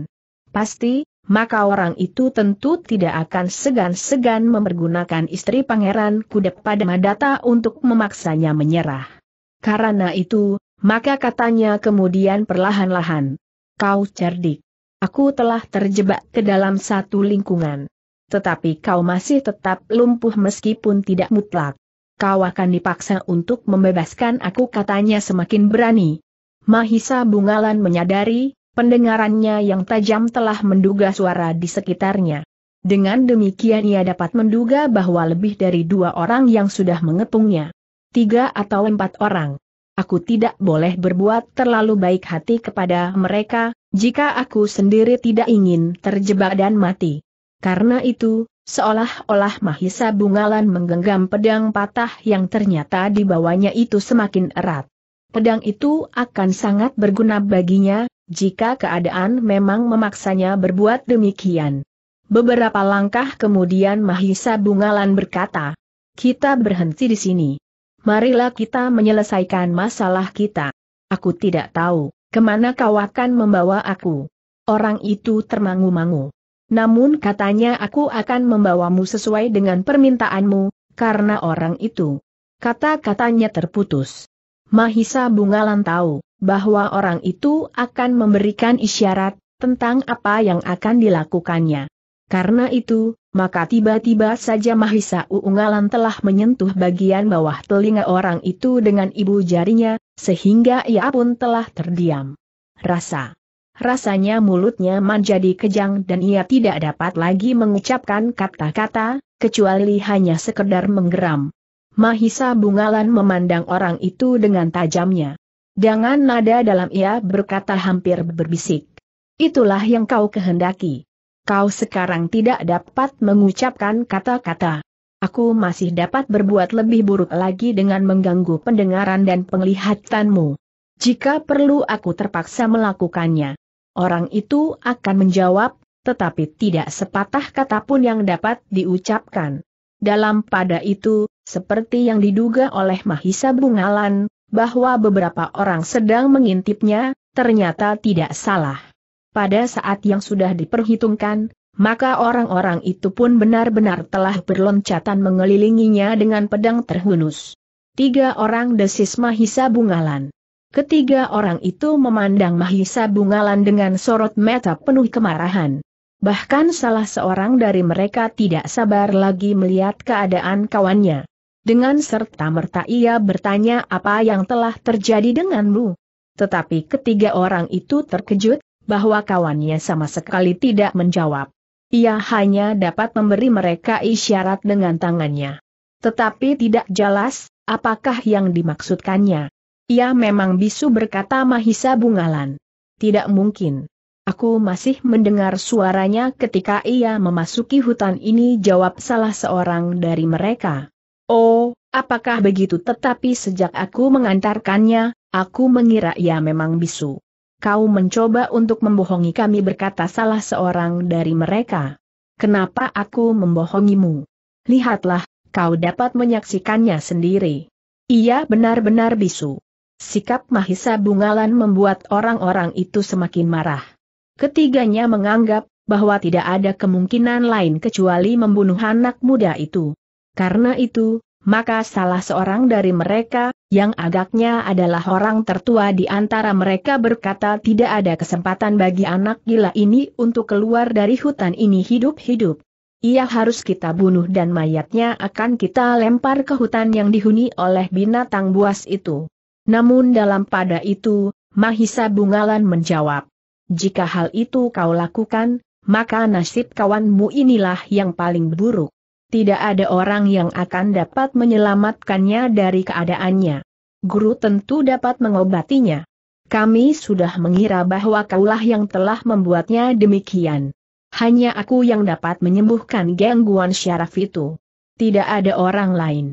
pasti, maka orang itu tentu tidak akan segan-segan mempergunakan istri pangeran kuda pada Madata untuk memaksanya menyerah. Karena itu, maka katanya kemudian perlahan-lahan, kau cerdik. Aku telah terjebak ke dalam satu lingkungan. Tetapi kau masih tetap lumpuh meskipun tidak mutlak kau akan dipaksa untuk membebaskan aku katanya semakin berani. Mahisa Bungalan menyadari, pendengarannya yang tajam telah menduga suara di sekitarnya. Dengan demikian ia dapat menduga bahwa lebih dari dua orang yang sudah mengepungnya. Tiga atau empat orang. Aku tidak boleh berbuat terlalu baik hati kepada mereka, jika aku sendiri tidak ingin terjebak dan mati. Karena itu, seolah-olah Mahisa Bungalan menggenggam pedang patah yang ternyata dibawanya itu semakin erat. Pedang itu akan sangat berguna baginya, jika keadaan memang memaksanya berbuat demikian. Beberapa langkah kemudian Mahisa Bungalan berkata, kita berhenti di sini. Marilah kita menyelesaikan masalah kita. Aku tidak tahu, kemana kau akan membawa aku. Orang itu termangu-mangu namun katanya aku akan membawamu sesuai dengan permintaanmu, karena orang itu. Kata-katanya terputus. Mahisa Bungalan tahu bahwa orang itu akan memberikan isyarat tentang apa yang akan dilakukannya. Karena itu, maka tiba-tiba saja Mahisa Uungalan telah menyentuh bagian bawah telinga orang itu dengan ibu jarinya, sehingga ia pun telah terdiam. Rasa rasanya mulutnya menjadi kejang dan ia tidak dapat lagi mengucapkan kata-kata, kecuali hanya sekedar menggeram. Mahisa Bungalan memandang orang itu dengan tajamnya. Dengan nada dalam ia berkata hampir berbisik. Itulah yang kau kehendaki. Kau sekarang tidak dapat mengucapkan kata-kata. Aku masih dapat berbuat lebih buruk lagi dengan mengganggu pendengaran dan penglihatanmu. Jika perlu aku terpaksa melakukannya. Orang itu akan menjawab, tetapi tidak sepatah kata pun yang dapat diucapkan. Dalam pada itu, seperti yang diduga oleh Mahisa Bungalan, bahwa beberapa orang sedang mengintipnya, ternyata tidak salah. Pada saat yang sudah diperhitungkan, maka orang-orang itu pun benar-benar telah berloncatan mengelilinginya dengan pedang terhunus. Tiga orang desis Mahisa Bungalan. Ketiga orang itu memandang Mahisa Bungalan dengan sorot mata penuh kemarahan. Bahkan salah seorang dari mereka tidak sabar lagi melihat keadaan kawannya. Dengan serta-merta ia bertanya apa yang telah terjadi denganmu. Tetapi ketiga orang itu terkejut, bahwa kawannya sama sekali tidak menjawab. Ia hanya dapat memberi mereka isyarat dengan tangannya. Tetapi tidak jelas, apakah yang dimaksudkannya. Ia memang bisu berkata Mahisa Bungalan. Tidak mungkin. Aku masih mendengar suaranya ketika ia memasuki hutan ini jawab salah seorang dari mereka. Oh, apakah begitu tetapi sejak aku mengantarkannya, aku mengira ia memang bisu. Kau mencoba untuk membohongi kami berkata salah seorang dari mereka. Kenapa aku membohongimu? Lihatlah, kau dapat menyaksikannya sendiri. Ia benar-benar bisu. Sikap Mahisa Bungalan membuat orang-orang itu semakin marah. Ketiganya menganggap bahwa tidak ada kemungkinan lain kecuali membunuh anak muda itu. Karena itu, maka salah seorang dari mereka, yang agaknya adalah orang tertua di antara mereka berkata tidak ada kesempatan bagi anak gila ini untuk keluar dari hutan ini hidup-hidup. Ia harus kita bunuh dan mayatnya akan kita lempar ke hutan yang dihuni oleh binatang buas itu. Namun dalam pada itu, Mahisa Bungalan menjawab. Jika hal itu kau lakukan, maka nasib kawanmu inilah yang paling buruk. Tidak ada orang yang akan dapat menyelamatkannya dari keadaannya. Guru tentu dapat mengobatinya. Kami sudah mengira bahwa kaulah yang telah membuatnya demikian. Hanya aku yang dapat menyembuhkan gangguan syaraf itu. Tidak ada orang lain.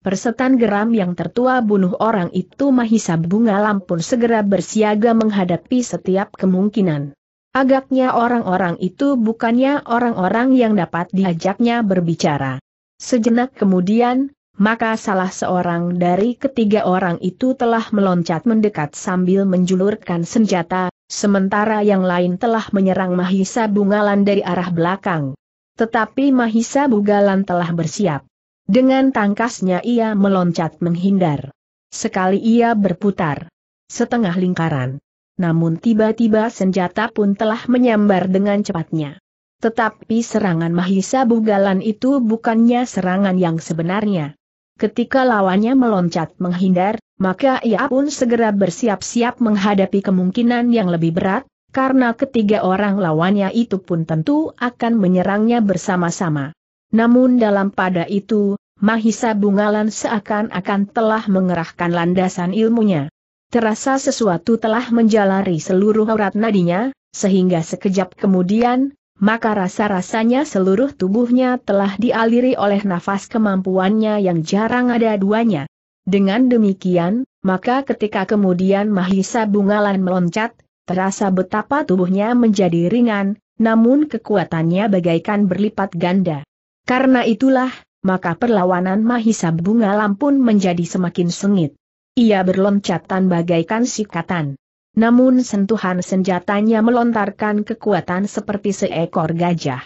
Persetan geram yang tertua bunuh orang itu Mahisa Bunga Lampun segera bersiaga menghadapi setiap kemungkinan. Agaknya orang-orang itu bukannya orang-orang yang dapat diajaknya berbicara. Sejenak kemudian, maka salah seorang dari ketiga orang itu telah meloncat mendekat sambil menjulurkan senjata, sementara yang lain telah menyerang Mahisa Bungalan dari arah belakang. Tetapi Mahisa Bungalan telah bersiap. Dengan tangkasnya ia meloncat menghindar. Sekali ia berputar. Setengah lingkaran. Namun tiba-tiba senjata pun telah menyambar dengan cepatnya. Tetapi serangan Mahisa Bugalan itu bukannya serangan yang sebenarnya. Ketika lawannya meloncat menghindar, maka ia pun segera bersiap-siap menghadapi kemungkinan yang lebih berat, karena ketiga orang lawannya itu pun tentu akan menyerangnya bersama-sama. Namun dalam pada itu, Mahisa Bungalan seakan-akan telah mengerahkan landasan ilmunya. Terasa sesuatu telah menjalari seluruh aurat nadinya, sehingga sekejap kemudian, maka rasa-rasanya seluruh tubuhnya telah dialiri oleh nafas kemampuannya yang jarang ada duanya. Dengan demikian, maka ketika kemudian Mahisa Bungalan meloncat, terasa betapa tubuhnya menjadi ringan, namun kekuatannya bagaikan berlipat ganda. Karena itulah, maka perlawanan Mahisa Bunga Lampun menjadi semakin sengit. Ia berloncatan bagaikan sikatan. Namun sentuhan senjatanya melontarkan kekuatan seperti seekor gajah.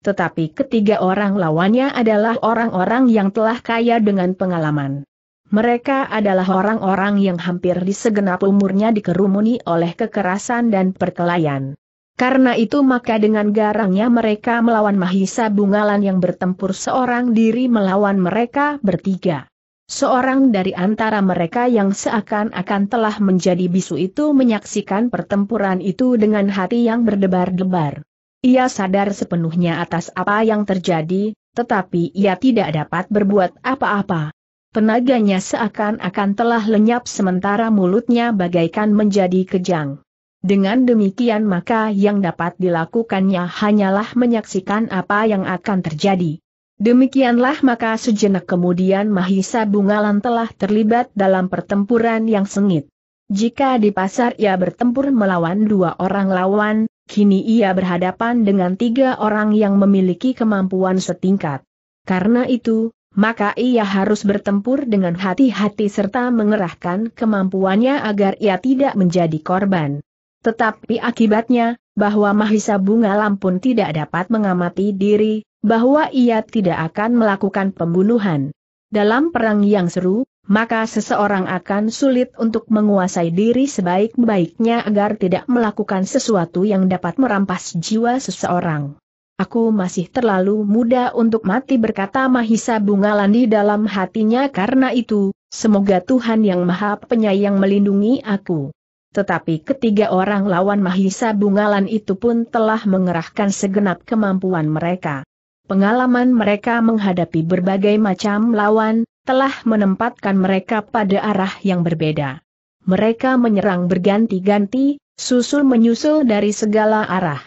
Tetapi ketiga orang lawannya adalah orang-orang yang telah kaya dengan pengalaman. Mereka adalah orang-orang yang hampir di segenap umurnya dikerumuni oleh kekerasan dan perkelahian. Karena itu maka dengan garangnya mereka melawan Mahisa Bungalan yang bertempur seorang diri melawan mereka bertiga. Seorang dari antara mereka yang seakan-akan telah menjadi bisu itu menyaksikan pertempuran itu dengan hati yang berdebar-debar. Ia sadar sepenuhnya atas apa yang terjadi, tetapi ia tidak dapat berbuat apa-apa. Tenaganya seakan-akan telah lenyap sementara mulutnya bagaikan menjadi kejang. Dengan demikian maka yang dapat dilakukannya hanyalah menyaksikan apa yang akan terjadi. Demikianlah maka sejenak kemudian Mahisa Bungalan telah terlibat dalam pertempuran yang sengit. Jika di pasar ia bertempur melawan dua orang lawan, kini ia berhadapan dengan tiga orang yang memiliki kemampuan setingkat. Karena itu, maka ia harus bertempur dengan hati-hati serta mengerahkan kemampuannya agar ia tidak menjadi korban. Tetapi akibatnya, bahwa Mahisa Bunga Lampun tidak dapat mengamati diri, bahwa ia tidak akan melakukan pembunuhan. Dalam perang yang seru, maka seseorang akan sulit untuk menguasai diri sebaik-baiknya agar tidak melakukan sesuatu yang dapat merampas jiwa seseorang. Aku masih terlalu muda untuk mati berkata Mahisa Bunga Landi dalam hatinya karena itu, semoga Tuhan Yang Maha Penyayang melindungi aku. Tetapi ketiga orang lawan Mahisa Bungalan itu pun telah mengerahkan segenap kemampuan mereka. Pengalaman mereka menghadapi berbagai macam lawan, telah menempatkan mereka pada arah yang berbeda. Mereka menyerang berganti-ganti, susul menyusul dari segala arah.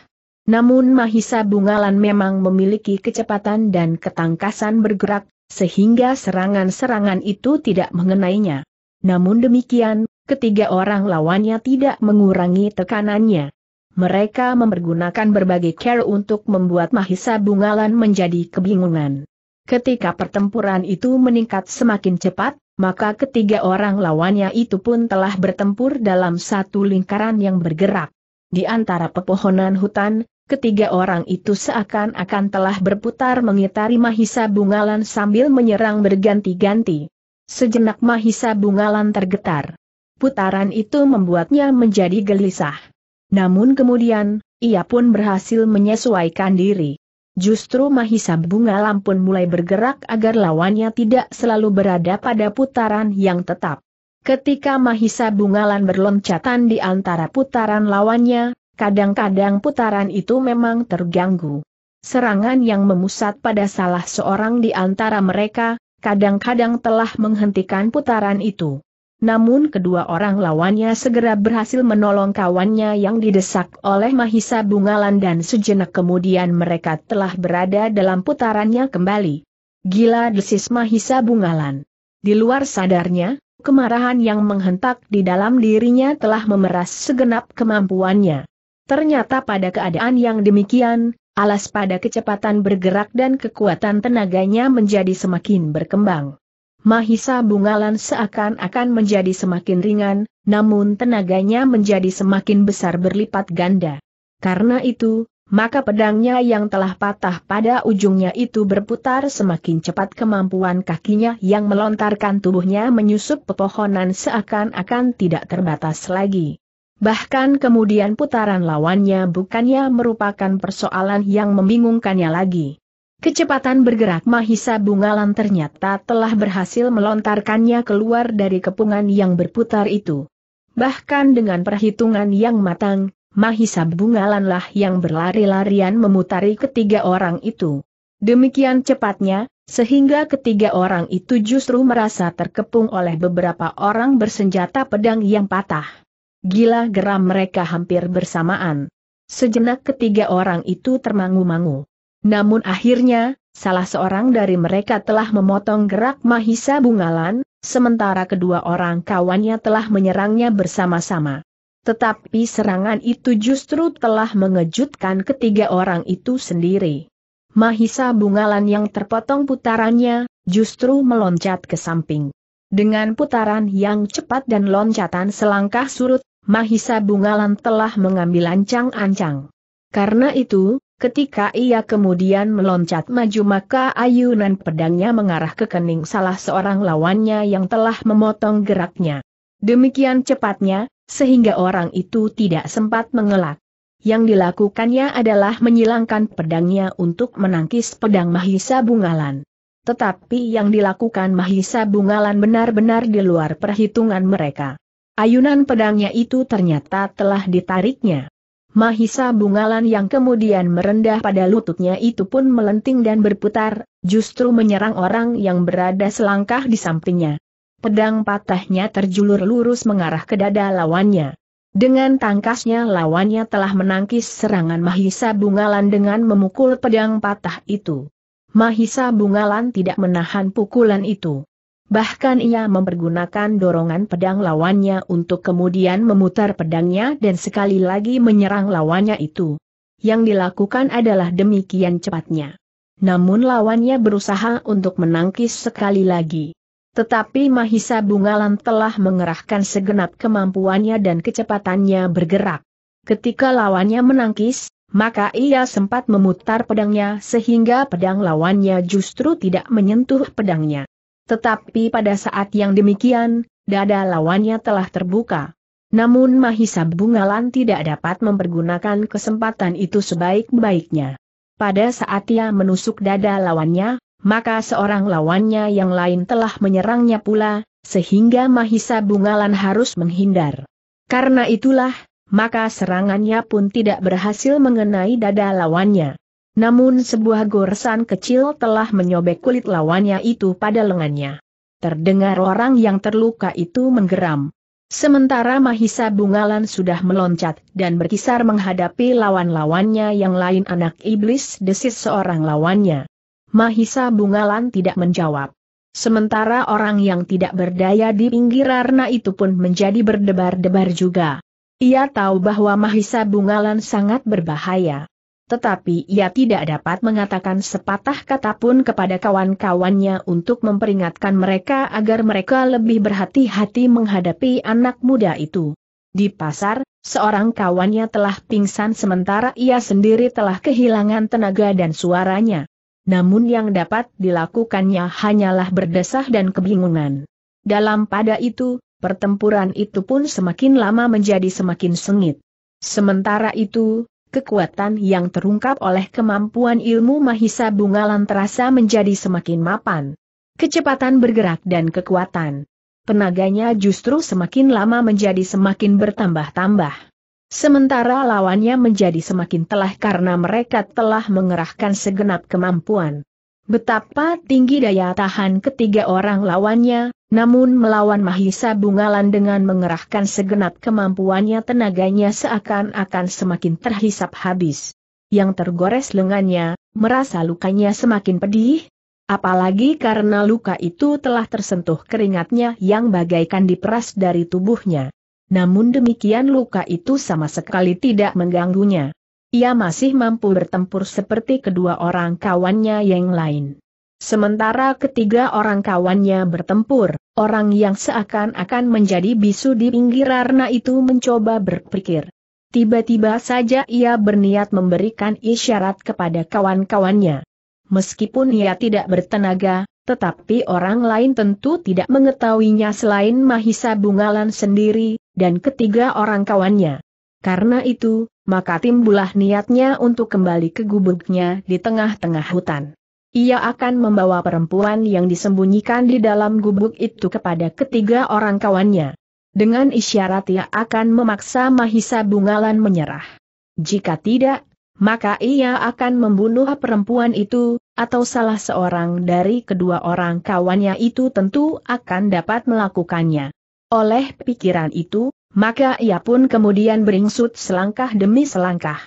Namun Mahisa Bungalan memang memiliki kecepatan dan ketangkasan bergerak, sehingga serangan-serangan itu tidak mengenainya. Namun demikian, ketiga orang lawannya tidak mengurangi tekanannya. Mereka mempergunakan berbagai cara untuk membuat Mahisa Bungalan menjadi kebingungan. Ketika pertempuran itu meningkat semakin cepat, maka ketiga orang lawannya itu pun telah bertempur dalam satu lingkaran yang bergerak. Di antara pepohonan hutan, ketiga orang itu seakan-akan telah berputar mengitari Mahisa Bungalan sambil menyerang berganti-ganti. Sejenak Mahisa Bungalan tergetar putaran itu membuatnya menjadi gelisah. Namun kemudian, ia pun berhasil menyesuaikan diri. Justru Mahisa Bunga Lampun mulai bergerak agar lawannya tidak selalu berada pada putaran yang tetap. Ketika Mahisa Bungalan berloncatan di antara putaran lawannya, kadang-kadang putaran itu memang terganggu. Serangan yang memusat pada salah seorang di antara mereka, kadang-kadang telah menghentikan putaran itu namun kedua orang lawannya segera berhasil menolong kawannya yang didesak oleh Mahisa Bungalan dan sejenak kemudian mereka telah berada dalam putarannya kembali. Gila desis Mahisa Bungalan. Di luar sadarnya, kemarahan yang menghentak di dalam dirinya telah memeras segenap kemampuannya. Ternyata pada keadaan yang demikian, alas pada kecepatan bergerak dan kekuatan tenaganya menjadi semakin berkembang. Mahisa Bungalan seakan-akan menjadi semakin ringan, namun tenaganya menjadi semakin besar berlipat ganda. Karena itu, maka pedangnya yang telah patah pada ujungnya itu berputar semakin cepat kemampuan kakinya yang melontarkan tubuhnya menyusup pepohonan seakan-akan tidak terbatas lagi. Bahkan kemudian putaran lawannya bukannya merupakan persoalan yang membingungkannya lagi. Kecepatan bergerak Mahisa Bungalan ternyata telah berhasil melontarkannya keluar dari kepungan yang berputar itu. Bahkan dengan perhitungan yang matang, Mahisa Bungalanlah yang berlari-larian memutari ketiga orang itu. Demikian cepatnya, sehingga ketiga orang itu justru merasa terkepung oleh beberapa orang bersenjata pedang yang patah. Gila geram mereka hampir bersamaan. Sejenak ketiga orang itu termangu-mangu. Namun akhirnya, salah seorang dari mereka telah memotong gerak Mahisa Bungalan, sementara kedua orang kawannya telah menyerangnya bersama-sama. Tetapi serangan itu justru telah mengejutkan ketiga orang itu sendiri. Mahisa Bungalan yang terpotong putarannya, justru meloncat ke samping. Dengan putaran yang cepat dan loncatan selangkah surut, Mahisa Bungalan telah mengambil ancang-ancang. Karena itu, Ketika ia kemudian meloncat maju maka ayunan pedangnya mengarah ke kening salah seorang lawannya yang telah memotong geraknya. Demikian cepatnya, sehingga orang itu tidak sempat mengelak. Yang dilakukannya adalah menyilangkan pedangnya untuk menangkis pedang Mahisa Bungalan. Tetapi yang dilakukan Mahisa Bungalan benar-benar di luar perhitungan mereka. Ayunan pedangnya itu ternyata telah ditariknya. Mahisa Bungalan yang kemudian merendah pada lututnya itu pun melenting dan berputar, justru menyerang orang yang berada selangkah di sampingnya. Pedang patahnya terjulur lurus mengarah ke dada lawannya. Dengan tangkasnya lawannya telah menangkis serangan Mahisa Bungalan dengan memukul pedang patah itu. Mahisa Bungalan tidak menahan pukulan itu. Bahkan ia mempergunakan dorongan pedang lawannya untuk kemudian memutar pedangnya dan sekali lagi menyerang lawannya itu. Yang dilakukan adalah demikian cepatnya. Namun lawannya berusaha untuk menangkis sekali lagi. Tetapi Mahisa Bungalan telah mengerahkan segenap kemampuannya dan kecepatannya bergerak. Ketika lawannya menangkis, maka ia sempat memutar pedangnya sehingga pedang lawannya justru tidak menyentuh pedangnya. Tetapi pada saat yang demikian, dada lawannya telah terbuka. Namun Mahisa Bungalan tidak dapat mempergunakan kesempatan itu sebaik-baiknya. Pada saat ia menusuk dada lawannya, maka seorang lawannya yang lain telah menyerangnya pula, sehingga Mahisa Bungalan harus menghindar. Karena itulah, maka serangannya pun tidak berhasil mengenai dada lawannya. Namun sebuah goresan kecil telah menyobek kulit lawannya itu pada lengannya. Terdengar orang yang terluka itu menggeram. Sementara Mahisa Bungalan sudah meloncat dan berkisar menghadapi lawan-lawannya yang lain anak iblis desis seorang lawannya. Mahisa Bungalan tidak menjawab. Sementara orang yang tidak berdaya di pinggir arna itu pun menjadi berdebar-debar juga. Ia tahu bahwa Mahisa Bungalan sangat berbahaya tetapi ia tidak dapat mengatakan sepatah kata pun kepada kawan-kawannya untuk memperingatkan mereka agar mereka lebih berhati-hati menghadapi anak muda itu. Di pasar, seorang kawannya telah pingsan sementara ia sendiri telah kehilangan tenaga dan suaranya. Namun yang dapat dilakukannya hanyalah berdesah dan kebingungan. Dalam pada itu, pertempuran itu pun semakin lama menjadi semakin sengit. Sementara itu, kekuatan yang terungkap oleh kemampuan ilmu Mahisa Bungalan terasa menjadi semakin mapan. Kecepatan bergerak dan kekuatan tenaganya justru semakin lama menjadi semakin bertambah-tambah. Sementara lawannya menjadi semakin telah karena mereka telah mengerahkan segenap kemampuan. Betapa tinggi daya tahan ketiga orang lawannya, namun melawan Mahisa Bungalan dengan mengerahkan segenap kemampuannya tenaganya seakan-akan semakin terhisap habis. Yang tergores lengannya, merasa lukanya semakin pedih, apalagi karena luka itu telah tersentuh keringatnya yang bagaikan diperas dari tubuhnya. Namun demikian luka itu sama sekali tidak mengganggunya. Ia masih mampu bertempur seperti kedua orang kawannya yang lain. Sementara ketiga orang kawannya bertempur, orang yang seakan-akan menjadi bisu di pinggir arna itu mencoba berpikir. Tiba-tiba saja ia berniat memberikan isyarat kepada kawan-kawannya. Meskipun ia tidak bertenaga, tetapi orang lain tentu tidak mengetahuinya selain Mahisa Bungalan sendiri, dan ketiga orang kawannya. Karena itu, maka timbulah niatnya untuk kembali ke gubuknya di tengah-tengah hutan. Ia akan membawa perempuan yang disembunyikan di dalam gubuk itu kepada ketiga orang kawannya. Dengan isyarat ia akan memaksa Mahisa Bungalan menyerah. Jika tidak, maka ia akan membunuh perempuan itu, atau salah seorang dari kedua orang kawannya itu tentu akan dapat melakukannya. Oleh pikiran itu, maka ia pun kemudian beringsut selangkah demi selangkah.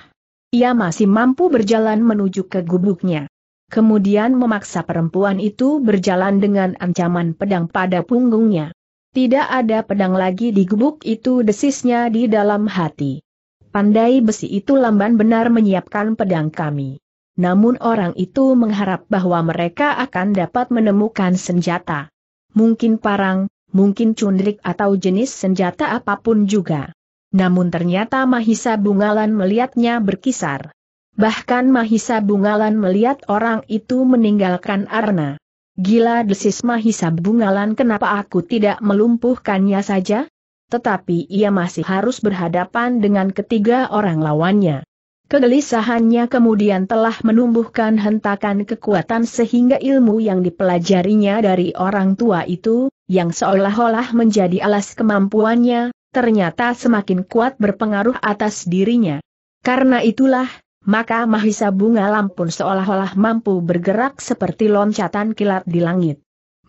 Ia masih mampu berjalan menuju ke gubuknya kemudian memaksa perempuan itu berjalan dengan ancaman pedang pada punggungnya. Tidak ada pedang lagi di gubuk itu desisnya di dalam hati. Pandai besi itu lamban benar menyiapkan pedang kami. Namun orang itu mengharap bahwa mereka akan dapat menemukan senjata. Mungkin parang, mungkin cundrik atau jenis senjata apapun juga. Namun ternyata Mahisa Bungalan melihatnya berkisar. Bahkan Mahisa Bungalan melihat orang itu meninggalkan Arna. Gila desis Mahisa Bungalan kenapa aku tidak melumpuhkannya saja? Tetapi ia masih harus berhadapan dengan ketiga orang lawannya. Kegelisahannya kemudian telah menumbuhkan hentakan kekuatan sehingga ilmu yang dipelajarinya dari orang tua itu, yang seolah-olah menjadi alas kemampuannya, ternyata semakin kuat berpengaruh atas dirinya. Karena itulah, maka Mahisa Bunga Lampun seolah-olah mampu bergerak seperti loncatan kilat di langit.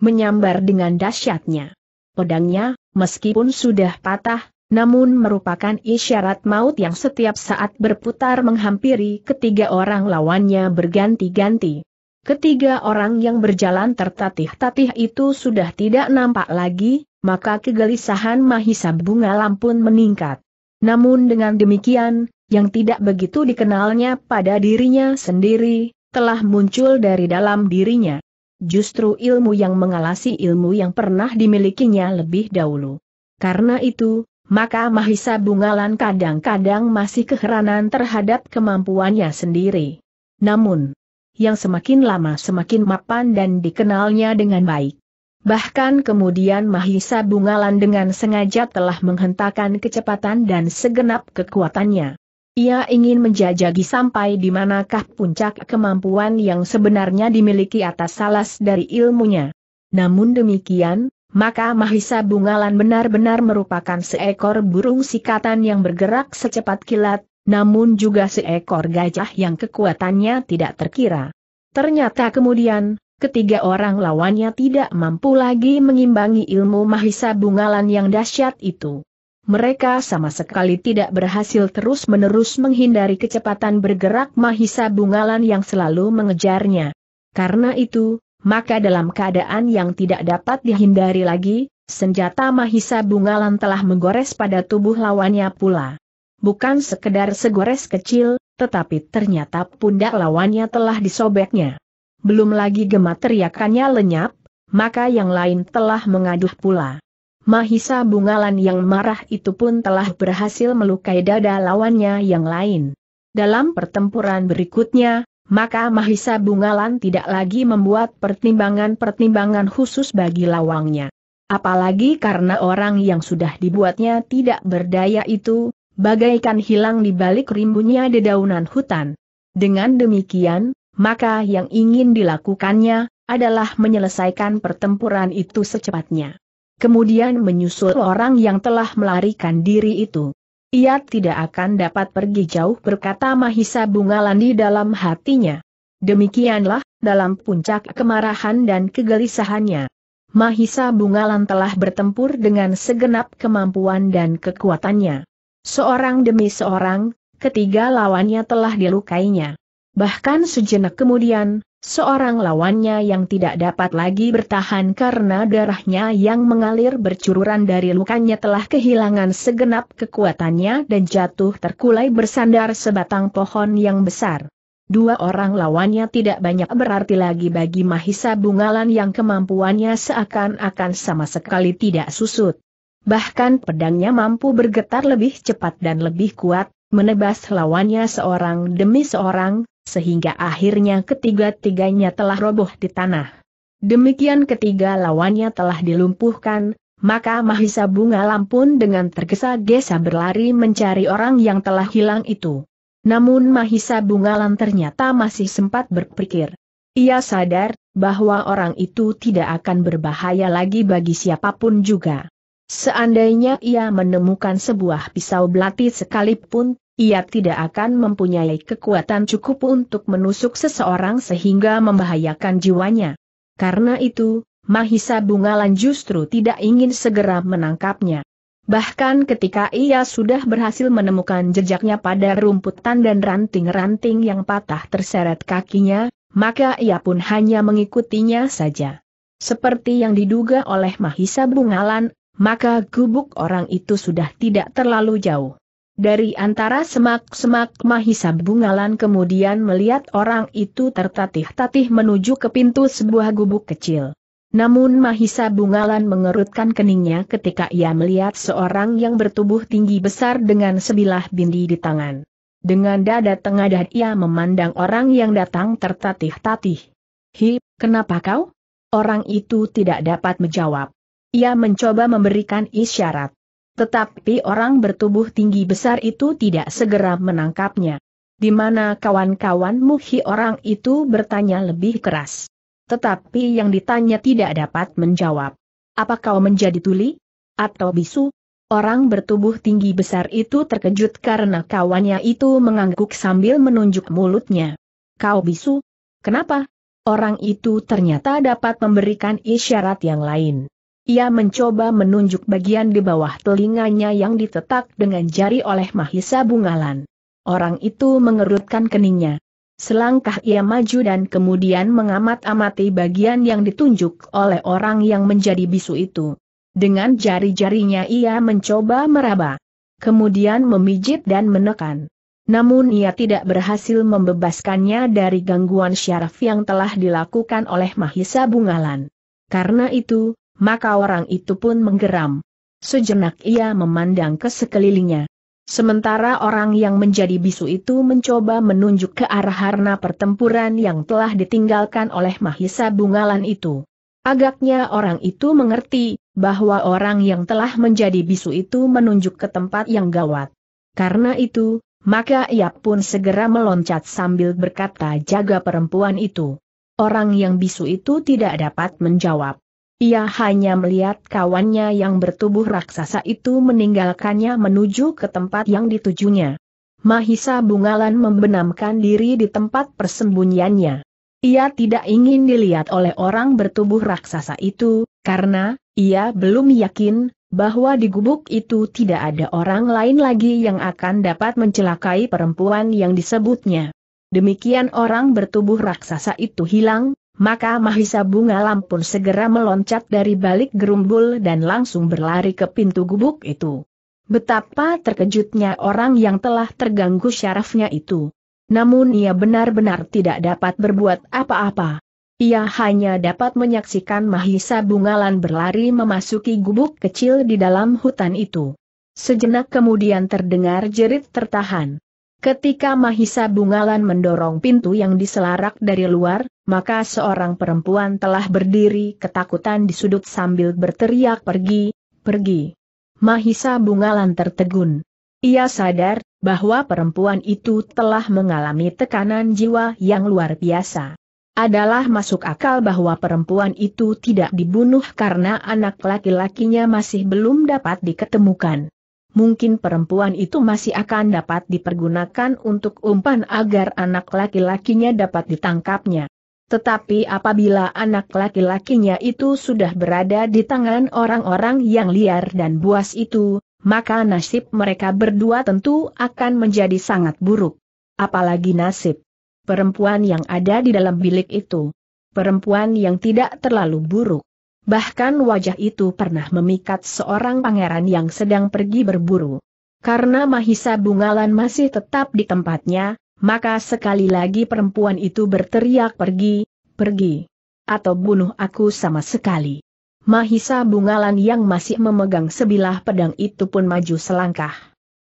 Menyambar dengan dahsyatnya. Pedangnya, meskipun sudah patah, namun merupakan isyarat maut yang setiap saat berputar menghampiri ketiga orang lawannya berganti-ganti. Ketiga orang yang berjalan tertatih-tatih itu sudah tidak nampak lagi, maka kegelisahan Mahisa Bunga Lampun meningkat. Namun dengan demikian, yang tidak begitu dikenalnya pada dirinya sendiri, telah muncul dari dalam dirinya. Justru ilmu yang mengalasi ilmu yang pernah dimilikinya lebih dahulu. Karena itu, maka Mahisa Bungalan kadang-kadang masih keheranan terhadap kemampuannya sendiri. Namun, yang semakin lama semakin mapan dan dikenalnya dengan baik. Bahkan kemudian Mahisa Bungalan dengan sengaja telah menghentakan kecepatan dan segenap kekuatannya. Ia ingin menjajagi sampai di manakah puncak kemampuan yang sebenarnya dimiliki atas salas dari ilmunya. Namun demikian, maka Mahisa Bungalan benar-benar merupakan seekor burung sikatan yang bergerak secepat kilat, namun juga seekor gajah yang kekuatannya tidak terkira. Ternyata kemudian, ketiga orang lawannya tidak mampu lagi mengimbangi ilmu Mahisa Bungalan yang dahsyat itu mereka sama sekali tidak berhasil terus-menerus menghindari kecepatan bergerak Mahisa Bungalan yang selalu mengejarnya. Karena itu, maka dalam keadaan yang tidak dapat dihindari lagi, senjata Mahisa Bungalan telah menggores pada tubuh lawannya pula. Bukan sekedar segores kecil, tetapi ternyata pundak lawannya telah disobeknya. Belum lagi gemat teriakannya lenyap, maka yang lain telah mengaduh pula. Mahisa Bungalan yang marah itu pun telah berhasil melukai dada lawannya yang lain. Dalam pertempuran berikutnya, maka Mahisa Bungalan tidak lagi membuat pertimbangan-pertimbangan khusus bagi lawangnya. Apalagi karena orang yang sudah dibuatnya tidak berdaya itu, bagaikan hilang di balik rimbunnya dedaunan hutan. Dengan demikian, maka yang ingin dilakukannya adalah menyelesaikan pertempuran itu secepatnya kemudian menyusul orang yang telah melarikan diri itu. Ia tidak akan dapat pergi jauh berkata Mahisa Bungalan di dalam hatinya. Demikianlah, dalam puncak kemarahan dan kegelisahannya. Mahisa Bungalan telah bertempur dengan segenap kemampuan dan kekuatannya. Seorang demi seorang, ketiga lawannya telah dilukainya. Bahkan sejenak kemudian, Seorang lawannya yang tidak dapat lagi bertahan karena darahnya yang mengalir bercururan dari lukanya telah kehilangan segenap kekuatannya dan jatuh terkulai bersandar sebatang pohon yang besar. Dua orang lawannya tidak banyak berarti lagi bagi Mahisa Bungalan yang kemampuannya seakan-akan sama sekali tidak susut. Bahkan pedangnya mampu bergetar lebih cepat dan lebih kuat, menebas lawannya seorang demi seorang, sehingga akhirnya ketiga-tiganya telah roboh di tanah. Demikian ketiga lawannya telah dilumpuhkan, maka Mahisa Bunga Lampun dengan tergesa-gesa berlari mencari orang yang telah hilang itu. Namun Mahisa Bunga Lampun ternyata masih sempat berpikir. Ia sadar bahwa orang itu tidak akan berbahaya lagi bagi siapapun juga. Seandainya ia menemukan sebuah pisau belati sekalipun, ia tidak akan mempunyai kekuatan cukup untuk menusuk seseorang sehingga membahayakan jiwanya. Karena itu, Mahisa Bungalan justru tidak ingin segera menangkapnya. Bahkan ketika ia sudah berhasil menemukan jejaknya pada rumputan dan ranting-ranting yang patah terseret kakinya, maka ia pun hanya mengikutinya saja. Seperti yang diduga oleh Mahisa Bungalan, maka gubuk orang itu sudah tidak terlalu jauh. Dari antara semak-semak Mahisa Bungalan kemudian melihat orang itu tertatih-tatih menuju ke pintu sebuah gubuk kecil. Namun Mahisa Bungalan mengerutkan keningnya ketika ia melihat seorang yang bertubuh tinggi besar dengan sebilah bindi di tangan. Dengan dada tengadah ia memandang orang yang datang tertatih-tatih. Hi, kenapa kau? Orang itu tidak dapat menjawab. Ia mencoba memberikan isyarat. Tetapi orang bertubuh tinggi besar itu tidak segera menangkapnya. Di mana kawan-kawan Muhi orang itu bertanya lebih keras. Tetapi yang ditanya tidak dapat menjawab. Apa kau menjadi tuli? Atau bisu? Orang bertubuh tinggi besar itu terkejut karena kawannya itu mengangguk sambil menunjuk mulutnya. Kau bisu? Kenapa? Orang itu ternyata dapat memberikan isyarat yang lain. Ia mencoba menunjuk bagian di bawah telinganya yang ditetak dengan jari oleh Mahisa Bungalan. Orang itu mengerutkan keningnya. Selangkah ia maju dan kemudian mengamat-amati bagian yang ditunjuk oleh orang yang menjadi bisu itu. Dengan jari-jarinya ia mencoba meraba. Kemudian memijit dan menekan. Namun ia tidak berhasil membebaskannya dari gangguan syaraf yang telah dilakukan oleh Mahisa Bungalan. Karena itu, maka orang itu pun menggeram. Sejenak ia memandang ke sekelilingnya. Sementara orang yang menjadi bisu itu mencoba menunjuk ke arah harna pertempuran yang telah ditinggalkan oleh Mahisa Bungalan itu. Agaknya orang itu mengerti, bahwa orang yang telah menjadi bisu itu menunjuk ke tempat yang gawat. Karena itu, maka ia pun segera meloncat sambil berkata jaga perempuan itu. Orang yang bisu itu tidak dapat menjawab. Ia hanya melihat kawannya yang bertubuh raksasa itu meninggalkannya menuju ke tempat yang ditujunya. Mahisa Bungalan membenamkan diri di tempat persembunyiannya. Ia tidak ingin dilihat oleh orang bertubuh raksasa itu, karena, ia belum yakin, bahwa di gubuk itu tidak ada orang lain lagi yang akan dapat mencelakai perempuan yang disebutnya. Demikian orang bertubuh raksasa itu hilang, maka Mahisa Bunga Lampun segera meloncat dari balik gerumbul dan langsung berlari ke pintu gubuk itu. Betapa terkejutnya orang yang telah terganggu syarafnya itu. Namun ia benar-benar tidak dapat berbuat apa-apa. Ia hanya dapat menyaksikan Mahisa Bungalan berlari memasuki gubuk kecil di dalam hutan itu. Sejenak kemudian terdengar jerit tertahan. Ketika Mahisa Bungalan mendorong pintu yang diselarak dari luar, maka seorang perempuan telah berdiri ketakutan di sudut sambil berteriak pergi, pergi. Mahisa bungalan tertegun. Ia sadar bahwa perempuan itu telah mengalami tekanan jiwa yang luar biasa. Adalah masuk akal bahwa perempuan itu tidak dibunuh karena anak laki-lakinya masih belum dapat diketemukan. Mungkin perempuan itu masih akan dapat dipergunakan untuk umpan agar anak laki-lakinya dapat ditangkapnya. Tetapi apabila anak laki-lakinya itu sudah berada di tangan orang-orang yang liar dan buas itu, maka nasib mereka berdua tentu akan menjadi sangat buruk. Apalagi nasib perempuan yang ada di dalam bilik itu. Perempuan yang tidak terlalu buruk. Bahkan wajah itu pernah memikat seorang pangeran yang sedang pergi berburu. Karena Mahisa Bungalan masih tetap di tempatnya, maka sekali lagi perempuan itu berteriak pergi, pergi. Atau bunuh aku sama sekali. Mahisa Bungalan yang masih memegang sebilah pedang itu pun maju selangkah.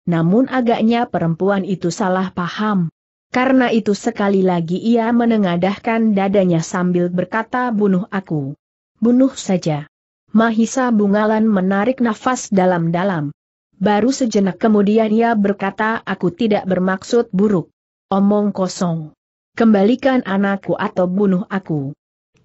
Namun agaknya perempuan itu salah paham. Karena itu sekali lagi ia menengadahkan dadanya sambil berkata bunuh aku. Bunuh saja. Mahisa Bungalan menarik nafas dalam-dalam. Baru sejenak kemudian ia berkata aku tidak bermaksud buruk. Omong kosong. Kembalikan anakku atau bunuh aku.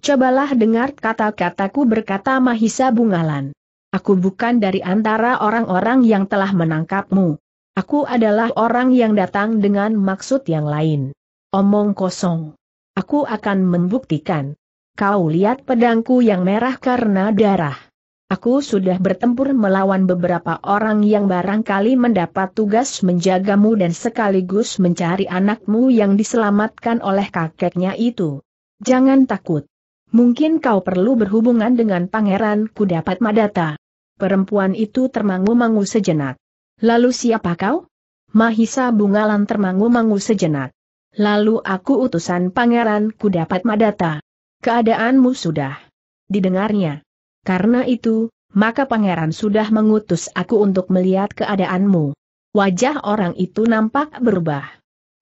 Cobalah dengar kata-kataku berkata Mahisa Bungalan. Aku bukan dari antara orang-orang yang telah menangkapmu. Aku adalah orang yang datang dengan maksud yang lain. Omong kosong. Aku akan membuktikan. Kau lihat pedangku yang merah karena darah. Aku sudah bertempur melawan beberapa orang yang barangkali mendapat tugas menjagamu dan sekaligus mencari anakmu yang diselamatkan oleh kakeknya itu. Jangan takut. Mungkin kau perlu berhubungan dengan pangeran kudapat Madata. Perempuan itu termangu-mangu sejenak. Lalu siapa kau? Mahisa Bungalan termangu-mangu sejenak. Lalu aku utusan pangeran kudapat Madata. Keadaanmu sudah. Didengarnya. Karena itu, maka pangeran sudah mengutus aku untuk melihat keadaanmu. Wajah orang itu nampak berubah.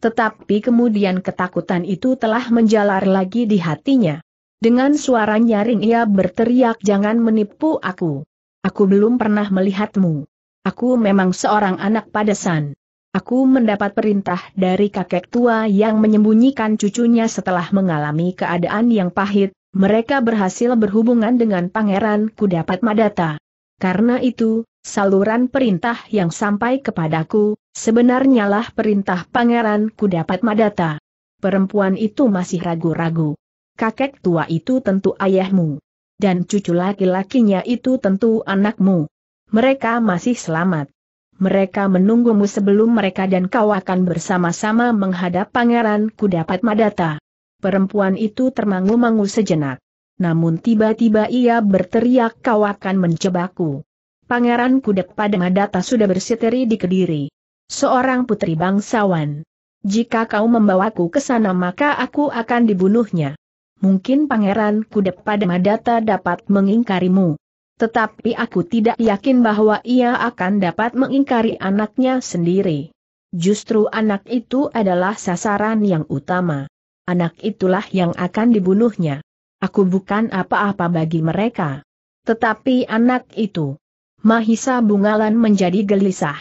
Tetapi kemudian ketakutan itu telah menjalar lagi di hatinya. Dengan suara nyaring ia berteriak jangan menipu aku. Aku belum pernah melihatmu. Aku memang seorang anak padesan. Aku mendapat perintah dari kakek tua yang menyembunyikan cucunya setelah mengalami keadaan yang pahit, mereka berhasil berhubungan dengan Pangeran Kudapat Madata. Karena itu, saluran perintah yang sampai kepadaku, sebenarnya lah perintah Pangeran Kudapat Madata. Perempuan itu masih ragu-ragu. Kakek tua itu tentu ayahmu. Dan cucu laki-lakinya itu tentu anakmu. Mereka masih selamat mereka menunggumu sebelum mereka dan kau akan bersama-sama menghadap Pangeran Kudapat Madata. Perempuan itu termangu-mangu sejenak. Namun tiba-tiba ia berteriak kau akan mencebakku. Pangeran Kudep pada Madata sudah berseteri di Kediri. Seorang putri bangsawan. Jika kau membawaku ke sana maka aku akan dibunuhnya. Mungkin Pangeran Kudep pada Madata dapat mengingkarimu. Tetapi aku tidak yakin bahwa ia akan dapat mengingkari anaknya sendiri. Justru anak itu adalah sasaran yang utama anak itulah yang akan dibunuhnya. Aku bukan apa-apa bagi mereka. Tetapi anak itu. Mahisa Bungalan menjadi gelisah.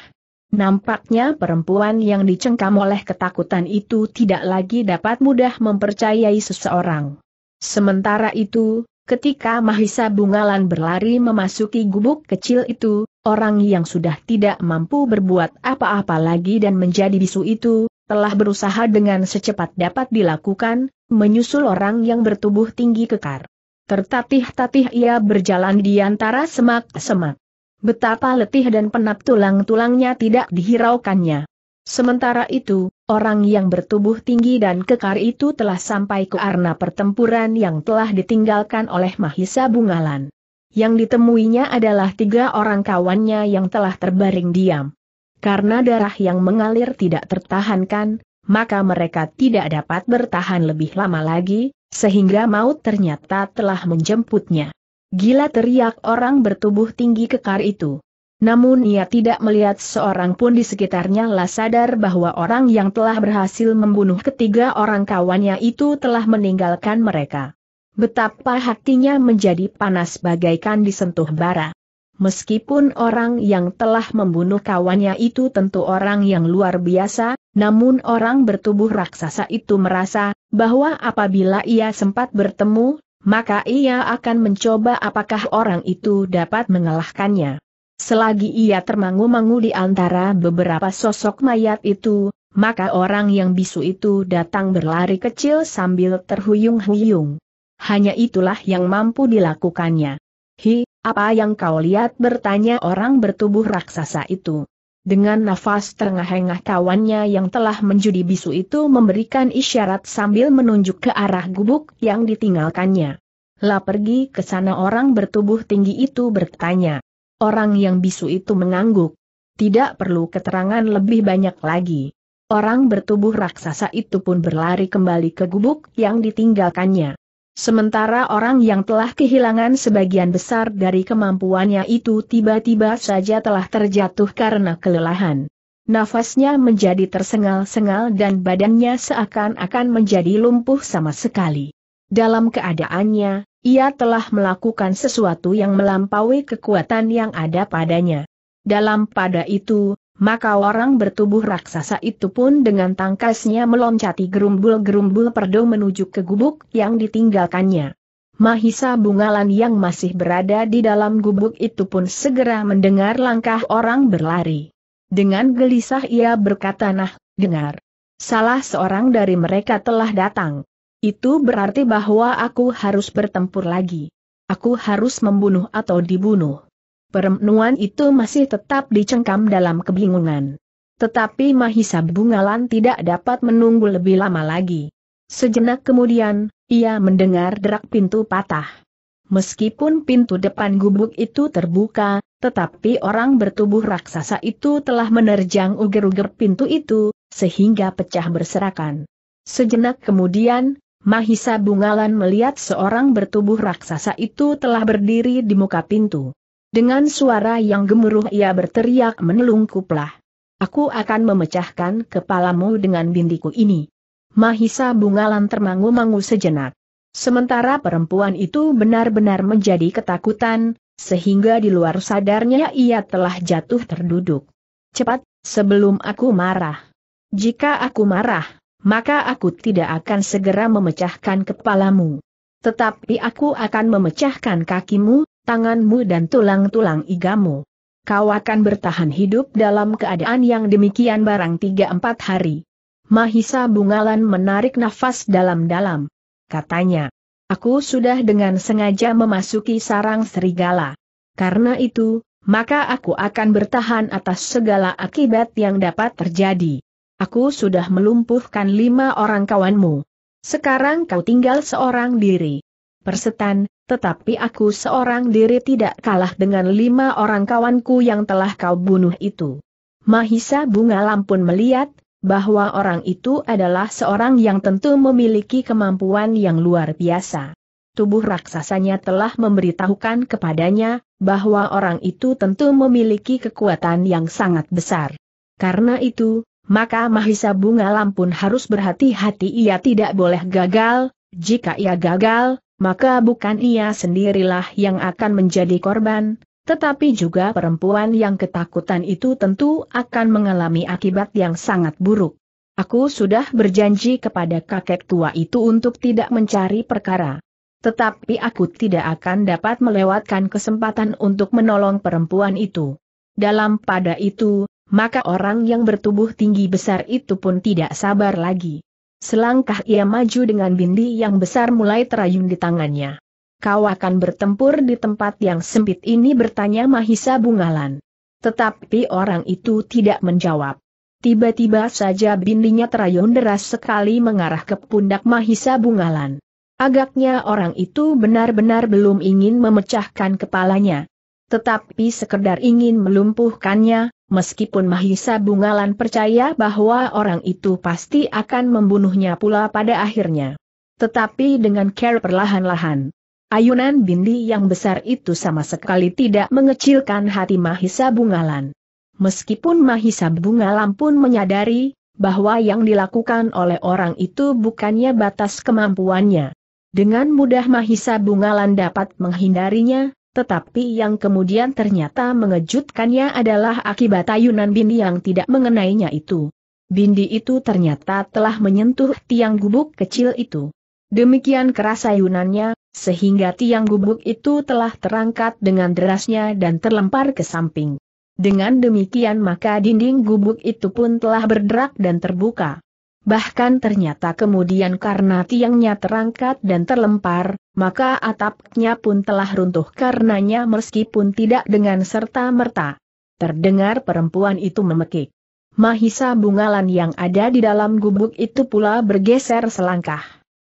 Nampaknya perempuan yang dicengkam oleh ketakutan itu tidak lagi dapat mudah mempercayai seseorang. Sementara itu, ketika Mahisa Bungalan berlari memasuki gubuk kecil itu, orang yang sudah tidak mampu berbuat apa-apa lagi dan menjadi bisu itu, telah berusaha dengan secepat dapat dilakukan, menyusul orang yang bertubuh tinggi kekar. Tertatih-tatih ia berjalan di antara semak-semak. Betapa letih dan penat tulang-tulangnya tidak dihiraukannya. Sementara itu, orang yang bertubuh tinggi dan kekar itu telah sampai ke arena pertempuran yang telah ditinggalkan oleh Mahisa Bungalan. Yang ditemuinya adalah tiga orang kawannya yang telah terbaring diam. Karena darah yang mengalir tidak tertahankan, maka mereka tidak dapat bertahan lebih lama lagi, sehingga maut ternyata telah menjemputnya. Gila teriak orang bertubuh tinggi kekar itu. Namun ia tidak melihat seorang pun di sekitarnya lah sadar bahwa orang yang telah berhasil membunuh ketiga orang kawannya itu telah meninggalkan mereka. Betapa hatinya menjadi panas bagaikan disentuh bara. Meskipun orang yang telah membunuh kawannya itu tentu orang yang luar biasa, namun orang bertubuh raksasa itu merasa bahwa apabila ia sempat bertemu, maka ia akan mencoba apakah orang itu dapat mengalahkannya. Selagi ia termangu-mangu di antara beberapa sosok mayat itu, maka orang yang bisu itu datang berlari kecil sambil terhuyung-huyung. Hanya itulah yang mampu dilakukannya. Hi, apa yang kau lihat bertanya orang bertubuh raksasa itu. Dengan nafas terengah-engah kawannya yang telah menjudi bisu itu memberikan isyarat sambil menunjuk ke arah gubuk yang ditinggalkannya. Lah pergi ke sana orang bertubuh tinggi itu bertanya. Orang yang bisu itu mengangguk. Tidak perlu keterangan lebih banyak lagi. Orang bertubuh raksasa itu pun berlari kembali ke gubuk yang ditinggalkannya. Sementara orang yang telah kehilangan sebagian besar dari kemampuannya itu tiba-tiba saja telah terjatuh karena kelelahan. Nafasnya menjadi tersengal-sengal dan badannya seakan-akan menjadi lumpuh sama sekali. Dalam keadaannya, ia telah melakukan sesuatu yang melampaui kekuatan yang ada padanya. Dalam pada itu, maka orang bertubuh raksasa itu pun dengan tangkasnya meloncati gerumbul-gerumbul perdo menuju ke gubuk yang ditinggalkannya. Mahisa Bungalan yang masih berada di dalam gubuk itu pun segera mendengar langkah orang berlari. Dengan gelisah ia berkata nah, dengar. Salah seorang dari mereka telah datang. Itu berarti bahwa aku harus bertempur lagi. Aku harus membunuh atau dibunuh. Perempuan itu masih tetap dicengkam dalam kebingungan. Tetapi Mahisa Bungalan tidak dapat menunggu lebih lama lagi. Sejenak kemudian, ia mendengar derak pintu patah. Meskipun pintu depan gubuk itu terbuka, tetapi orang bertubuh raksasa itu telah menerjang uger-uger pintu itu, sehingga pecah berserakan. Sejenak kemudian, Mahisa Bungalan melihat seorang bertubuh raksasa itu telah berdiri di muka pintu. Dengan suara yang gemuruh ia berteriak menelungkuplah. Aku akan memecahkan kepalamu dengan bindiku ini. Mahisa Bungalan termangu-mangu sejenak. Sementara perempuan itu benar-benar menjadi ketakutan, sehingga di luar sadarnya ia telah jatuh terduduk. Cepat, sebelum aku marah. Jika aku marah, maka aku tidak akan segera memecahkan kepalamu. Tetapi aku akan memecahkan kakimu, tanganmu dan tulang-tulang igamu. Kau akan bertahan hidup dalam keadaan yang demikian barang tiga empat hari. Mahisa Bungalan menarik nafas dalam-dalam. Katanya, aku sudah dengan sengaja memasuki sarang serigala. Karena itu, maka aku akan bertahan atas segala akibat yang dapat terjadi. Aku sudah melumpuhkan lima orang kawanmu. Sekarang kau tinggal seorang diri. Persetan, tetapi aku seorang diri tidak kalah dengan lima orang kawanku yang telah kau bunuh itu. Mahisa Bunga Lampun melihat, bahwa orang itu adalah seorang yang tentu memiliki kemampuan yang luar biasa. Tubuh raksasanya telah memberitahukan kepadanya, bahwa orang itu tentu memiliki kekuatan yang sangat besar. Karena itu, maka Mahisa Bunga Lampun harus berhati-hati ia tidak boleh gagal, jika ia gagal, maka bukan ia sendirilah yang akan menjadi korban, tetapi juga perempuan yang ketakutan itu tentu akan mengalami akibat yang sangat buruk. Aku sudah berjanji kepada kakek tua itu untuk tidak mencari perkara. Tetapi aku tidak akan dapat melewatkan kesempatan untuk menolong perempuan itu. Dalam pada itu, maka orang yang bertubuh tinggi besar itu pun tidak sabar lagi. Selangkah ia maju dengan bindi yang besar mulai terayun di tangannya. Kau akan bertempur di tempat yang sempit ini bertanya Mahisa Bungalan. Tetapi orang itu tidak menjawab. Tiba-tiba saja bindinya terayun deras sekali mengarah ke pundak Mahisa Bungalan. Agaknya orang itu benar-benar belum ingin memecahkan kepalanya. Tetapi sekedar ingin melumpuhkannya, Meskipun Mahisa Bungalan percaya bahwa orang itu pasti akan membunuhnya pula pada akhirnya. Tetapi dengan care perlahan-lahan. Ayunan bindi yang besar itu sama sekali tidak mengecilkan hati Mahisa Bungalan. Meskipun Mahisa Bungalan pun menyadari, bahwa yang dilakukan oleh orang itu bukannya batas kemampuannya. Dengan mudah Mahisa Bungalan dapat menghindarinya, tetapi yang kemudian ternyata mengejutkannya adalah akibat ayunan bindi yang tidak mengenainya itu. Bindi itu ternyata telah menyentuh tiang gubuk kecil itu. Demikian keras ayunannya, sehingga tiang gubuk itu telah terangkat dengan derasnya dan terlempar ke samping. Dengan demikian maka dinding gubuk itu pun telah berderak dan terbuka bahkan ternyata kemudian karena tiangnya terangkat dan terlempar, maka atapnya pun telah runtuh karenanya meskipun tidak dengan serta-merta. Terdengar perempuan itu memekik. Mahisa bungalan yang ada di dalam gubuk itu pula bergeser selangkah.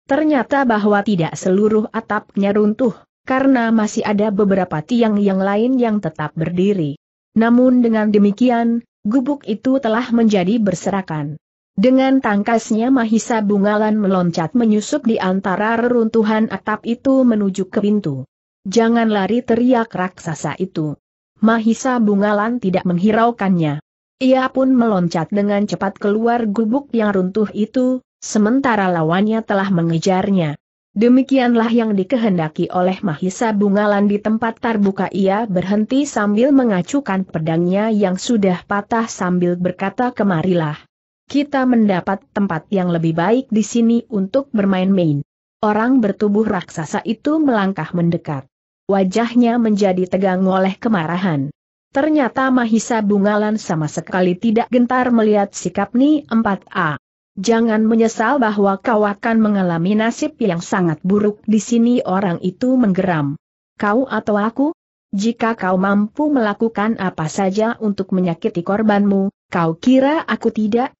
Ternyata bahwa tidak seluruh atapnya runtuh, karena masih ada beberapa tiang yang lain yang tetap berdiri. Namun dengan demikian, gubuk itu telah menjadi berserakan. Dengan tangkasnya Mahisa Bungalan meloncat menyusup di antara reruntuhan atap itu menuju ke pintu. Jangan lari teriak raksasa itu. Mahisa Bungalan tidak menghiraukannya. Ia pun meloncat dengan cepat keluar gubuk yang runtuh itu, sementara lawannya telah mengejarnya. Demikianlah yang dikehendaki oleh Mahisa Bungalan di tempat terbuka ia berhenti sambil mengacukan pedangnya yang sudah patah sambil berkata kemarilah kita mendapat tempat yang lebih baik di sini untuk bermain-main. Orang bertubuh raksasa itu melangkah mendekat. Wajahnya menjadi tegang oleh kemarahan. Ternyata Mahisa Bungalan sama sekali tidak gentar melihat sikap Ni 4A. Jangan menyesal bahwa kau akan mengalami nasib yang sangat buruk di sini orang itu menggeram. Kau atau aku? Jika kau mampu melakukan apa saja untuk menyakiti korbanmu, kau kira aku tidak?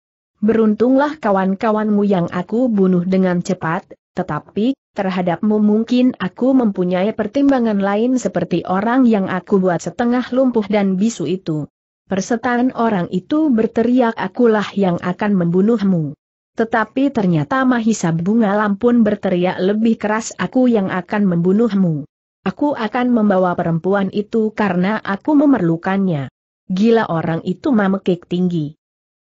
beruntunglah kawan-kawanmu yang aku bunuh dengan cepat, tetapi, terhadapmu mungkin aku mempunyai pertimbangan lain seperti orang yang aku buat setengah lumpuh dan bisu itu. Persetan orang itu berteriak akulah yang akan membunuhmu. Tetapi ternyata Mahisa Bunga Lampun berteriak lebih keras aku yang akan membunuhmu. Aku akan membawa perempuan itu karena aku memerlukannya. Gila orang itu mamekik tinggi.